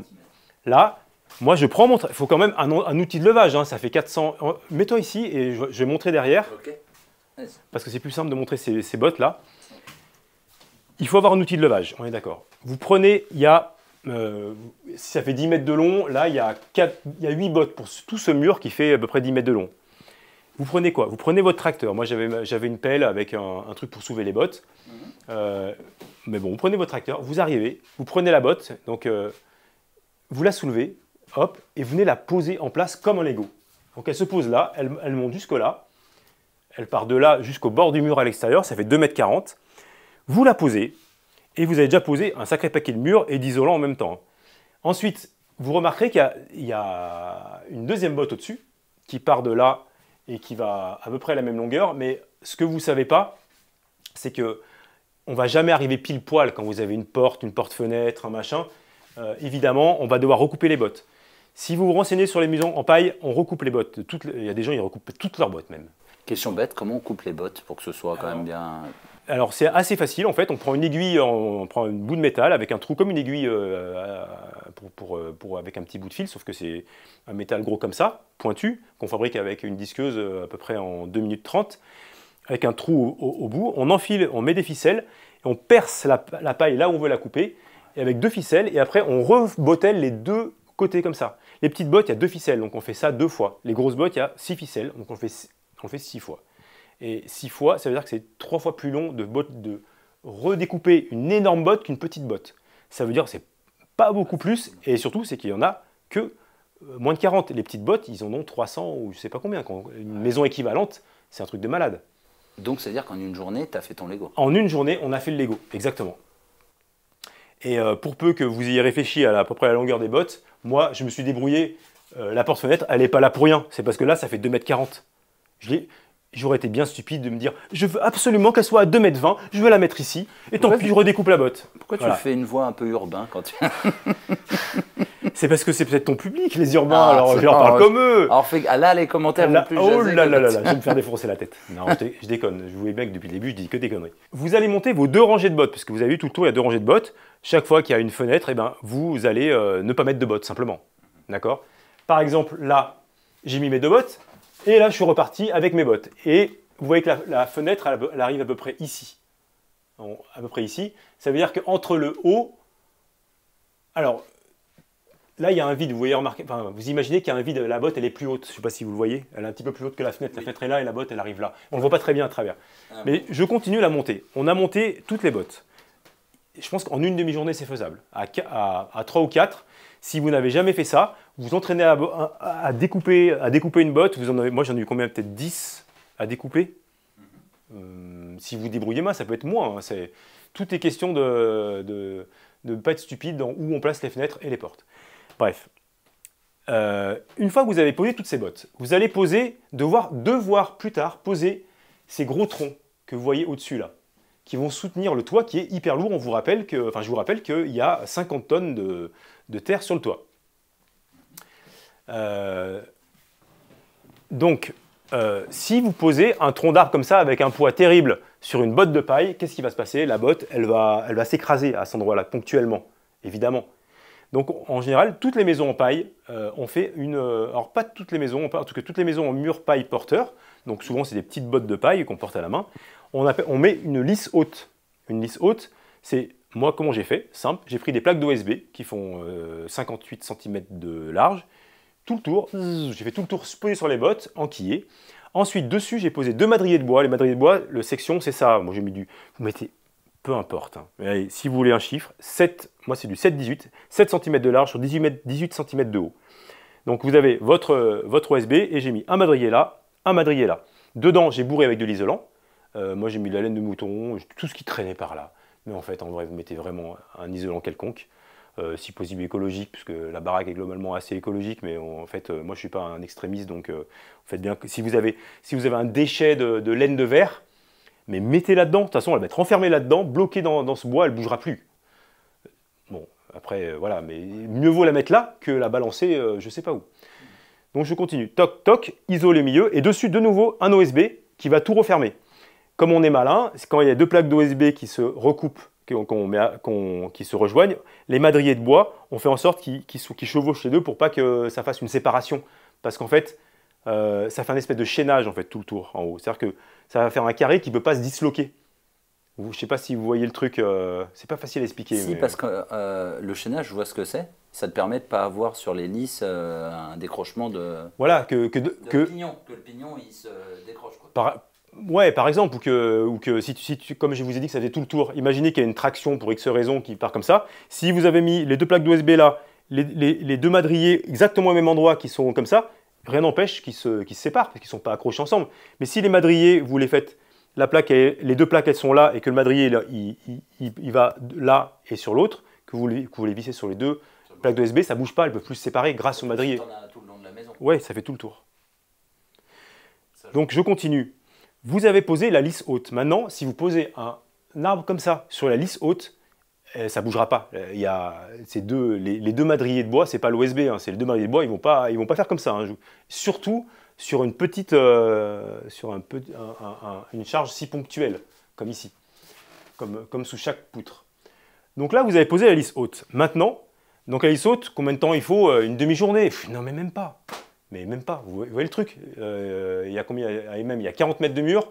là, moi je prends mon... Il faut quand même un, outil de levage, hein, ça fait 400... mettons ici et je, vais montrer derrière, parce que c'est plus simple de montrer ces, ces bottes-là. Il faut avoir un outil de levage, on est d'accord. Vous prenez, il y a euh, si ça fait 10 mètres de long, là, il y, a 4, 8 bottes pour tout ce mur qui fait à peu près 10 mètres de long. Vous prenez quoi Vous prenez votre tracteur. Moi, j'avais une pelle avec un, truc pour soulever les bottes. Mhm. Euh, mais bon, vous prenez votre tracteur, vous arrivez, vous prenez la botte, donc euh, vous la soulevez, hop, et vous venez la poser en place comme un Lego. Donc elle se pose là, elle, monte jusque-là, elle part de là jusqu'au bord du mur à l'extérieur, ça fait 2 mètres 40. Vous la posez, et vous avez déjà posé un sacré paquet de murs et d'isolants en même temps. Hein. Ensuite, vous remarquerez qu'il y, a une deuxième botte au-dessus qui part de là et qui va à peu près à la même longueur, mais ce que vous ne savez pas, c'est que on va jamais arriver pile poil quand vous avez une porte, une porte-fenêtre, un machin. Euh, évidemment, on va devoir recouper les bottes. Si vous vous renseignez sur les maisons en paille, on recoupe les bottes. il y a des gens qui recoupent toutes leurs bottes même. Question bête, comment on coupe les bottes pour que ce soit quand même bien alors c'est assez facile en fait, on prend une aiguille, on prend un bout de métal avec un trou comme une aiguille euh, euh, euh, pour, avec un petit bout de fil, sauf que c'est un métal gros comme ça, pointu, qu'on fabrique avec une disqueuse à peu près en 2 minutes 30, avec un trou au, bout, on enfile, on met des ficelles, et on perce la, paille là où on veut la couper, et avec deux ficelles, et après on rebotelle les deux côtés comme ça. Les petites bottes, il y a deux ficelles, donc on fait ça deux fois. Les grosses bottes, il y a six ficelles, donc on fait, on fait six fois. Et 6 fois, ça veut dire que c'est 3 fois plus long de, botte, de redécouper une énorme botte qu'une petite botte. Ça veut dire que c'est pas beaucoup plus, et surtout, c'est qu'il y en a que euh, moins de 40. Les petites bottes, ils en ont 300 ou je sais pas combien. Une maison équivalente, c'est un truc de malade. Donc, ça veut dire qu'en une journée, tu as fait ton Lego En une journée, on a fait le Lego, exactement. Et euh, pour peu que vous ayez réfléchi à, à peu près la longueur des bottes, moi, je me suis débrouillé. Euh, la porte-fenêtre, elle n'est pas là pour rien. C'est parce que là, ça fait 2m40. Je J'aurais été bien stupide de me dire je veux absolument qu'elle soit à 2m20, je veux la mettre ici, et tant pis, je redécoupe la botte. Pourquoi tu fais une voix un peu urbain quand tu. *laughs* c'est parce que c'est peut-être ton public, les urbains, ah, alors je leur parle comme eux. Alors ah, là, les commentaires là, plus Oh là là là là, je vais me faire défoncer la tête. Non, je, déconne, je vous bien que depuis le début, je dis que des conneries. Vous allez monter vos deux rangées de bottes, parce que vous avez vu tout le tour, il y a deux rangées de bottes. Chaque fois qu'il y a une fenêtre, et eh ben, vous allez euh, ne pas mettre de bottes, simplement. D'accord Par exemple, là, j'ai mis mes deux bottes, et là, je suis reparti avec mes bottes. Et vous voyez que la, fenêtre, elle, arrive à peu près ici. Bon, à peu près ici. Ça veut dire qu'entre le haut... Alors, là, il y a un vide. Vous voyez, enfin, vous imaginez qu'il y a un vide. La botte, elle est plus haute. Je ne sais pas si vous le voyez. Elle est un petit peu plus haute que la fenêtre. La fenêtre est là et la botte, elle arrive là. On ne le voit pas très bien à travers. Ah Mais je continue la montée. On a monté toutes les bottes. Je pense qu'en une demi-journée, c'est faisable. À, à, à 3 ou 4, si vous n'avez jamais fait ça, vous vous entraînez à, découper, à découper une botte. Vous en avez, moi, j'en ai eu combien Peut-être 10 à découper. Euh, si vous débrouillez mal, ça peut être moins. Hein. tout est question de, ne pas être stupide dans où on place les fenêtres et les portes. Bref. Euh, une fois que vous avez posé toutes ces bottes, vous allez poser, devoir, devoir plus tard poser ces gros troncs que vous voyez au-dessus là qui vont soutenir le toit qui est hyper lourd. On vous rappelle que, enfin, je vous rappelle qu'il y a 50 tonnes de, terre sur le toit. Euh, donc, euh, si vous posez un tronc d'arbre comme ça avec un poids terrible sur une botte de paille, qu'est-ce qui va se passer La botte, elle va, s'écraser à cet endroit-là, ponctuellement, évidemment. Donc en général, toutes les maisons en paille euh, ont fait une... alors pas toutes les maisons, en tout cas toutes les maisons en mur paille porteur, donc souvent c'est des petites bottes de paille qu'on porte à la main, on, met une lisse haute. Une lisse haute, c'est moi comment j'ai fait Simple, j'ai pris des plaques d'OSB qui font 58 euh, cm de large, tout le tour, j'ai fait tout le tour posé sur les bottes, enquillé. Ensuite, dessus, j'ai posé deux madriers de bois. Les madriers de bois, le section, c'est ça. Moi, j'ai mis du... Vous mettez... Peu importe. Hein. si vous voulez un chiffre, 7... Moi, c'est du 7-18. 7 cm de large sur 18, 18 cm de haut. Donc, vous avez votre, euh, votre OSB et j'ai mis un madrier là, un madrier là. Dedans, j'ai bourré avec de l'isolant. Euh, moi, j'ai mis de la laine de mouton, tout ce qui traînait par là. Mais en fait, en vrai, vous mettez vraiment un isolant quelconque, euh, si possible écologique, puisque la baraque est globalement assez écologique. Mais en fait, euh, moi, je ne suis pas un extrémiste, donc faites bien. Si vous avez, si vous avez un déchet de, laine de verre, mais mettez là-dedans. De toute façon, elle va être enfermée là-dedans, bloquée dans, ce bois, elle bougera plus. Bon, après, voilà. Mais mieux vaut la mettre là que la balancer, je ne sais pas où. Donc je continue. Toc, toc, isolé au milieu, et dessus de nouveau un OSB qui va tout refermer comme on est malin, c'est quand il y a deux plaques d'OSB qui se recoupent, qui, se rejoignent, les madriers de bois, on fait en sorte qu'ils chevauchent les deux pour pas que ça fasse une séparation. Parce qu'en fait, euh, ça fait un espèce de chaînage en fait tout le tour en haut. C'est-à-dire que ça va faire un carré qui ne peut pas se disloquer. Je ne sais pas si vous voyez le truc, euh, c'est pas facile à expliquer. Si, parce que euh, le chaînage, je vois ce que c'est. Ça te permet de pas avoir sur les lisses un décrochement de. Voilà, que, Pignon, que le pignon il se décroche. Quoi. Ouais, par exemple, ou que, ou que si, si comme je vous ai dit que ça faisait tout le tour, imaginez qu'il y a une traction pour X raison qui part comme ça. Si vous avez mis les deux plaques d'OSB là, les, les, deux madriers exactement au même endroit qui sont comme ça, rien n'empêche qu'ils se, se, séparent parce qu'ils ne sont pas accrochés ensemble. Mais si les madriers, vous les faites, la plaque les deux plaques elles sont là et que le madrier il, il, il, va là et sur l'autre, que, que vous, les vissez sur les deux plaques d'OSB, ça ne bouge pas, elles ne peuvent plus se séparer grâce au madrier. Ouais, ça fait tout le tour. Donc je continue. Vous avez posé la lisse haute. Maintenant, si vous posez un arbre comme ça sur la lisse haute, euh, ça bougera pas. Euh, il y a ces deux, les, deux madriers de bois, c'est pas l'OSB, hein, c'est les deux madriers de bois, ils vont pas, ils vont pas faire comme ça. Hein, surtout sur une petite, euh, sur une charge si ponctuelle comme ici, comme, sous chaque poutre. Donc là, vous avez posé la lisse haute. Maintenant, donc la lisse haute, combien de temps il faut Une demi-journée Non, mais même pas mais même pas, vous voyez le truc. Euh, il y a combien Il y a 40 mètres de mur,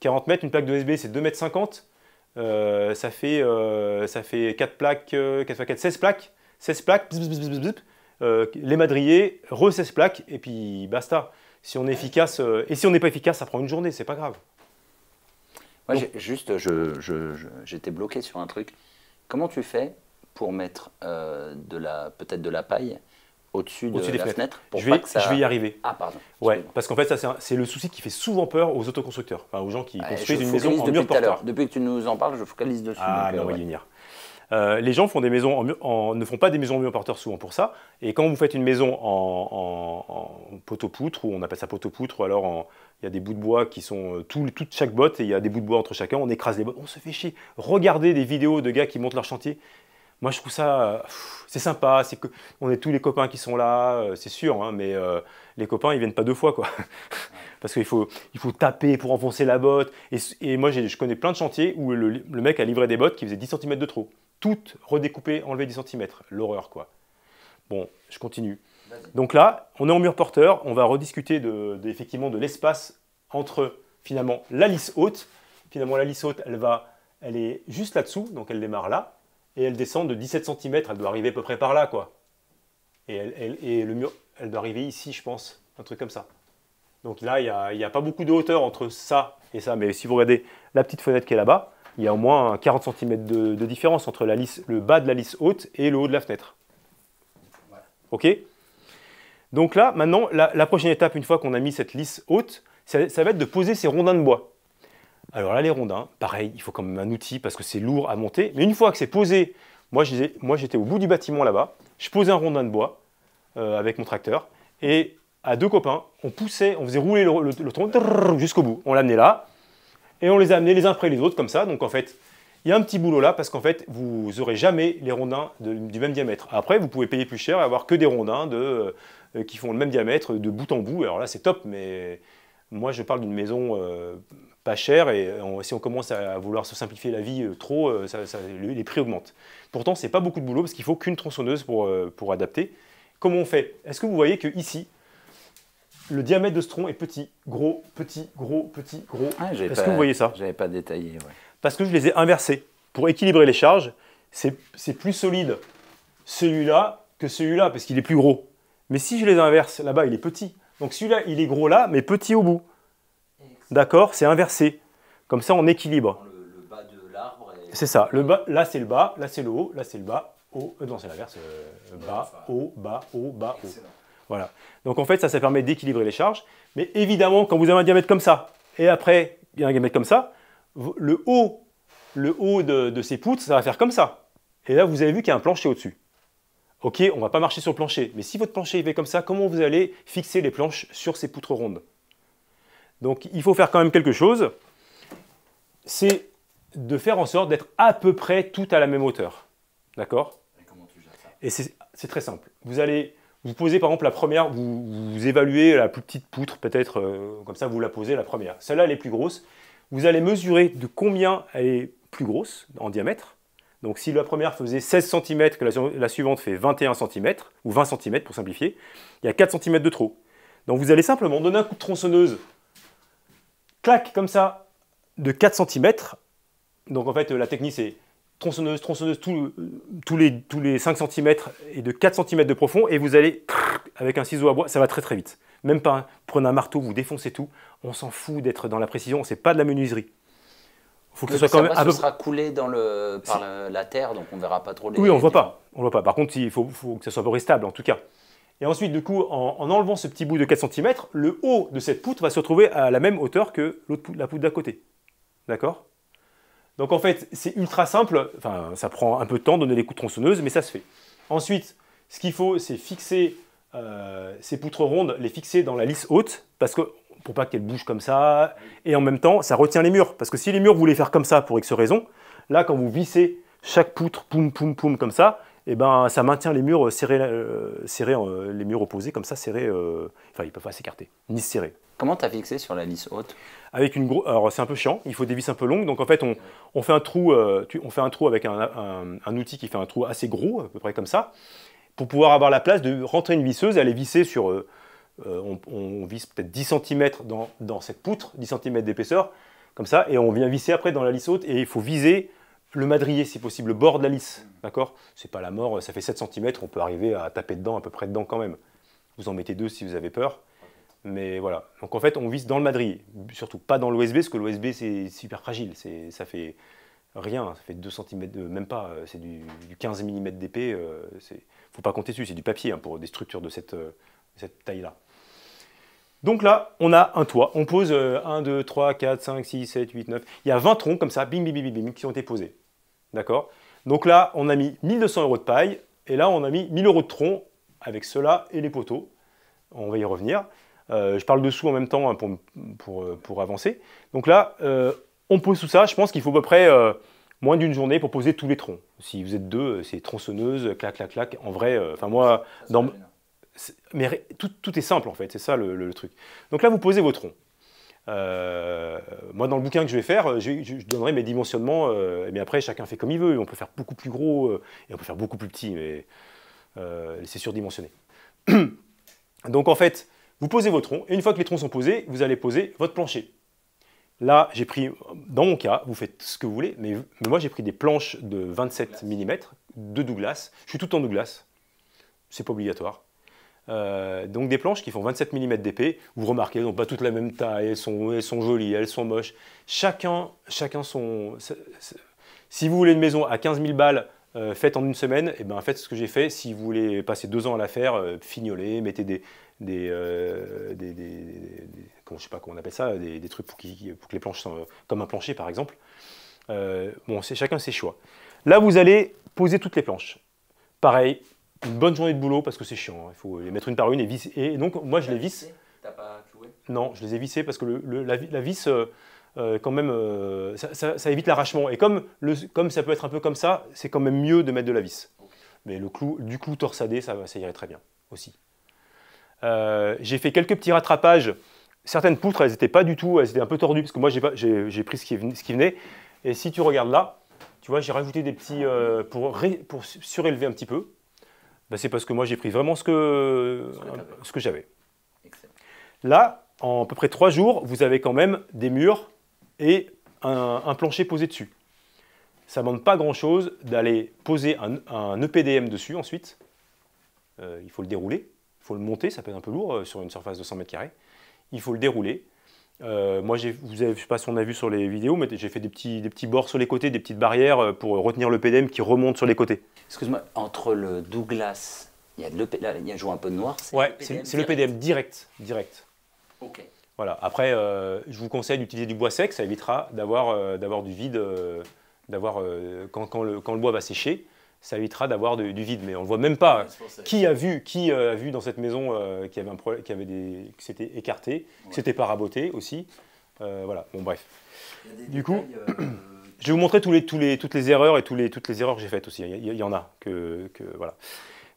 40 mètres, une plaque de SB c'est 2 mètres 50, euh, ça, fait, euh, ça fait 4 plaques, 4 4, 16 plaques, 16 plaques, les madriers, re 16 plaques, et puis basta. Si on est efficace, et si on n'est pas efficace, ça prend une journée, c'est pas grave. juste, j'étais bloqué sur un truc. Comment tu fais pour mettre de la peut-être de la paille au-dessus des fenêtres. pour je, vais, je vais y arriver. Ah, pardon. Ouais, parce qu'en fait, ça, c'est le souci qui fait souvent peur aux autoconstructeurs, enfin, aux gens qui construisent une maison en mur porteur. Depuis que tu nous en parles, je focalise dessus. Ah, on va euh, euh, les gens font des maisons en, ne font pas des maisons en mur porteur souvent pour ça. Et quand vous faites une maison en, poteau-poutre, ou on appelle ça poteau-poutre, ou alors il y a des bouts de bois qui sont euh, toutes toute chaque botte, et il y a des bouts de bois entre chacun, on écrase les bottes, on se fait chier. Regardez des vidéos de gars qui montent leur chantier. Moi, je trouve ça, c'est sympa. C'est que on est tous les copains qui sont là, euh, c'est sûr. Hein, mais euh, les copains, ils viennent pas deux fois, quoi. *laughs* Parce qu'il faut, il faut taper pour enfoncer la botte. Et, moi, je connais plein de chantiers où le, mec a livré des bottes qui faisaient 10 cm de trop, toutes redécoupées, enlevées 10 cm. L'horreur, quoi. Bon, je continue. Donc là, on est en mur porteur. On va rediscuter de, effectivement de l'espace entre finalement la lisse haute. Finalement, la lisse haute, elle va, elle est juste là-dessous, donc elle démarre là et elle descend de 17 cm. Elle doit arriver à peu près par là, quoi. Et, elle, le mur, elle doit arriver ici, je pense. Un truc comme ça. Donc là, il n'y a, pas beaucoup de hauteur entre ça et ça. Mais si vous regardez la petite fenêtre qui est là-bas, il y a au moins 40 cm de, différence entre le bas de la lisse haute et le haut de la fenêtre. OK Donc là, maintenant, la, prochaine étape, une fois qu'on a mis cette lisse haute, ça, ça va être de poser ces rondins de bois. Alors là, les rondins, pareil, il faut quand même un outil parce que c'est lourd à monter. Mais une fois que c'est posé, moi j'étais au bout du bâtiment là-bas, je posais un rondin de bois euh, avec mon tracteur et à deux copains, on poussait, on faisait rouler le, tronc jusqu'au bout. On l'amenait là et on les amenait les uns après les autres comme ça. Donc en fait, il y a un petit boulot là parce qu'en fait, vous n'aurez jamais les rondins du même diamètre. Après, vous pouvez payer plus cher et avoir que des rondins euh, qui font le même diamètre de bout en bout. Alors là, c'est top, mais moi, je parle d'une maison euh, pas cher et euh, si on commence à vouloir se simplifier la vie euh, trop, euh, les prix augmentent. Pourtant, c'est pas beaucoup de boulot parce qu'il faut qu'une tronçonneuse pour, pour adapter. Comment on fait Est-ce que vous voyez que ici, le diamètre de ce tronc est petit, gros, petit, gros, petit, gros ah, Est-ce que vous voyez ça J'avais pas détaillé. Parce que je les ai inversés pour équilibrer les charges. C'est plus solide celui-là que celui-là parce qu'il est plus gros. Mais si je les inverse, là-bas il est petit. Donc celui-là il est gros là, mais petit au bout. D'accord C'est inversé. Comme ça, on équilibre. Le, bas de l'arbre. C'est ça. Le bas, là, c'est le bas, là, c'est le haut, là, c'est le bas, haut. Euh, non, c'est l'inverse. Euh, bas, haut, bas, haut, bas, haut. Voilà. Donc, en fait, ça, ça permet d'équilibrer les charges. Mais évidemment, quand vous avez un diamètre comme ça, et après, il y a un diamètre comme ça, le haut, le haut de, ces poutres, ça va faire comme ça. Et là, vous avez vu qu'il y a un plancher au-dessus. Ok, on ne va pas marcher sur le plancher, mais si votre plancher est fait comme ça, comment vous allez fixer les planches sur ces poutres rondes donc il faut faire quand même quelque chose, c'est de faire en sorte d'être à peu près tout à la même hauteur. D'accord Et c'est très simple. Vous allez vous posez par exemple la première, vous, vous évaluez la plus petite poutre peut-être, euh, comme ça vous la posez la première. Celle-là elle est plus grosse. Vous allez mesurer de combien elle est plus grosse en diamètre. Donc si la première faisait 16 cm, que la, la suivante fait 21 cm, ou 20 cm pour simplifier, il y a 4 cm de trop. Donc vous allez simplement donner un coup de tronçonneuse clac, comme ça de 4 cm. Donc en fait, la technique, c'est tronçonneuse, tronçonneuse, tout, euh, tous, les, tous les 5 cm et de 4 cm de profond, et vous allez, avec un ciseau à bois, ça va très très vite. Même pas, hein, prenez un marteau, vous défoncez tout, on s'en fout d'être dans la précision, c'est pas de la menuiserie. Faut que ce soit quand même. Ça sera coulé dans le, par la, terre, donc on verra pas trop les. Oui, on voit pas. On voit pas. Par contre, il faut, que ça soit à stable, en tout cas. Et ensuite, du coup, en, enlevant ce petit bout de 4 cm, le haut de cette poutre va se retrouver à la même hauteur que la poutre d'à côté. D'accord Donc en fait, c'est ultra simple. Enfin, ça prend un peu de temps, donner les coups de mais ça se fait. Ensuite, ce qu'il faut, c'est fixer euh, ces poutres rondes, les fixer dans la lisse haute, parce que pour pas qu'elles bougent comme ça. Et en même temps, ça retient les murs. Parce que si les murs, vous les faire comme ça pour X raison, là, quand vous vissez chaque poutre, poum, poum, poum, comme ça, eh ben, ça maintient les murs euh, serrés, euh, euh, les murs opposés, comme ça serrés, enfin ils ne peuvent pas s'écarter, ni se serrer. Comment tu as fixé sur la lisse haute Avec une alors c'est un peu chiant, il faut des vis un peu longues, donc en fait on, fait, un trou, on fait un trou avec un, outil qui fait un trou assez gros, à peu près comme ça, pour pouvoir avoir la place de rentrer une visseuse et aller visser sur, on, visse peut-être 10 cm dans, dans, cette poutre, 10 cm d'épaisseur, comme ça, et on vient visser après dans la lisse haute, et il faut viser le madrier, si possible, le bord de la lisse, d'accord C'est pas la mort, ça fait 7 cm, on peut arriver à taper dedans, à peu près dedans quand même. Vous en mettez deux si vous avez peur. Mais voilà. Donc en fait, on vise dans le madrier, surtout pas dans l'OSB, parce que l'OSB c'est super fragile, c'est, ça fait rien, ça fait 2 cm, même pas, euh, c'est du, 15 mm d'épée, faut pas compter dessus, c'est du papier hein, pour des structures de cette, euh, cette taille-là. Donc là, on a un toit. On pose 1, 2, 3, 4, 5, 6, 7, 8, 9. Il y a 20 troncs comme ça, bim, bim, bim, bim, qui ont été posés. D'accord Donc là, on a mis 1200 euros de paille, et là, on a mis 1000 euros de troncs avec cela et les poteaux. On va y revenir. Euh, je parle dessous en même temps hein, euh, pour, avancer. Donc là, euh, on pose tout ça. Je pense qu'il faut à peu près moins d'une journée pour poser tous les troncs. Si vous êtes deux, c'est tronçonneuse, clac, clac, clac. En vrai, enfin moi, Mais tout, est simple en fait, c'est ça le truc. Donc là, vous posez vos troncs. Euh, moi, dans le bouquin que je vais faire, euh, je, donnerai mes dimensionnements, euh, mais après, chacun fait comme il veut. On peut faire beaucoup plus gros et on peut faire beaucoup plus petit, mais c'est surdimensionné. *clears throat* Donc, en fait, vous posez vos troncs, et une fois que les troncs sont posés, vous allez poser votre plancher. Là, j'ai pris, dans mon cas, vous faites ce que vous voulez, mais, mais moi, j'ai pris des planches de 27 mm de Douglas. Je suis tout en Douglas, c'est pas obligatoire. Euh, donc des planches qui font 27 mm d'épée. Vous remarquez, elles n'ont pas toutes la même taille, elles sont, jolies, elles sont moches. Chacun, chacun son... Si vous voulez une maison à 15 000 balles, euh, faite en une semaine, et eh ben faites ce que j'ai fait. Si vous voulez passer deux ans à la faire, euh, fignolez, mettez des, des, comment, je sais pas comment on appelle ça, des, trucs pour, pour, que les planches sont comme un plancher par exemple. bon, c'est chacun ses choix. Là, vous allez poser toutes les planches. Pareil, une bonne journée de boulot parce que c'est chiant. Hein. Il faut les mettre une par une et vis Et donc, moi, je les visse. T'as pas cloué Non, je les ai vissés parce que la, vis, euh, euh, quand même, euh, ça, évite l'arrachement. Et comme, le, comme ça peut être un peu comme ça, c'est quand même mieux de mettre de la vis. Mais le clou, du clou torsadé, ça, irait très bien aussi. j'ai fait quelques petits rattrapages. Certaines poutres, elles n'étaient pas du tout, elles étaient un peu tordues parce que moi, j'ai pas pris ce qui, ce qui venait. Et si tu regardes là, tu vois, j'ai rajouté des petits pour, pour surélever un petit peu. Ben, c'est parce que moi, j'ai pris vraiment ce que, j'avais. Là, en à peu près trois jours, vous avez quand même des murs et un, plancher posé dessus. Ça ne demande pas grand-chose d'aller poser un, EPDM dessus ensuite. Euh, il faut le dérouler, il faut le monter, ça pèse un peu lourd euh, sur une surface de 100 m. Il faut le dérouler, euh, moi, vous je ne sais pas si on a vu sur les vidéos, mais j'ai fait des petits, des petits bords sur les côtés, des petites barrières euh, pour retenir le PDM qui remonte sur les côtés. Excuse-moi, entre le Douglas, il y a, de le, il y a un peu de noir. C'est ouais, c'est le PDM direct. direct. Ok. Voilà. Après, euh, je vous conseille d'utiliser du bois sec, ça évitera d'avoir du vide, d'avoir quand le bois va sécher ça évitera d'avoir du vide. Mais on ne voit même pas qui a vu, qui euh, a vu dans cette maison euh, qui qu'il y avait un problème, avait des, que c'était écarté, ouais. que c'était raboté aussi. Euh, voilà. Bon bref. du coup, *clears throat* je vais vous montrer tous les, tous les, toutes les erreurs et tous les, toutes les erreurs que j'ai faites aussi. Il y, en a que, voilà.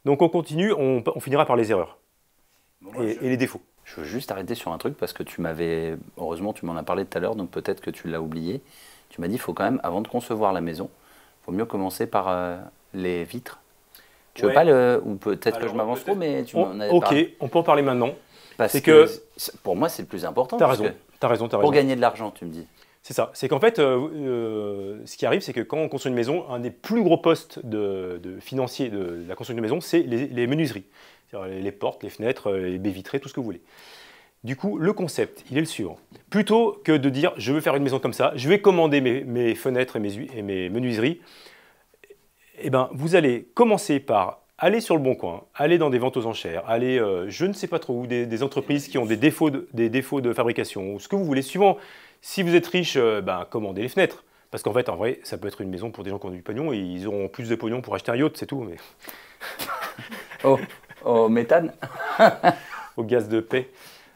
Donc on continue, on, finira par les erreurs et, bah, et les défauts. Je veux juste arrêter sur un truc parce que tu m'avais, heureusement, tu m'en as parlé tout à l'heure, donc peut-être que tu l'as oublié. Tu m'as dit, il faut quand même, avant de concevoir la maison, faut mieux commencer par euh, les vitres. Tu veux pas le. Ou peut-être que je m'avance trop, mais tu m'en as Ok, on peut en parler maintenant. Parce que, pour moi, c'est le plus important. as raison, tu raison, as raison. Pour gagner de l'argent, tu me dis. C'est ça. C'est qu'en fait, euh, euh, ce qui arrive, c'est que quand on construit une maison, un des plus gros postes de, financiers de, la construction de maison, c'est les, les menuiseries. Les, les portes, les fenêtres, les baies vitrées, tout ce que vous voulez. Du coup, le concept, il est le suivant. Plutôt que de dire je veux faire une maison comme ça, je vais commander mes, fenêtres et mes, menuiseries, eh ben, vous allez commencer par aller sur le bon coin, aller dans des ventes aux enchères, aller euh, je ne sais pas trop où, des, entreprises qui ont des défauts, de, des défauts de fabrication ou ce que vous voulez. Suivant, si vous êtes riche, euh, ben, commandez les fenêtres. Parce qu'en fait, en vrai, ça peut être une maison pour des gens qui ont du pognon et ils auront plus de pognon pour acheter un yacht, c'est tout. Mais... au, oh, au oh, méthane *laughs* Au gaz de paix.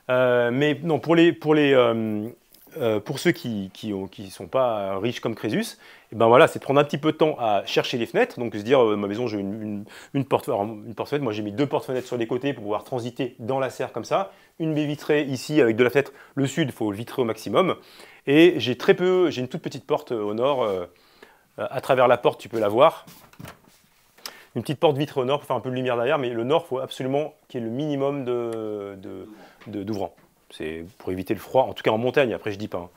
Euh, mais non, pour les, pour les, euh, euh, pour ceux qui ne qui, sont pas riches comme Crésus, et eh ben voilà, c'est de prendre un petit peu de temps à chercher les fenêtres, donc se dire, ma maison, j'ai une, une, une porte-fenêtre, moi j'ai mis deux portes fenêtres sur les côtés pour pouvoir transiter dans la serre comme ça, une baie vitrée ici avec de la fenêtre, le sud, il faut le vitrer au maximum, et j'ai très peu, j'ai une toute petite porte au nord, à travers la porte, tu peux la voir, une petite porte vitrée au nord pour faire un peu de lumière derrière, mais le nord, il faut absolument qu'il y ait le minimum de d'ouvrant. C'est pour éviter le froid, en tout cas en montagne, après je dis pas. Hein.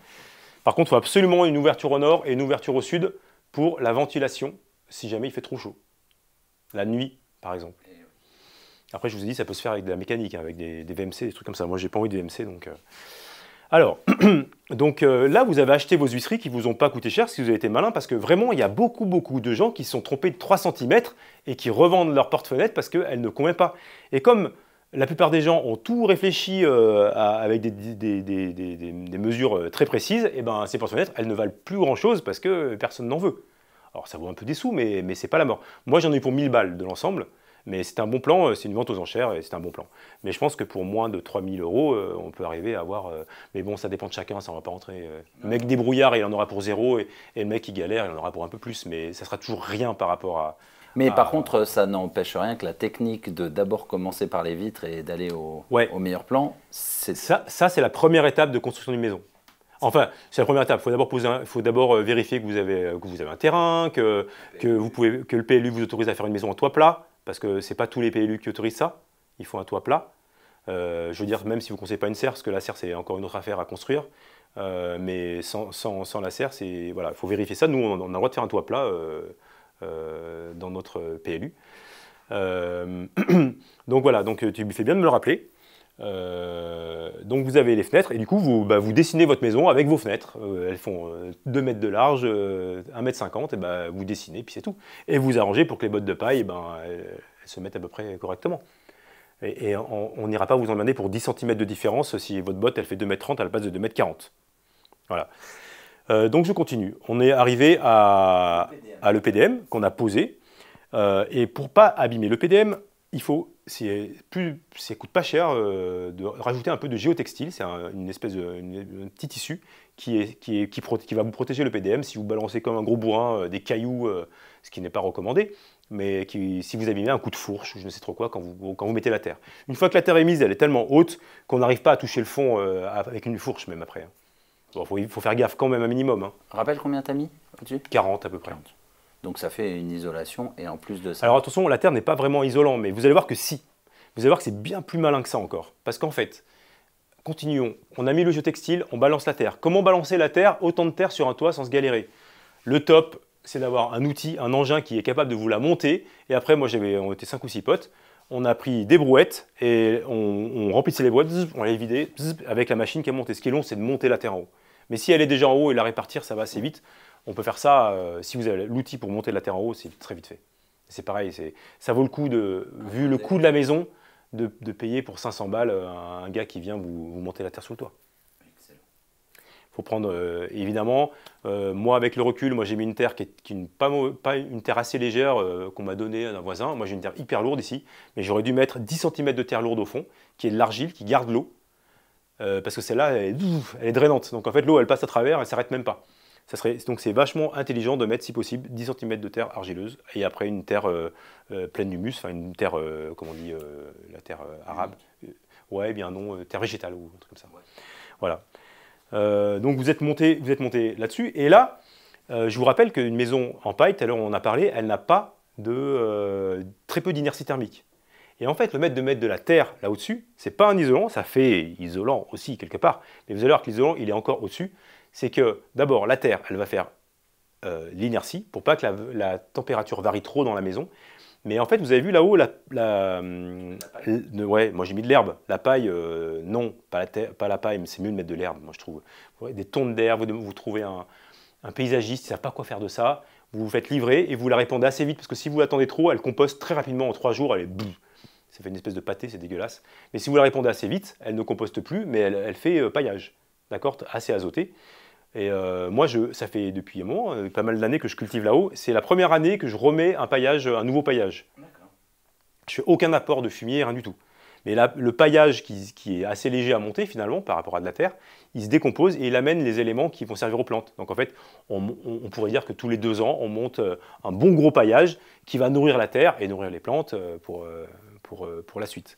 Par contre, il faut absolument une ouverture au nord et une ouverture au sud pour la ventilation, si jamais il fait trop chaud. La nuit, par exemple. Eh après, je vous ai dit, ça peut se faire avec de la mécanique, hein, avec des, VMC, des trucs comme ça. Moi, j'ai pas envie de VMC, donc... Euh. Alors, *clears throat* donc euh, là, vous avez acheté vos huisseries qui vous ont pas coûté cher si vous avez été malin, parce que vraiment, il y a beaucoup, beaucoup de gens qui se sont trompés de 3 cm et qui revendent leur porte-fenêtre parce qu'elle ne convient pas. Et comme la plupart des gens ont tout réfléchi euh, avec des, mesures euh, très précises, et eh ben ces pensionnettes, elles ne valent plus grand-chose parce que personne n'en veut. Alors ça vaut un peu des sous, mais, c'est pas la mort. Moi j'en ai eu pour 1000 balles de l'ensemble, mais c'est un bon plan, euh, c'est une vente aux enchères et c'est un bon plan. Mais je pense que pour moins de 3000 euros, on peut arriver à avoir. Mais bon, ça dépend de chacun, ça ne va pas rentrer. Le mec débrouillard, il en aura pour zéro, et, et, le mec qui galère, il en aura pour un peu plus, mais ça sera toujours rien par rapport à, mais ah. par contre, ça n'empêche rien que la technique de d'abord commencer par les vitres et d'aller au, au, meilleur plan, c'est ça. Ça, c'est la première étape de construction d'une maison. Enfin, c'est la première étape. Il faut d'abord euh, vérifier que vous, avez, euh, que vous avez un terrain, que, que, vous pouvez, que le PLU vous autorise à faire une maison en toit plat, parce que ce n'est pas tous les PLU qui autorisent ça. Il faut un toit plat. Euh, je veux dire, même si vous ne conseillez pas une serre, parce que la serre, c'est encore une autre affaire à construire, mais sans, sans, la serre, il voilà, faut vérifier ça. Nous, on, a le droit de faire un toit plat. Euh, dans notre PLU. Euh, *clears throat* donc voilà, donc euh, tu fais bien de me le rappeler. donc vous avez les fenêtres et du coup vous, bah, dessinez votre maison avec vos fenêtres. elles font 2 mètres de large, 1 mètre 50, et ben vous dessinez puis c'est tout. Et vous arrangez pour que les bottes de paille, ben, elles, se mettent à peu près correctement. Et, on n'ira pas vous emmener pour 10 cm de différence si votre botte elle fait 2 mètres 30, la passe de 2 mètres 40. Voilà. Euh, donc je continue. On est arrivé à, le PDM qu'on a posé. Euh, et pour pas abîmer le PDM, il faut, plus, ça coûte pas cher euh, de rajouter un peu de géotextile, c'est une espèce de petit tissu qui, est, qui, va vous protéger le PDM si vous balancez comme un gros bourrin des cailloux, ce qui n'est pas recommandé, mais si vous abîmez un coup de fourche, je ne sais trop quoi, quand vous, mettez la terre. Une fois que la terre est mise, elle est tellement haute qu'on n'arrive pas à toucher le fond avec une fourche même après. Hein. Il faut, faire gaffe quand même un minimum. Hein. Rappelle combien t'as mis au-dessus 40 à peu près. Donc ça fait une isolation et en plus de ça. Alors attention, la Terre n'est pas vraiment isolant, mais vous allez voir que si. Vous allez voir que c'est bien plus malin que ça encore. Parce qu'en fait, continuons. On a mis le jeu textile, on balance la terre. Comment balancer la terre, autant de terre sur un toit sans se galérer Le top, c'est d'avoir un outil, un engin qui est capable de vous la monter. Et après, moi, j'avais, on était 5 ou 6 potes on a pris des brouettes et on, remplissait les brouettes, on les vidait avec la machine qui est montée. Ce qui est long, c'est de monter la terre en haut. Mais si elle est déjà en haut et la répartir, ça va assez vite. On peut faire ça, euh, si vous avez l'outil pour monter la terre en haut, c'est très vite fait. C'est pareil, ça vaut le coup, de, vu le coût de la maison, de, payer pour 500 balles euh, un, gars qui vient vous, vous monter la terre sous le toit faut prendre euh, évidemment. Euh, moi, avec le recul, moi j'ai mis une terre qui est, pas, une terre assez légère euh, qu'on m'a donnée un voisin. Moi j'ai une terre hyper lourde ici, mais j'aurais dû mettre 10 cm de terre lourde au fond, qui est de l'argile, qui garde l'eau, parce que celle-là, elle, est drainante. Donc en fait, l'eau elle passe à travers, elle s'arrête même pas. donc c'est vachement intelligent de mettre, si possible, 10 cm de terre argileuse et après une terre pleine d'humus, enfin une terre, comment on dit, la terre arabe. Ouais, bien non, terre végétale ou un truc comme ça. Voilà. Euh, donc vous êtes monté, vous êtes monté là-dessus. Et là, euh, je vous rappelle qu'une maison en paille, tout à l'heure on en a parlé, elle n'a pas de euh, très peu d'inertie thermique. Et en fait, le fait de mettre de la terre là dessus c'est pas un isolant, ça fait isolant aussi quelque part, mais vous allez voir que l'isolant, il est encore au-dessus. C'est que d'abord, la terre, elle va faire l'inertie pour pas que la, température varie trop dans la maison. Mais en fait, vous avez vu là-haut hum, moi j'ai mis de l'herbe. La paille, euh, non, pas la, paille, mais c'est mieux de mettre de l'herbe, moi je trouve. des tonnes d'herbe, vous, trouvez un, paysagiste, qui ne sait pas quoi faire de ça. Vous vous faites livrer et vous la répondez assez vite parce que si vous l'attendez trop, elle composte très rapidement en trois jours, elle est boum, ça fait une espèce de pâté, c'est dégueulasse. Mais si vous la répondez assez vite, elle ne composte plus, mais elle, fait euh, paillage, d'accord, assez azotée. Et euh, moi, ça fait depuis un moment, euh, pas mal d'années que je cultive là-haut. C'est la première année que je remets un paillage, un nouveau paillage. Je fais aucun apport de fumier, rien du tout. Mais là, le paillage qui, est assez léger à monter finalement par rapport à de la terre, il se décompose et il amène les éléments qui vont servir aux plantes. Donc en fait, on, pourrait dire que tous les deux ans, on monte euh, un bon gros paillage qui va nourrir la terre et nourrir les plantes pour, pour, pour la suite.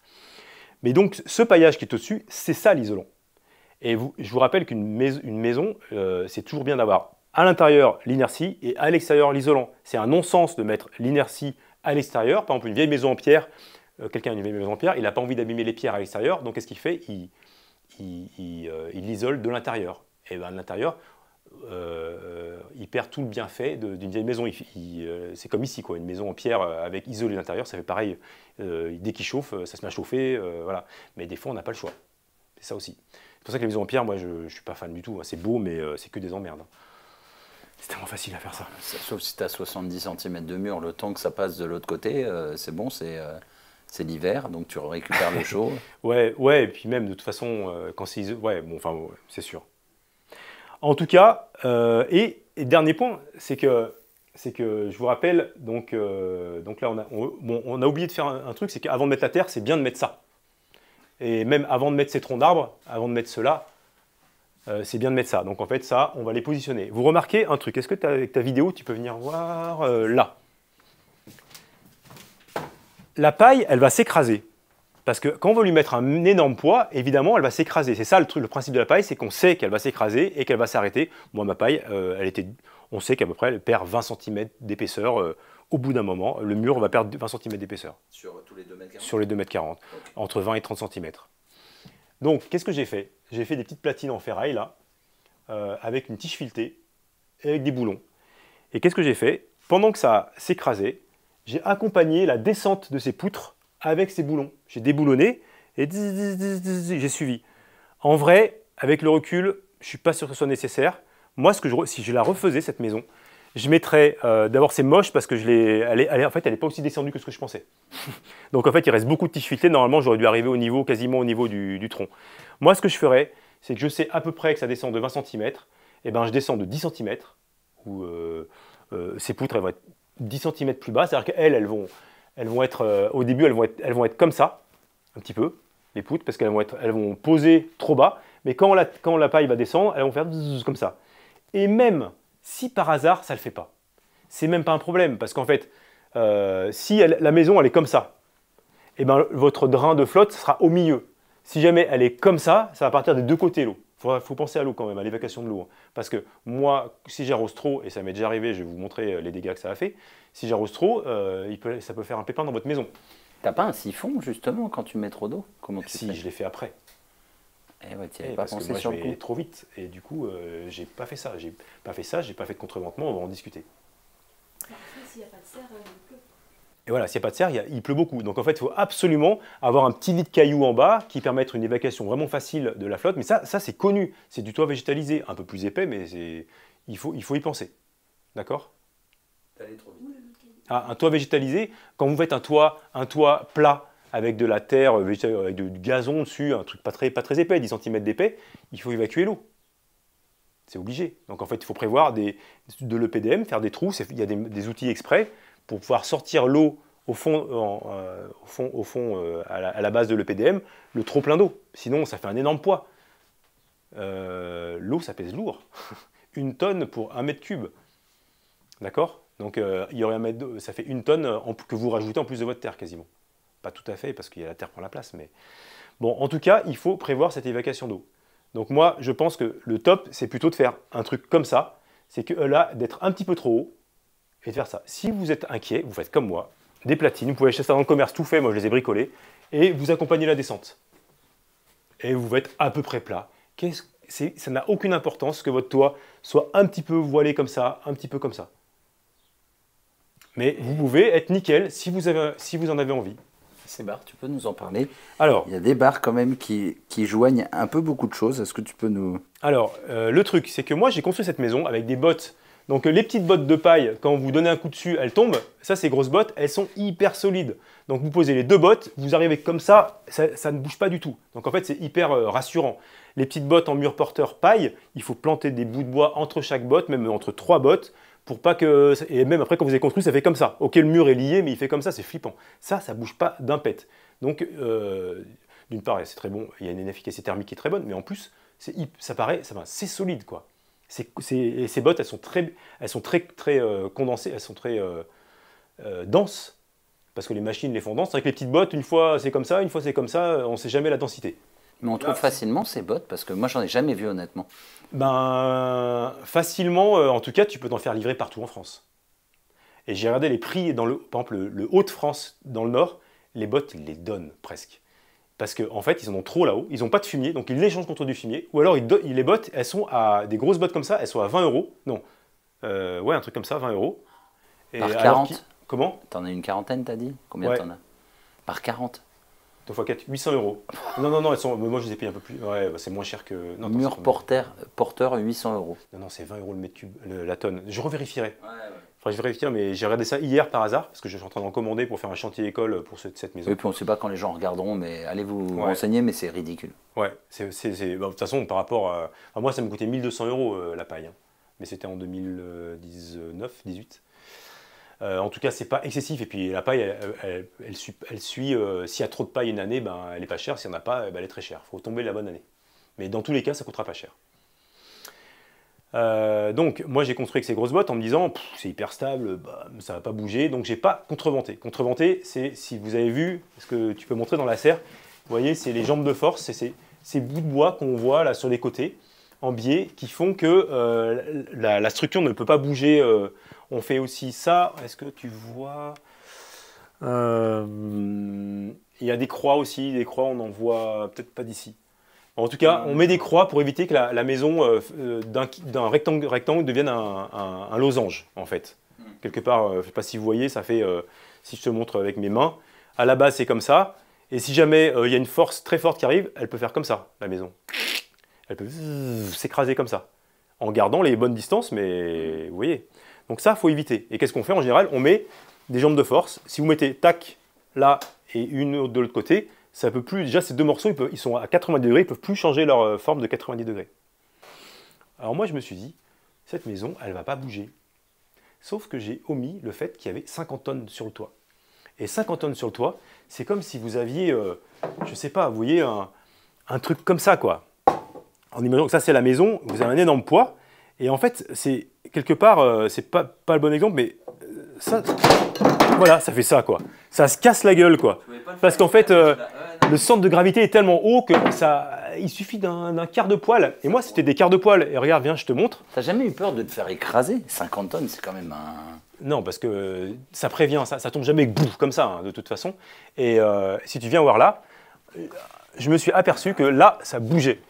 Mais donc ce paillage qui est au-dessus, c'est ça l'isolant. Et je vous rappelle qu'une maison, euh, c'est toujours bien d'avoir à l'intérieur l'inertie et à l'extérieur l'isolant. C'est un non-sens de mettre l'inertie à l'extérieur. Par exemple, une vieille maison en pierre, euh, quelqu'un a une vieille maison en pierre, il n'a pas envie d'abîmer les pierres à l'extérieur, donc qu'est-ce qu'il fait Il l'isole euh, de l'intérieur. Et bien, à l'intérieur, il perd tout le bienfait d'une vieille maison. c'est comme ici, quoi, une maison en pierre avec isolé l'intérieur, ça fait pareil. dès qu'il chauffe, ça se met à chauffer, voilà. Mais des fois, on n'a pas le choix. C'est ça aussi. C'est pour ça que les maisons en pierre, moi, je ne suis pas fan du tout. Hein. C'est beau, mais euh, c'est que des emmerdes. Hein. C'est tellement facile à faire ça. Sauf si tu as 70 cm de mur, le temps que ça passe de l'autre côté, euh, c'est bon, euh, c'est l'hiver, donc tu récupères le chaud. *laughs* ouais, ouais, et puis même, de toute façon, quand c'est. Ouais, bon, enfin, c'est sûr. En tout cas, et, dernier point, c'est que. C'est que je vous rappelle, donc, donc là on a, a oublié de faire un truc, c'est qu'avant de mettre la terre, c'est bien de mettre ça. Et même avant de mettre ces troncs d'arbres, avant de mettre cela, euh, c'est bien de mettre ça. Donc en fait, ça, on va les positionner. Vous remarquez un truc. Est-ce que avec ta vidéo, tu peux venir voir euh, là La paille, elle va s'écraser. Parce que quand on veut lui mettre un énorme poids, évidemment, elle va s'écraser. C'est ça le truc, le principe de la paille, c'est qu'on sait qu'elle va s'écraser et qu'elle va s'arrêter. Moi, ma paille, euh, elle était, on sait qu'à peu près, elle perd 20 cm d'épaisseur au bout d'un moment, le mur va perdre 20 cm d'épaisseur. Sur les 2 mètres 40 Sur les 2 mètres 40, entre 20 et 30 cm. Donc, qu'est-ce que j'ai fait J'ai fait des petites platines en ferraille, là, euh, avec une tige filetée et avec des boulons. Et qu'est-ce que j'ai fait Pendant que ça s'écrasait, j'ai accompagné la descente de ces poutres avec ces boulons. J'ai déboulonné et j'ai suivi. En vrai, avec le recul, je ne suis pas sûr que ce soit nécessaire. Moi, ce que je, si je la refaisais, cette maison, je mettrais, euh, d'abord c'est moche parce que je l'ai, en fait elle n'est pas aussi descendue que ce que je pensais. *laughs* Donc en fait il reste beaucoup de tiges normalement j'aurais dû arriver au niveau, quasiment au niveau du, tronc. Moi ce que je ferais, c'est que je sais à peu près que ça descend de 20 cm, et ben je descends de 10 cm, où ces poutres elles vont être 10 cm plus bas, c'est-à-dire qu'elles elles vont, elles vont être, euh, au début elles vont être, elles vont être comme ça, un petit peu, les poutres, parce qu'elles vont, être, elles vont poser trop bas, mais quand la, quand la paille va descendre, elles vont faire comme ça. Et même si par hasard, ça ne le fait pas, c'est même pas un problème, parce qu'en fait, euh, si la maison, elle est comme ça, et eh ben, votre drain de flotte sera au milieu. Si jamais elle est comme ça, ça va partir des deux côtés l'eau. Il faut, penser à l'eau quand même, à l'évacuation de l'eau. Hein. Parce que moi, si j'arrose trop, et ça m'est déjà arrivé, je vais vous montrer euh, les dégâts que ça a fait, si j'arrose trop, euh, ça peut faire un pépin dans votre maison. T'as pas un siphon justement quand tu mets trop d'eau Si, je l'ai fait après. Eh eh, pas parce pensé que moi, sur le trop vite. Et du coup, euh, j'ai pas fait ça. J'ai pas fait ça, j'ai pas fait de contreventement, on va en discuter. Bah, et voilà, s'il n'y a pas de serre, il, pleut beaucoup. Donc en fait, il faut absolument avoir un petit lit de cailloux en bas qui permette une évacuation vraiment facile de la flotte. Mais ça, ça c'est connu. C'est du toit végétalisé, un peu plus épais, mais il faut, il faut y penser. D'accord trop vite. Ah, un toit végétalisé, quand vous faites un toit, un toit plat, avec de la terre, euh, avec du gazon dessus, un truc pas très, épais, 10 cm d'épais, il faut évacuer l'eau. C'est obligé. Donc en fait, il faut prévoir des, de l'EPDM, faire des trous. Il y a des, outils exprès pour pouvoir sortir l'eau au fond, euh, fond, au fond euh, à, la, base de l'EPDM, le trop plein d'eau. Sinon, ça fait un énorme poids. l'eau, ça pèse lourd. *laughs* une tonne pour un mètre cube. D'accord Donc il y aurait un mètre, ça fait une tonne que vous rajoutez en plus de votre terre quasiment pas tout à fait parce qu'il y a la terre pour la place, mais bon, en tout cas, il faut prévoir cette évacuation d'eau. Donc moi, je pense que le top, c'est plutôt de faire un truc comme ça, c'est que euh, là, d'être un petit peu trop haut et de faire ça. Si vous êtes inquiet, vous faites comme moi, des platines, vous pouvez acheter ça dans le commerce tout fait, moi je les ai bricolés, et vous accompagnez la descente. Et vous faites à peu près plat. ça n'a aucune importance que votre toit soit un petit peu voilé comme ça, un petit peu comme ça. Mais vous pouvez être nickel si vous, avez, si vous en avez envie ces bars Tu peux nous en parler Alors, il y a des bars quand même qui, joignent un peu beaucoup de choses. Est-ce que tu peux nous Alors, euh, le truc, c'est que moi, j'ai construit cette maison avec des bottes. Donc, les petites bottes de paille, quand vous donnez un coup dessus, elles tombent. Ça, ces grosses bottes, elles sont hyper solides. Donc, vous posez les deux bottes, vous arrivez comme ça, ça, ne bouge pas du tout. Donc, en fait, c'est hyper euh, rassurant. Les petites bottes en mur porteur paille, il faut planter des bouts de bois entre chaque botte, même entre trois bottes pour pas que. Et même après, quand vous avez construit, ça fait comme ça. Ok, le mur est lié, mais il fait comme ça, c'est flippant. Ça, ça bouge pas d'un pet. Donc, euh, d'une part, c'est très bon, il y a une efficacité thermique qui est très bonne, mais en plus, ça paraît, ça va, c'est solide, quoi. ces bottes, elles sont très, elles sont très, très euh, condensées, elles sont très euh, denses, parce que les machines les font denses. Avec les petites bottes, une fois c'est comme ça, une fois c'est comme ça, on ne sait jamais la densité. Mais on trouve facilement ces bottes parce que moi j'en ai jamais vu honnêtement. Ben euh, facilement, euh, en tout cas, tu peux t'en faire livrer partout en France. Et j'ai regardé les prix dans le, par exemple, le, Haut-de-France dans le Nord, les bottes ils les donnent presque. Parce qu'en fait, ils en ont trop là-haut, ils n'ont pas de fumier, donc ils l'échangent contre du fumier. Ou alors, ils les bottes, elles sont à des grosses bottes comme ça, elles sont à 20 euros. Non, euh, ouais, un truc comme ça, 20 euros. Par 40 Comment T'en as une quarantaine, t'as dit Combien t'en as Par 40 800 euros. non, non, non, elles sont, moi je les ai payé un peu plus. Ouais, bah, c'est moins cher que. Non, Mur porteur, porteur, 800 euros. Non, non, c'est 20 euros le mètre cube, la tonne. Je revérifierai. Ouais, ouais. Enfin, je vérifie, hein, mais j'ai regardé ça hier par hasard, parce que je suis en train d'en commander pour faire un chantier école pour cette, maison. Et puis on ne sait pas quand les gens regarderont, mais allez vous renseigner, mais c'est ridicule. Ouais, bah, de toute façon, par rapport à. moi, ça me coûtait 1200 euros euh, la paille, hein. mais c'était en 2019, 18. Euh, en tout cas, c'est pas excessif. Et puis la paille, elle, suit. Euh, s'il y a trop de paille une année, ben, elle est pas chère. S'il n'y en a pas, ben, elle est très chère. Il faut tomber la bonne année. Mais dans tous les cas, ça coûtera pas cher. Euh, donc, moi j'ai construit avec ces grosses bottes en me disant c'est hyper stable, bah, ça va pas bouger, donc j'ai pas contreventé. Contreventé, c'est si vous avez vu ce que tu peux montrer dans la serre, vous voyez, c'est les jambes de force, c'est ces bouts de bois qu'on voit là sur les côtés en biais qui font que la, structure ne peut pas bouger on fait aussi ça. Est-ce que tu vois euh, Il y a des croix aussi. Des croix, on en voit peut-être pas d'ici. En tout cas, on met des croix pour éviter que la, maison euh, euh, d'un rectangle, devienne un, losange, en fait. Quelque part, je ne sais pas si vous voyez, ça fait, si je te montre avec mes mains, à la base c'est comme ça, et si jamais il y a une force très forte qui arrive, elle peut faire comme ça, la maison. Elle peut s'écraser comme ça, en gardant les bonnes distances, mais vous voyez. Donc ça, faut éviter. Et qu'est-ce qu'on fait en général On met des jambes de force. Si vous mettez tac là et une de l'autre côté, ça peut plus. Déjà, ces deux morceaux, ils, sont à 90 degrés, ils peuvent plus changer leur euh, forme de 90 degrés. Alors moi, je me suis dit, cette maison, elle va pas bouger. Sauf que j'ai omis le fait qu'il y avait 50 tonnes sur le toit. Et 50 tonnes sur le toit, c'est comme si vous aviez, je euh, je sais pas, vous voyez, un, un truc comme ça, quoi. En imaginant que ça, c'est la maison, vous avez un énorme poids, et en fait, c'est quelque part, euh, c'est pas, pas le bon exemple, mais euh, ça, voilà, ça fait ça quoi. Ça se casse la gueule quoi. Parce qu'en fait, euh, le centre de gravité est tellement haut que ça, il suffit d'un quart de poil. Et moi, c'était des quarts de poil. Et regarde, viens, je te montre. T'as jamais eu peur de te faire écraser 50 tonnes, c'est quand même un. Non, parce que ça prévient, ça, tombe jamais bouf, comme ça, hein, de toute façon. Et si tu viens voir là, je me suis aperçu que là, ça bougeait.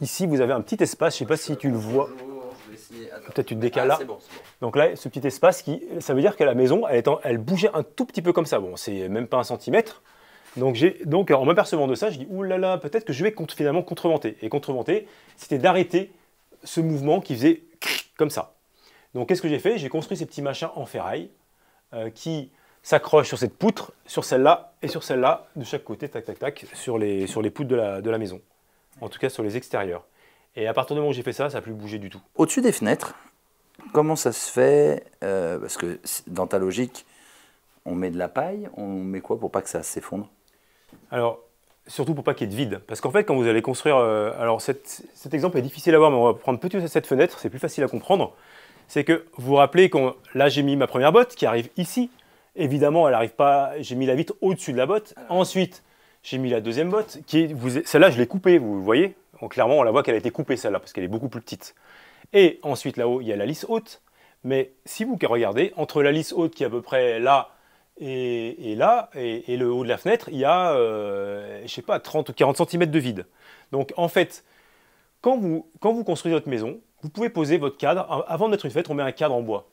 Ici, vous avez un petit espace, je sais pas si tu le vois. Peut-être tu te décales là. Donc là, ce petit espace, qui, ça veut dire que la maison, elle, elle bougeait un tout petit peu comme ça. Bon, c'est même pas un centimètre. Donc, j'ai donc en m'apercevant de ça, je dis, oulala, là là, peut-être que je vais contre, finalement contreventer. Et contreventer, c'était d'arrêter ce mouvement qui faisait comme ça. Donc qu'est-ce que j'ai fait J'ai construit ces petits machins en ferraille euh, qui s'accrochent sur cette poutre, sur celle-là et sur celle-là, de chaque côté, tac, tac, tac, sur les, sur les poutres de la, de la maison. En tout cas, sur les extérieurs. Et à partir du moment où j'ai fait ça, ça n'a plus bougé du tout. Au-dessus des fenêtres, comment ça se fait euh, Parce que dans ta logique, on met de la paille, on met quoi pour pas que ça s'effondre Alors, surtout pour pas qu'il y ait de vide. Parce qu'en fait, quand vous allez construire... Euh, alors, cet exemple est difficile à voir, mais on va prendre petit cette fenêtre, c'est plus facile à comprendre. C'est que vous vous rappelez, quand, là j'ai mis ma première botte qui arrive ici. Évidemment, elle n'arrive pas... J'ai mis la vitre au-dessus de la botte. Ensuite, j'ai mis la deuxième botte. celle-là, je l'ai coupée, vous voyez donc, clairement, on la voit qu'elle a été coupée celle-là parce qu'elle est beaucoup plus petite. Et ensuite là-haut, il y a la lisse haute. Mais si vous regardez, entre la lisse haute qui est à peu près là et, là, et, le haut de la fenêtre, il y a, euh, je sais pas, 30 ou 40 cm de vide. Donc en fait, quand vous, quand construisez votre maison, vous pouvez poser votre cadre. Avant de mettre une fenêtre, on met un cadre en bois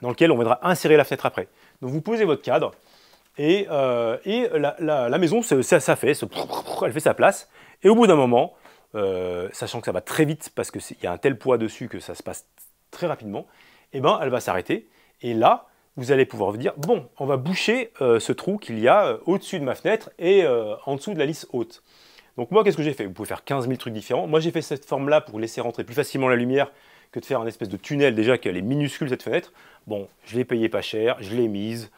dans lequel on viendra insérer la fenêtre après. Donc vous posez votre cadre et, euh, la, maison, ça, fait, elle fait sa place. Et au bout d'un moment, euh, sachant que ça va très vite parce qu'il y a un tel poids dessus que ça se passe très rapidement, eh ben, elle va s'arrêter. Et là, vous allez pouvoir vous dire, bon, on va boucher euh, ce trou qu'il y a euh, au-dessus de ma fenêtre et en dessous de la lisse haute. Donc moi, qu'est-ce que j'ai fait Vous pouvez faire 15 000 trucs différents. Moi, j'ai fait cette forme-là pour laisser rentrer plus facilement la lumière que de faire un espèce de tunnel déjà qu'elle est minuscule, cette fenêtre. Bon, je l'ai payé pas cher, je l'ai mise,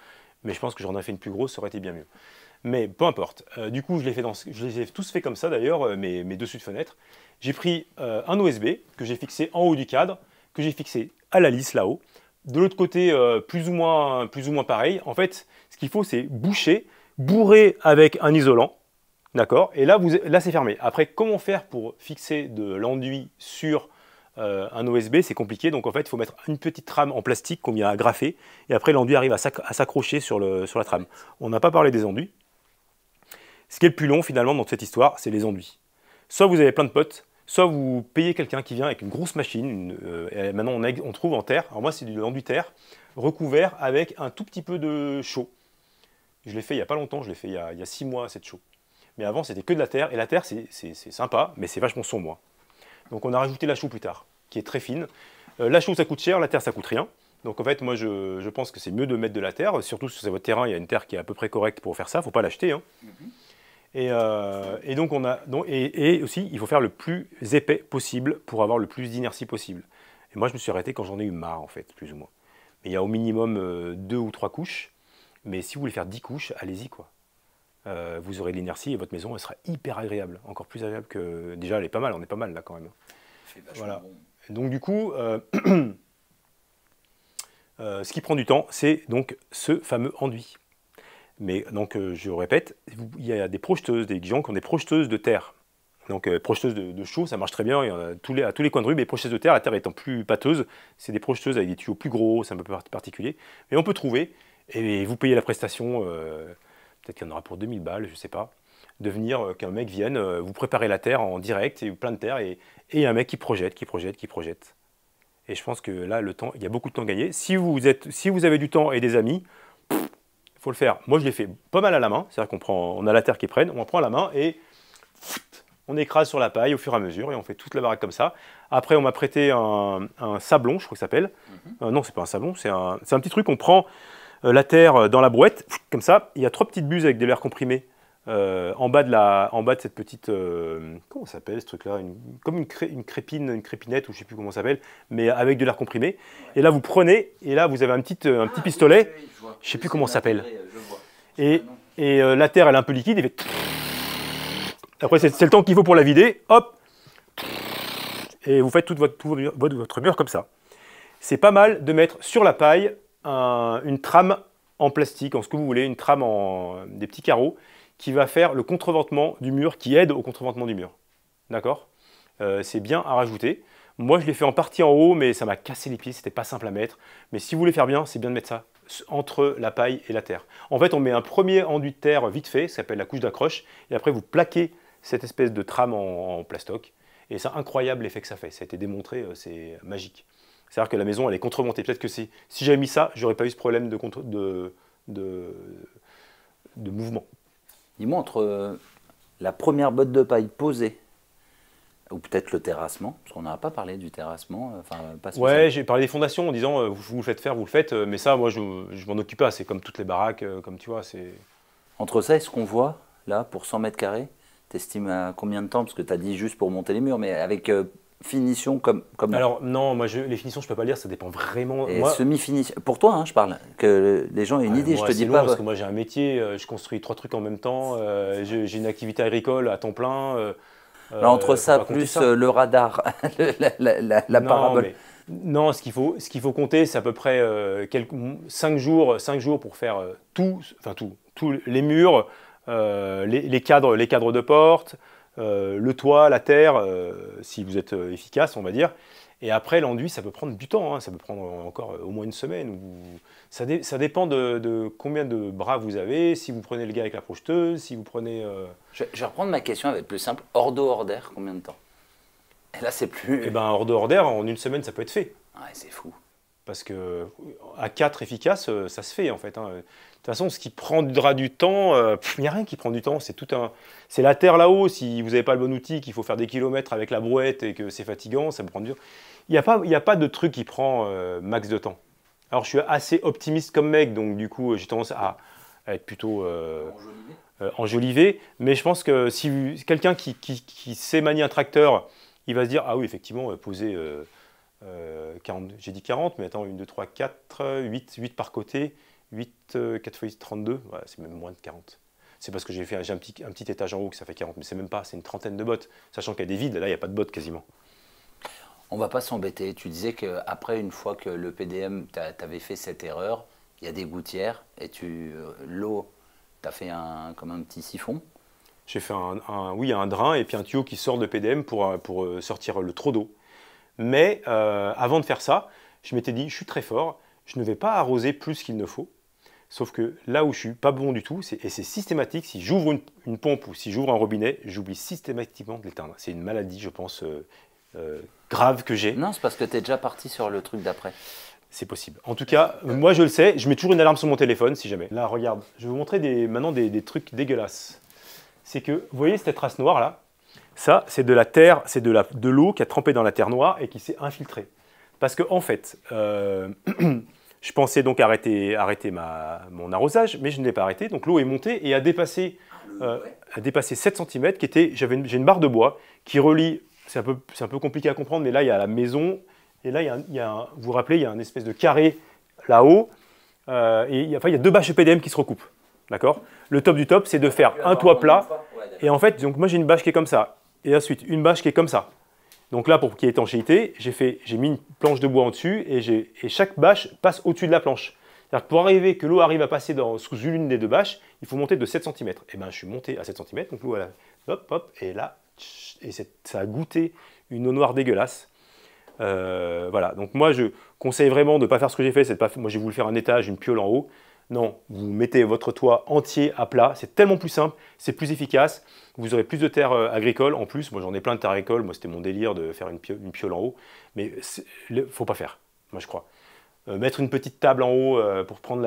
mais je pense que j'en ai fait une plus grosse, ça aurait été bien mieux mais peu importe. Euh, du coup, je, les ai tous fait comme ça d'ailleurs, euh, mes, dessus de fenêtre. J'ai pris euh, un OSB que j'ai fixé en haut du cadre, que j'ai fixé à la lisse là-haut. De l'autre côté, plus, ou moins, plus ou moins pareil. En fait, ce qu'il faut, c'est boucher, bourrer avec un isolant. D'accord Et là, vous, là c'est fermé. Après, comment faire pour fixer de l'enduit sur un OSB C'est compliqué. Donc, en fait, il faut mettre une petite trame en plastique qu'on vient agrafer. Et après, l'enduit arrive à s'accrocher sur, le, sur la trame. On n'a pas parlé des enduits. Ce qui est le plus long finalement dans cette histoire, c'est les enduits. Soit vous avez plein de potes, soit vous payez quelqu'un qui vient avec une grosse machine, euh, maintenant on, trouve en terre, alors moi c'est de l'enduit terre, recouvert avec un tout petit peu de chaux. Je l'ai fait il n'y a pas longtemps, je l'ai fait il y, a, il six mois cette chaux. Mais avant c'était que de la terre, et la terre c'est sympa, mais c'est vachement sombre. Hein. Donc on a rajouté la chaux plus tard, qui est très fine. Euh, la chaux ça coûte cher, la terre ça coûte rien. Donc en fait, moi je, pense que c'est mieux de mettre de la terre, surtout si c'est votre terrain, il y a une terre qui est à peu près correcte pour faire ça, faut pas l'acheter. Hein. Mm-hmm. Euh, et, donc on a, et, aussi, il faut faire le plus épais possible pour avoir le plus d'inertie possible. Et moi, je me suis arrêté quand j'en ai eu marre, en fait, plus ou moins. Mais il y a au minimum euh, deux ou trois couches. Mais si vous voulez faire dix couches, allez-y, quoi. Euh, vous aurez de l'inertie et votre maison, elle sera hyper agréable. Encore plus agréable que... Déjà, elle est pas mal, on est pas mal, là, quand même. Voilà. Donc, du coup, *clears throat* ce qui prend du temps, c'est donc ce fameux enduit. Mais donc, euh, je répète, il y a des projeteuses, des gens qui ont des projeteuses de terre. Donc, euh, projeteuses de, de ça marche très bien. Il y a tous les, à tous les coins de rue, mais projeteuses de terre, la terre étant plus pâteuse, c'est des projeteuses avec des tuyaux plus gros, c'est un peu particulier. Mais on peut trouver, et, vous payez la prestation, euh, peut-être qu'il y en aura pour 2000 balles, je ne sais pas. De venir qu'un mec vienne, vous préparer la terre en direct, et plein de terre, et, a un mec qui projette, qui projette, qui projette. Et je pense que là, le temps, il y a beaucoup de temps gagné. Si vous, êtes, si vous avez du temps et des amis, il faut le faire. Moi, je l'ai fait pas mal à la main. C'est-à-dire qu'on on a la terre qui prenne, on en prend à la main et on écrase sur la paille au fur et à mesure et on fait toute la baraque comme ça. Après, on m'a prêté un, sablon, je crois que ça s'appelle. Mhm. Euh, non, c'est pas un sablon, c'est un, petit truc. On prend euh, la terre euh, dans la brouette, comme ça. Il y a trois petites buses avec des l'air comprimé euh, en, bas de en bas de cette petite. Euh, comment ça s'appelle ce truc-là Comme une, crépine, une crépinette, ou je ne sais plus comment ça s'appelle, mais avec de l'air comprimé. Et là, vous prenez, et là, vous avez un petit, euh, petit ah, pistolet. je ne sais plus comment ça s'appelle. Et, la terre, elle est un peu liquide, et Après, c'est le temps qu'il faut pour la vider. Hop Et vous faites tout votre, votre, mur comme ça. C'est pas mal de mettre sur la paille une trame en plastique, en ce que vous voulez, une trame en des petits carreaux qui va faire le contreventement du mur, qui aide au contreventement du mur. D'accord euh, C'est bien à rajouter. Moi, je l'ai fait en partie en haut, mais ça m'a cassé les pieds, c'était pas simple à mettre. Mais si vous voulez faire bien, c'est bien de mettre ça entre la paille et la terre. En fait, on met un premier enduit de terre vite fait, ça s'appelle la couche d'accroche, et après vous plaquez cette espèce de trame en, plastoc. Et c'est incroyable l'effet que ça fait. Ça a été démontré, euh, c'est magique. C'est-à-dire que la maison, elle est contreventée. Peut-être que si, j'avais mis ça, j'aurais pas eu ce problème de mouvement. Dis-moi, entre euh, la première botte de paille posée, ou peut-être le terrassement, parce qu'on n'a pas parlé du terrassement. Euh, enfin, ouais, j'ai parlé des fondations en disant euh, vous, le faites faire, vous le faites, mais ça, moi, je, je m'en occupe pas. C'est comme toutes les baraques, comme tu vois. c'est... Entre ça et ce qu'on voit, là, pour 100 mètres carrés, t'estimes à combien de temps Parce que tu as dit juste pour monter les murs, mais avec finition comme, comme Alors non, moi je, les finitions je peux pas lire, ça dépend vraiment. semi-finition, pour toi hein, je parle, que les gens aient une ah, idée, je te dis pas. Parce que moi j'ai un métier, euh, je construis trois trucs en même temps, euh, j'ai une activité agricole à temps plein. Euh, entre ça plus le radar, *laughs* la, la, non, parabole. Non, ce qu'il faut, ce qu'il faut compter, c'est à peu près 5 jours, cinq jours pour faire tout, enfin tout, tous les murs, les, les, cadres, les cadres de porte, euh, le toit, la terre, euh, si vous êtes euh, efficace, on va dire. Et après, l'enduit, ça peut prendre du temps, hein. ça peut prendre encore au moins une semaine. Ça, dépend de, combien de bras vous avez, si vous prenez le gars avec la projeteuse, si vous prenez... Je, vais reprendre ma question, avec le plus simple. Hors d'eau, hors d'air, combien de temps là, c'est plus... Eh bien, hors d'eau, hors en une semaine, ça peut être fait. Ouais, c'est fou. Parce que à 4 efficace, ça se fait en fait. Hein. De toute façon, ce qui prendra du temps, euh, il n'y a rien qui prend du temps. C'est tout un, c'est la terre là-haut. Si vous n'avez pas le bon outil, qu'il faut faire des kilomètres avec la brouette et que c'est fatigant, ça prend du temps. Il n'y a, pas, a pas de truc qui prend euh, max de temps. Alors, je suis assez optimiste comme mec, donc du coup, j'ai tendance à, être plutôt euh, enjolivé. Mais je pense que si quelqu'un qui, sait manier un tracteur, il va se dire Ah oui, effectivement, poser. 40, j'ai dit 40, mais attends, 1, 2, 3, 4, 8, 8 par côté. 8, 4 8, 32, c'est même moins de 40. C'est parce que j'ai fait un, un, petit, étage en haut que ça fait 40, mais c'est même pas, c'est une trentaine de bottes, sachant qu'il y a des vides, là il n'y a pas de bottes quasiment. On va pas s'embêter, tu disais qu'après, une fois que le PDM, avais fait cette erreur, il y a des gouttières, et tu euh, l'eau, tu as fait un, comme un petit siphon J'ai fait un, oui, un drain et puis un tuyau qui sort de PDM pour, euh, pour euh, sortir le trop d'eau. Mais avant de faire ça, je m'étais dit, je suis très fort, je ne vais pas arroser plus qu'il ne faut. Sauf que là où je suis pas bon du tout, et c'est systématique, si j'ouvre une, pompe ou si j'ouvre un robinet, j'oublie systématiquement de l'éteindre. C'est une maladie, je pense, euh, euh, grave que j'ai. Non, c'est parce que tu es déjà parti sur le truc d'après. C'est possible. En tout cas, moi je le sais, je mets toujours une alarme sur mon téléphone si jamais. Là, regarde, je vais vous montrer maintenant des, trucs dégueulasses. C'est que, vous voyez cette trace noire là Ça, c'est de la terre, c'est de l'eau qui a trempé dans la terre noire et qui s'est infiltrée. Parce que, en fait, euh, *clears throat* Je pensais donc arrêter, mon arrosage, mais je ne l'ai pas arrêté. Donc l'eau est montée et a dépassé, ah, euh, a dépassé 7 cm. J'ai une, barre de bois qui relie, c'est un, peu, compliqué à comprendre, mais là il y a la maison, et là il y a, vous vous rappelez, il y a un espèce de carré là-haut, euh, et il y, a, enfin, il y deux bâches EPDM qui se recoupent. D'accord Le top du top, c'est de faire un toit plat. Et en fait, donc moi j'ai une bâche qui est comme ça, et ensuite une bâche qui est comme ça. Donc là, pour qu'il y ait étanchéité, j'ai mis une planche de bois en dessus et, chaque bâche passe au-dessus de la planche. C'est-à-dire pour arriver que l'eau arrive à passer sous une des deux bâches, il faut monter de 7 cm. Et bien, je suis monté à 7 cm, donc l'eau, hop, hop, et là, et ça a goûté une eau noire dégueulasse. Euh, voilà, donc moi, je conseille vraiment de ne pas faire ce que j'ai fait. moi, j'ai voulu faire un étage, une piole en haut. Non, vous mettez votre toit entier à plat, c'est tellement plus simple, c'est plus efficace, vous aurez plus de terre euh, agricole en plus, moi j'en ai plein de terres agricole, moi c'était mon délire de faire une, piole en haut, mais il faut pas faire, moi je crois. Euh, mettre une petite table en haut euh, pour prendre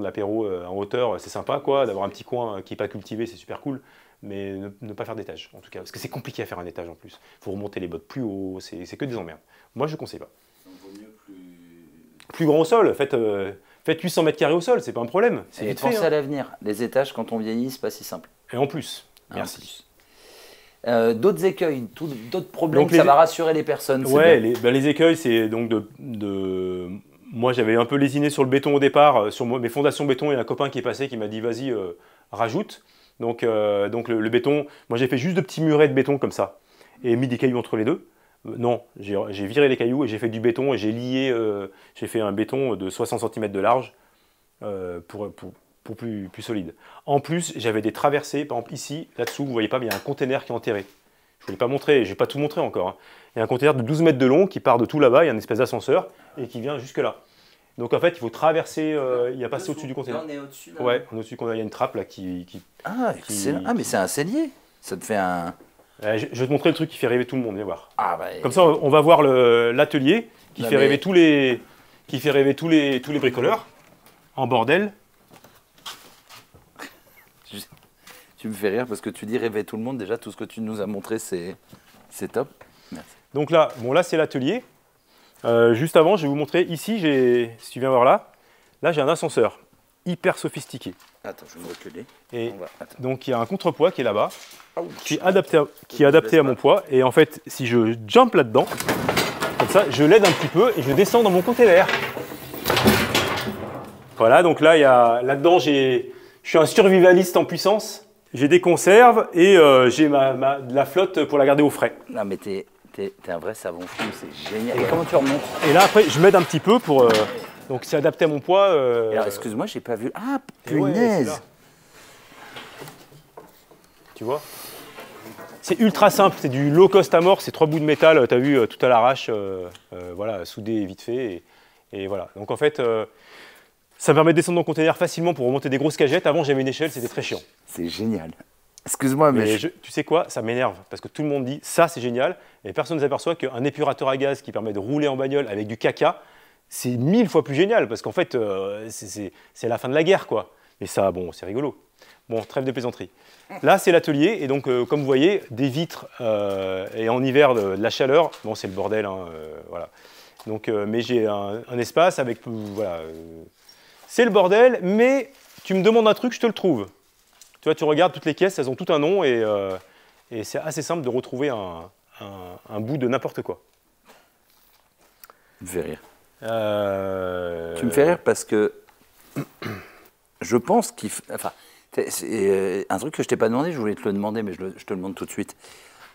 l'apéro en hauteur, c'est sympa quoi, d'avoir un petit coin qui n'est pas cultivé, c'est super cool, mais ne, pas faire d'étage en tout cas, parce que c'est compliqué à faire un étage en plus, il faut remonter les bottes plus haut, c'est que des emmerdes. Moi je ne conseille pas. plus... plus grand au sol, faites... Faites 800 mètres carrés au sol, c'est pas un problème. C'est vite pensez à hein. l'avenir. Les étages, quand on vieillit, c'est pas si simple. Et en plus. Ah, merci. Euh, d'autres écueils, d'autres problèmes, ça va rassurer les personnes. Ouais, les, ben, les, écueils, c'est donc de, Moi, j'avais un peu lésiné sur le béton au départ, euh, sur mes fondations béton, et un copain qui est passé qui m'a dit vas-y, euh, rajoute. Donc, donc le, le, béton, moi j'ai fait juste de petits murets de béton comme ça, et mis des cailloux entre les deux. Euh, non, j'ai viré les cailloux et j'ai fait du béton et j'ai lié, euh, j'ai fait un béton de 60 cm de large euh, pour, pour, plus, plus, solide. En plus, j'avais des traversées, par exemple ici, là-dessous, vous voyez pas, mais il y a un container qui est enterré. Je ne pas montré, je n'ai pas tout montré encore. Hein. Il y a un container de 12 mètres de long qui part de tout là-bas, il y a une espèce d'ascenseur et qui vient jusque là. Donc en fait, il faut traverser, il y a passé au-dessus du container. on est au-dessus. Ouais, on est au-dessus, il y a une trappe là qui... ah, qui, ah mais c'est un cellier ça te fait un. Euh, je, vais te montrer le truc qui fait rêver tout le monde, viens voir. Ah, bah, Comme ça, on, va voir l'atelier qui, fait rêver tous les, qui fait rêver tous les, tous les bricoleurs en bordel. tu me fais rire parce que tu dis rêver tout le monde. Déjà, tout ce que tu nous as montré, c'est top. Merci. Donc là, bon, là c'est l'atelier. Euh, juste avant, je vais vous montrer ici, si tu viens voir là, là j'ai un ascenseur hyper sophistiqué. Attends, je vais me reculer. Et donc il y a un contrepoids qui est là-bas, qui est adapté, à, qui adapté à mon poids. Et en fait, si je jump là-dedans, comme ça, je l'aide un petit peu et je descends dans mon vert. Voilà, donc là, là-dedans, je suis un survivaliste en puissance. J'ai des conserves et euh, j'ai ma, de la flotte pour la garder au frais. Non, mais t'es, un vrai savon fou, c'est génial. Et, comment tu remontes Et là, après, je m'aide un petit peu pour... Euh, donc c'est adapté à mon poids. Euh. Alors excuse-moi, j'ai pas vu. Ah, punaise Tu vois c'est ultra simple, c'est du low cost à mort, c'est trois bouts de métal, euh, tu as vu, euh, tout à l'arrache, euh, voilà, soudé vite fait. Et, voilà. Donc en fait, ça permet de descendre en le container facilement pour remonter des grosses cagettes. Avant, j'avais une échelle, c'était très chiant. C'est génial. Excuse-moi, mais. tu sais quoi Ça m'énerve parce que tout le monde dit ça, c'est génial. Et personne ne s'aperçoit qu'un épurateur à gaz qui permet de rouler en bagnole avec du caca, c'est mille fois plus génial parce qu'en fait, euh, c'est la fin de la guerre, quoi. Mais ça, bon, c'est rigolo. Bon, trêve de plaisanterie. Là, c'est l'atelier, et donc, euh, comme vous voyez, des vitres, euh, et en hiver, de, la chaleur, bon, c'est le bordel, hein, voilà. Donc, mais j'ai un, espace avec, voilà, c'est le bordel, mais tu me demandes un truc, je te le trouve. Tu vois, tu regardes toutes les caisses, elles ont tout un nom, et, c'est assez simple de retrouver un, bout de n'importe quoi. rire. Euh, tu me fais rire parce que je pense qu'il. Enfin, c'est euh, un truc que je t'ai pas demandé, je voulais te le demander, mais je, te le demande tout de suite.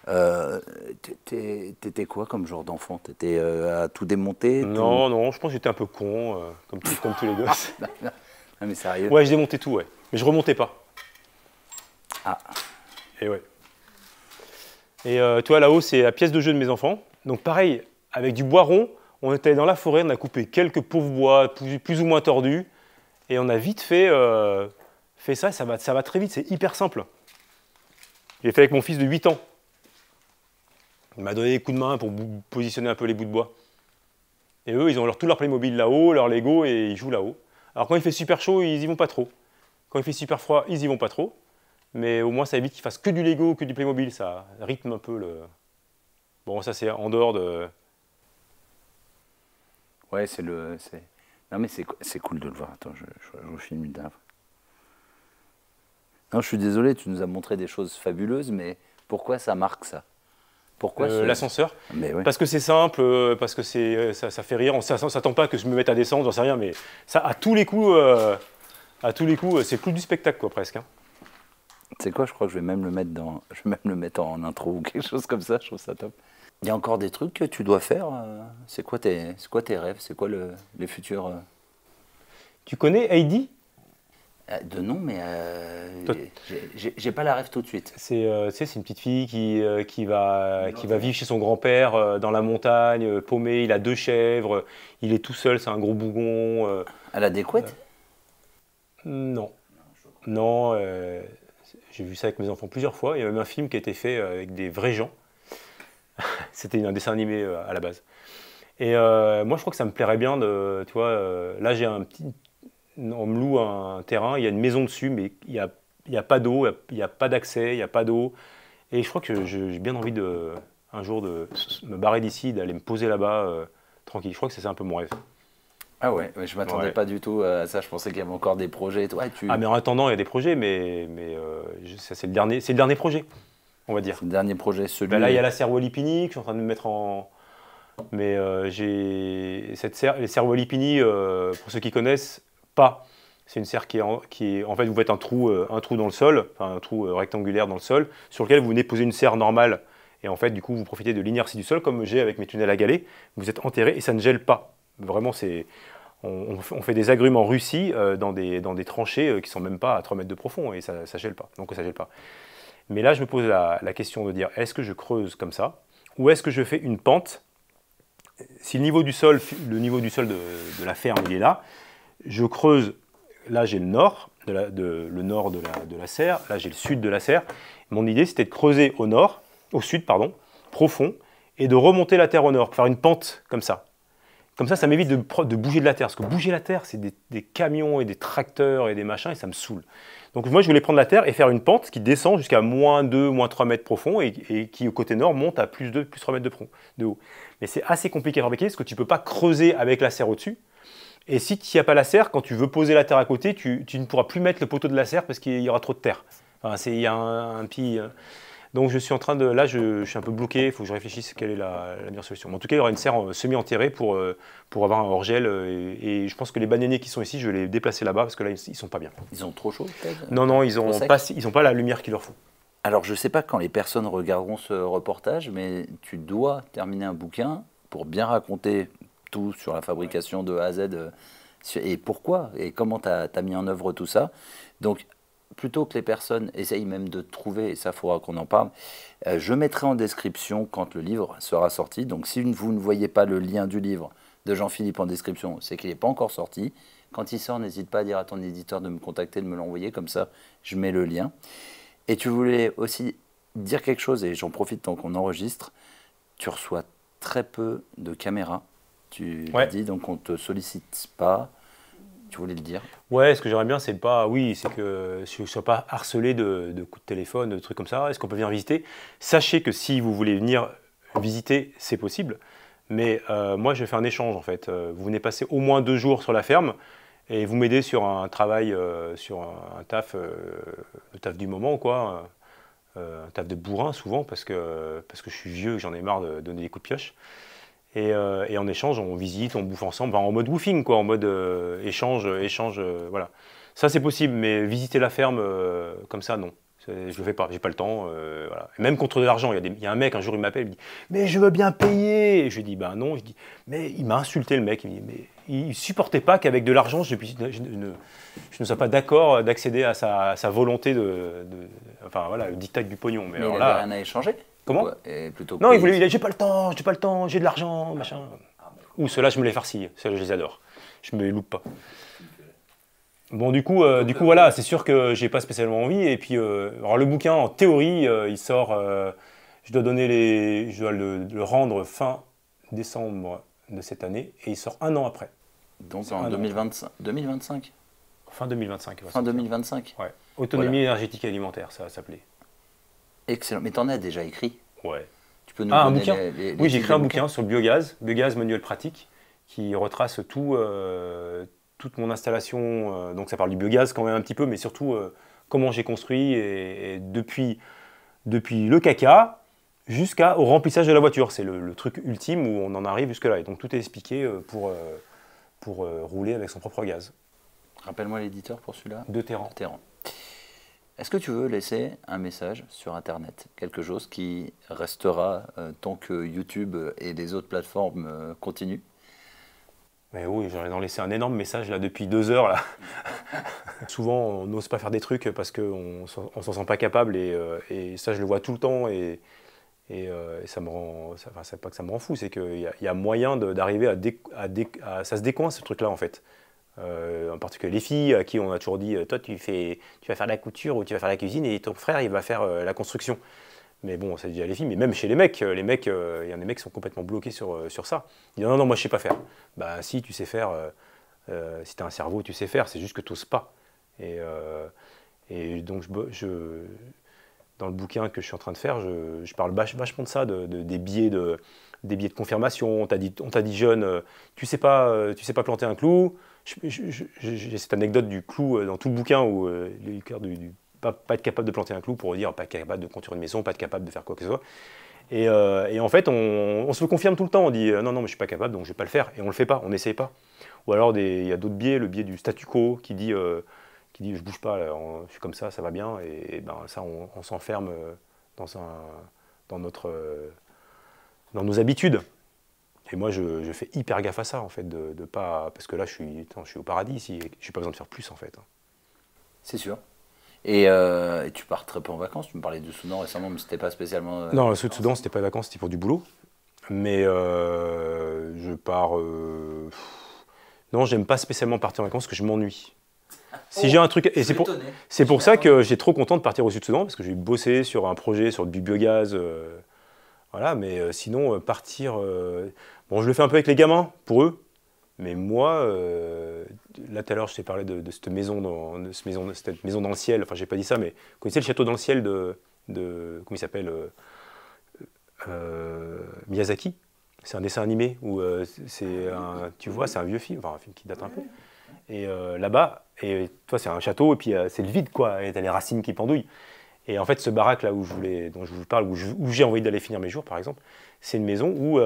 Euh, T'étais quoi comme genre d'enfant T'étais étais euh, à tout démonter Non, non, je pense que j'étais un peu con, comme, comme tous les gosses. *laughs* Ah, bah, non, mais sérieux Ouais, je démontais tout, ouais. Mais je remontais pas. Ah. Et ouais. Et toi, là-haut, c'est la pièce de jeu de mes enfants. Donc pareil, avec du bois rond, on était dans la forêt, on a coupé quelques pauvres bois plus, ou moins tordus, et on a vite fait, euh, fait ça, ça va, ça va très vite, c'est hyper simple. J'ai fait avec mon fils de 8 ans. Il m'a donné des coups de main pour positionner un peu les bouts de bois. Et eux, ils ont leur, tout leur Playmobil là-haut, leur Lego, et ils jouent là-haut. Alors quand il fait super chaud, ils y vont pas trop. Quand il fait super froid, ils y vont pas trop. Mais au moins, ça évite qu'ils fassent que du Lego, que du Playmobil. Ça rythme un peu le... Bon, ça, c'est en dehors de, Ouais, c'est le. Non, mais c'est cool de le voir. Attends, je, je, filme une dernière Non, je suis désolé, tu nous as montré des choses fabuleuses, mais pourquoi ça marque ça pourquoi euh, L'ascenseur. Parce que c'est simple, euh, parce que c'est euh, ça, fait rire. On ne s'attend pas que je me mette à descendre, ne sait rien, mais ça, à tous les coups, à tous les coups, c'est plus du spectacle, quoi, presque. Hein. C'est quoi Je crois que je vais même le mettre dans, je vais même le mettre en intro ou quelque chose comme ça. Je trouve ça top. Il y a encore des trucs que tu dois faire euh, C'est quoi, tes, quoi tes rêves C'est quoi les futurs euh Tu connais Heidi euh, de nom, mais euh, j'ai pas la rêve tout de suite. C'est une petite fille qui, qui, va, qui va vivre chez son grand-père dans la montagne, paumé, il a deux chèvres, il est tout seul, c'est un gros bougon. Elle a des couettes Non. Non, j'ai vu ça avec mes enfants plusieurs fois. Il y a même un film qui a été fait avec des vrais gens *laughs* C'était un dessin animé euh, à la base. Et euh, moi, je crois que ça me plairait bien de. Tu vois, euh, là, j'ai un petit. On me loue un terrain, il y a une maison dessus, mais il n'y a, a pas d'eau, il n'y a, pas d'accès, il n'y a pas d'eau. Et je crois que j'ai bien envie de, un jour de me barrer d'ici, d'aller me poser là-bas tranquille. Je crois que c'est un peu mon rêve. Ah ouais, je m'attendais pas du tout à ça. Je pensais qu'il y avait encore des projets. Toi, Ah mais en attendant, il y a des projets, mais, mais ça c'est le dernier, c'est le dernier projet va dire. le dernier projet, celui bah là Là, il y a la serre Wallipini que je suis en train de mettre en. Mais euh, j'ai cette serre, les serres Wallipini, euh, pour ceux qui connaissent, pas. C'est une serre qui est, en, qui est, en fait, vous faites un trou, euh, un trou dans le sol, enfin, un trou rectangulaire dans le sol, sur lequel vous venez poser une serre normale. Et en fait, du coup, vous profitez de l'inertie du sol, comme j'ai avec mes tunnels à galets. Vous êtes enterré et ça ne gèle pas. Vraiment, c'est. On, fait des agrumes en Russie dans, des, dans des tranchées qui ne sont même pas à 3 mètres de profond et ça ne gèle pas. Donc ça gèle pas. Mais là, je me pose la, question de dire, est-ce que je creuse comme ça Ou est-ce que je fais une pente Si le niveau du sol, le niveau du sol de, la ferme, il est là, je creuse, là j'ai le nord, de la, le nord de la, serre, là j'ai le sud de la serre. Mon idée, c'était de creuser au nord, au sud, pardon, profond, et de remonter la terre au nord, faire une pente comme ça. Comme ça, ça m'évite de, bouger de la terre. Parce que bouger la terre, c'est des, camions et des tracteurs et des machins, et ça me saoule. Donc moi, je voulais prendre la Terre et faire une pente qui descend jusqu'à moins 2, moins 3 mètres profond et, qui, au côté nord, monte à plus 2, plus 3 mètres de, haut. Mais c'est assez compliqué à fabriquer parce que tu ne peux pas creuser avec la serre au-dessus. Et si tu n'y as pas la serre, quand tu veux poser la terre à côté, tu, ne pourras plus mettre le poteau de la serre parce qu'il y aura trop de terre. Enfin, il y a un, euh, donc je suis en train de, là je, je suis un peu bloqué, il faut que je réfléchisse quelle est la, meilleure solution. Mais en tout cas, il y aura une serre euh, semi-enterrée pour, euh, pour avoir un hors euh, et, je pense que les bananiers qui sont ici, je vais les déplacer là-bas parce que là, ils sont pas bien. Ils ont trop chaud peut-être Non, non, ils n'ont pas, ils ont pas la lumière qu'il leur faut. Alors je ne sais pas quand les personnes regarderont ce reportage, mais tu dois terminer un bouquin pour bien raconter tout sur la fabrication de A à Z et pourquoi et comment tu as, as mis en œuvre tout ça. Donc plutôt que les personnes essayent même de trouver, et ça faudra qu'on en parle, euh, je mettrai en description quand le livre sera sorti. Donc si vous ne voyez pas le lien du livre de Jean-Philippe en description, c'est qu'il n'est pas encore sorti. Quand il sort, n'hésite pas à dire à ton éditeur de me contacter, de me l'envoyer, comme ça je mets le lien. Et tu voulais aussi dire quelque chose, et j'en profite tant qu'on enregistre, tu reçois très peu de caméras, tu ouais. dis, donc on ne te sollicite pas. Tu voulais le dire Ouais, ce que j'aimerais bien, c'est pas, oui, c'est que je ne sois pas harcelé de, coups de téléphone, de trucs comme ça. Est-ce qu'on peut venir visiter Sachez que si vous voulez venir visiter, c'est possible. Mais euh, moi, je fais un échange en fait. Euh, vous venez passer au moins deux jours sur la ferme et vous m'aidez sur un travail, euh, sur un, taf, le taf du moment, quoi. un taf de bourrin souvent parce que, parce que je suis vieux, et j'en ai marre de donner des coups de pioche. Euh, et, en échange, on visite, on bouffe ensemble, en mode woofing, quoi, en mode euh, échange, euh, échange, voilà. Ça, c'est possible, mais visiter la ferme comme ça, non. Je le fais pas, j'ai pas le temps. Même contre de l'argent, il y, a un mec, un jour, il m'appelle, il me dit Mais je veux bien payer Et je lui dis Ben non, je dis Mais il m'a insulté, le mec. Il me dit Mais il supportait pas qu'avec de l'argent, je, je, ne sois pas d'accord d'accéder à, sa, volonté de, Enfin voilà, le dictat du pognon. Mais, alors, il rien à échanger Comment plutôt Non, il voulait, j'ai pas le temps, j'ai pas le temps, j'ai de l'argent, ah, machin. Ah, Ou ceux-là, je me les farcille, ceux-là, je les adore. Je me les loupe pas. Bon, du coup, euh, du coup voilà, c'est sûr que j'ai pas spécialement envie. Et puis, euh, alors, le bouquin, en théorie, euh, il sort. je dois donner les, je dois le, rendre fin décembre de cette année, et il sort un an après. Donc en 2025, 2025. Fin 2025. Fin 2025. Ouais. Autonomie énergétique et alimentaire, ça va s'appeler. Excellent. Mais tu en as déjà écrit Ouais. Tu peux nous ah, Oui, j'ai écrit un bouquin sur le biogaz, biogaz manuel pratique, qui retrace tout, euh, toute mon installation. Euh, donc ça parle du biogaz quand même un petit peu, mais surtout euh, comment j'ai construit et, depuis, depuis le caca jusqu'au remplissage de la voiture. C'est le, truc ultime où on en arrive jusque-là. Et donc tout est expliqué pour, pour rouler avec son propre gaz. Rappelle-moi l'éditeur pour celui-là. De Terran. De Terran. Est-ce que tu veux laisser un message sur Internet Quelque chose qui restera euh, tant que YouTube et les autres plateformes euh, continuent mais oui, j'en ai laissé un énorme message là depuis deux heures. Là. *laughs* Souvent, on n'ose pas faire des trucs parce qu'on ne s'en sent pas capable euh, et, ça, je le vois tout le temps et, et, ça me rend. Ça, enfin, c'est pas que ça me rend fou, c'est qu'il y, a moyen d'arriver à, à, Ça se décoince ce truc-là en fait. Euh, en particulier les filles à qui on a toujours dit euh, toi tu, fais, tu vas faire la couture ou tu vas faire la cuisine et ton frère il va faire euh, la construction. Mais bon, ça à les filles, mais même chez les mecs, les mecs, il y a des mecs qui sont complètement bloqués sur, sur ça. Ils disent non, non, moi je sais pas faire. Bah si, tu sais faire, si tu as un cerveau, tu sais faire, c'est juste que tu pas. Et, et donc, dans le bouquin que je suis en train de faire, je, je parle vachement de ça, de, des, biais de, des de confirmation. On t'a dit, on dit jeune, tu sais pas, tu sais pas planter un clou, j'ai cette anecdote du clou euh, dans tout le bouquin où euh, le cœur du, pas, être capable de planter un clou pour dire pas capable de construire une maison, pas être capable de faire quoi que ce soit. Et, euh, en fait, on, se le confirme tout le temps. On dit non, non, mais je suis pas capable, donc je vais pas le faire. Et on le fait pas, on n'essaye pas. Ou alors il y a d'autres biais, le biais du statu quo qui dit qui dit je bouge pas, je suis comme ça, ça va bien. Et, ben ça, on, s'enferme dans dans notre dans nos habitudes. Et moi, je, fais hyper gaffe à ça, en fait, de, pas. Parce que là, je suis, je suis au paradis ici, je n'ai pas besoin de faire plus, en fait. Hein. C'est sûr. Euh, et, tu pars très peu en vacances. Tu me parlais du Soudan récemment, mais c'était pas spécialement. Euh, non, le Soudan, c'était pas des vacances, c'était pour du boulot. Mais euh, je pars. Non, j'aime pas spécialement partir en vacances parce que je m'ennuie. Si j'ai oh, un truc, et c'est pour, ça que j'ai trop content de partir au Sud-Soudan parce que j'ai bossé sur un projet sur du biogaz, voilà. Mais sinon, partir, Bon, je le fais un peu avec les gamins, pour eux. Mais moi, euh, là tout à l'heure, je t'ai parlé de, cette maison dans, maison, cette maison dans le ciel. Enfin, j'ai pas dit ça, mais vous connaissez le château dans le ciel de, comment il s'appelle euh, euh, Miyazaki. C'est un dessin animé où c'est un, tu vois, c'est un vieux film, enfin un film qui date un peu. Et là-bas, et toi, c'est un château et puis c'est le vide quoi. Et t'as les racines qui pendouillent. Et en fait, ce baraque là où je voulais, dont je vous parle, où j'ai envie d'aller finir mes jours, par exemple, c'est une maison où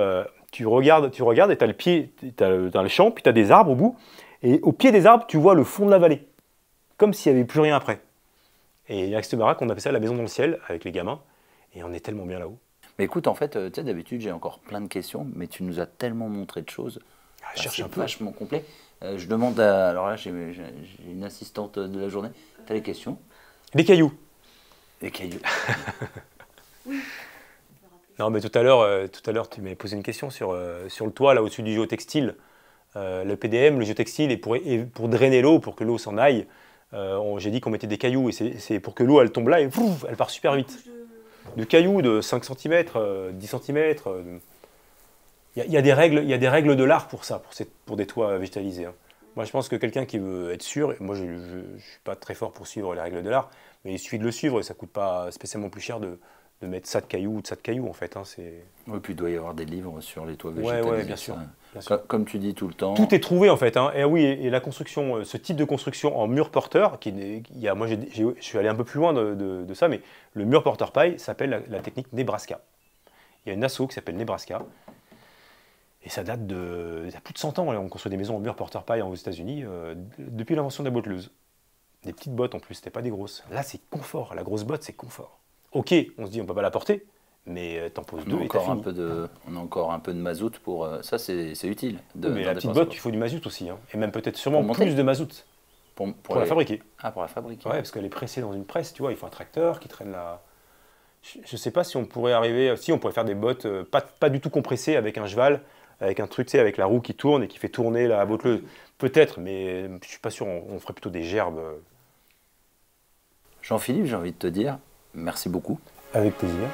tu regardes, tu regardes et tu as le pied, tu le champ, puis tu as des arbres au bout, et au pied des arbres, tu vois le fond de la vallée, comme s'il n'y avait plus rien après. Et avec cette baraque, on appelle ça la maison dans le ciel avec les gamins, et on est tellement bien là-haut. Mais écoute, en fait, euh, tu sais, d'habitude, j'ai encore plein de questions, mais tu nous as tellement montré de choses. je ah, cherche un peu. vachement complet. Euh, je demande à. Alors là, j'ai une assistante de la journée. T'as as les questions Des cailloux. Des cailloux. *laughs* Non, mais tout à l'heure, euh, tout à l'heure, tu m'avais posé une question sur, euh, sur le toit, là au-dessus du géotextile. Euh, le PDM, le géotextile, et pour, pour drainer l'eau, pour que l'eau s'en aille, j'ai dit qu'on mettait des cailloux, et c'est pour que l'eau, elle tombe là, et elle part super vite. De cailloux de 5 cm, 10 cm. Il y, a des règles, il y a des règles de l'art pour ça, pour, pour des toits végétalisés. Hein. Moi, je pense que quelqu'un qui veut être sûr, moi, je ne suis pas très fort pour suivre les règles de l'art, mais il suffit de le suivre et ça ne coûte pas spécialement plus cher de, de mettre ça de cailloux ou de ça de cailloux en fait. Hein, c'est... Oui, puis il doit y avoir des livres sur les toits végétaux. Oui, bien, sûr, Comme, tu dis tout le temps. Tout est trouvé en fait. Hein. Et oui, et, la construction, euh, ce type de construction en mur porteur, qui, il y a, moi j'ai, je suis allé un peu plus loin de, ça, mais le mur porteur paille s'appelle la, technique Nebraska. Il y a une asso qui s'appelle Nebraska. Et ça date de ça plus de 100 ans. Hein, on construit des maisons en mur porteur paille aux États-Unis euh, depuis l'invention de la Des petites bottes en plus, c'était pas des grosses. Là, c'est confort. La grosse botte, c'est confort ok, on se dit on ne peut pas la porter, mais euh, t'en poses deux encore un peu de, On a encore un peu de mazout pour... Euh, ça, c'est utile. mais la petite botte, il faut du mazout aussi. Hein. Et même peut-être sûrement plus de mazout. Pour, la fabriquer. Ah, pour la fabriquer. Ouais, parce qu'elle est pressée dans une presse, tu vois, il faut un tracteur qui traîne la... Je ne sais pas si on pourrait arriver... Si, on pourrait faire des bottes euh, pas, du tout compressées avec un cheval, avec un truc, tu sais, avec la roue qui tourne et qui fait tourner la botteleuse. Peut-être, mais je ne suis pas sûr, on ferait plutôt des gerbes. Jean-Philippe, j'ai envie de te dire, Merci beaucoup. Avec plaisir.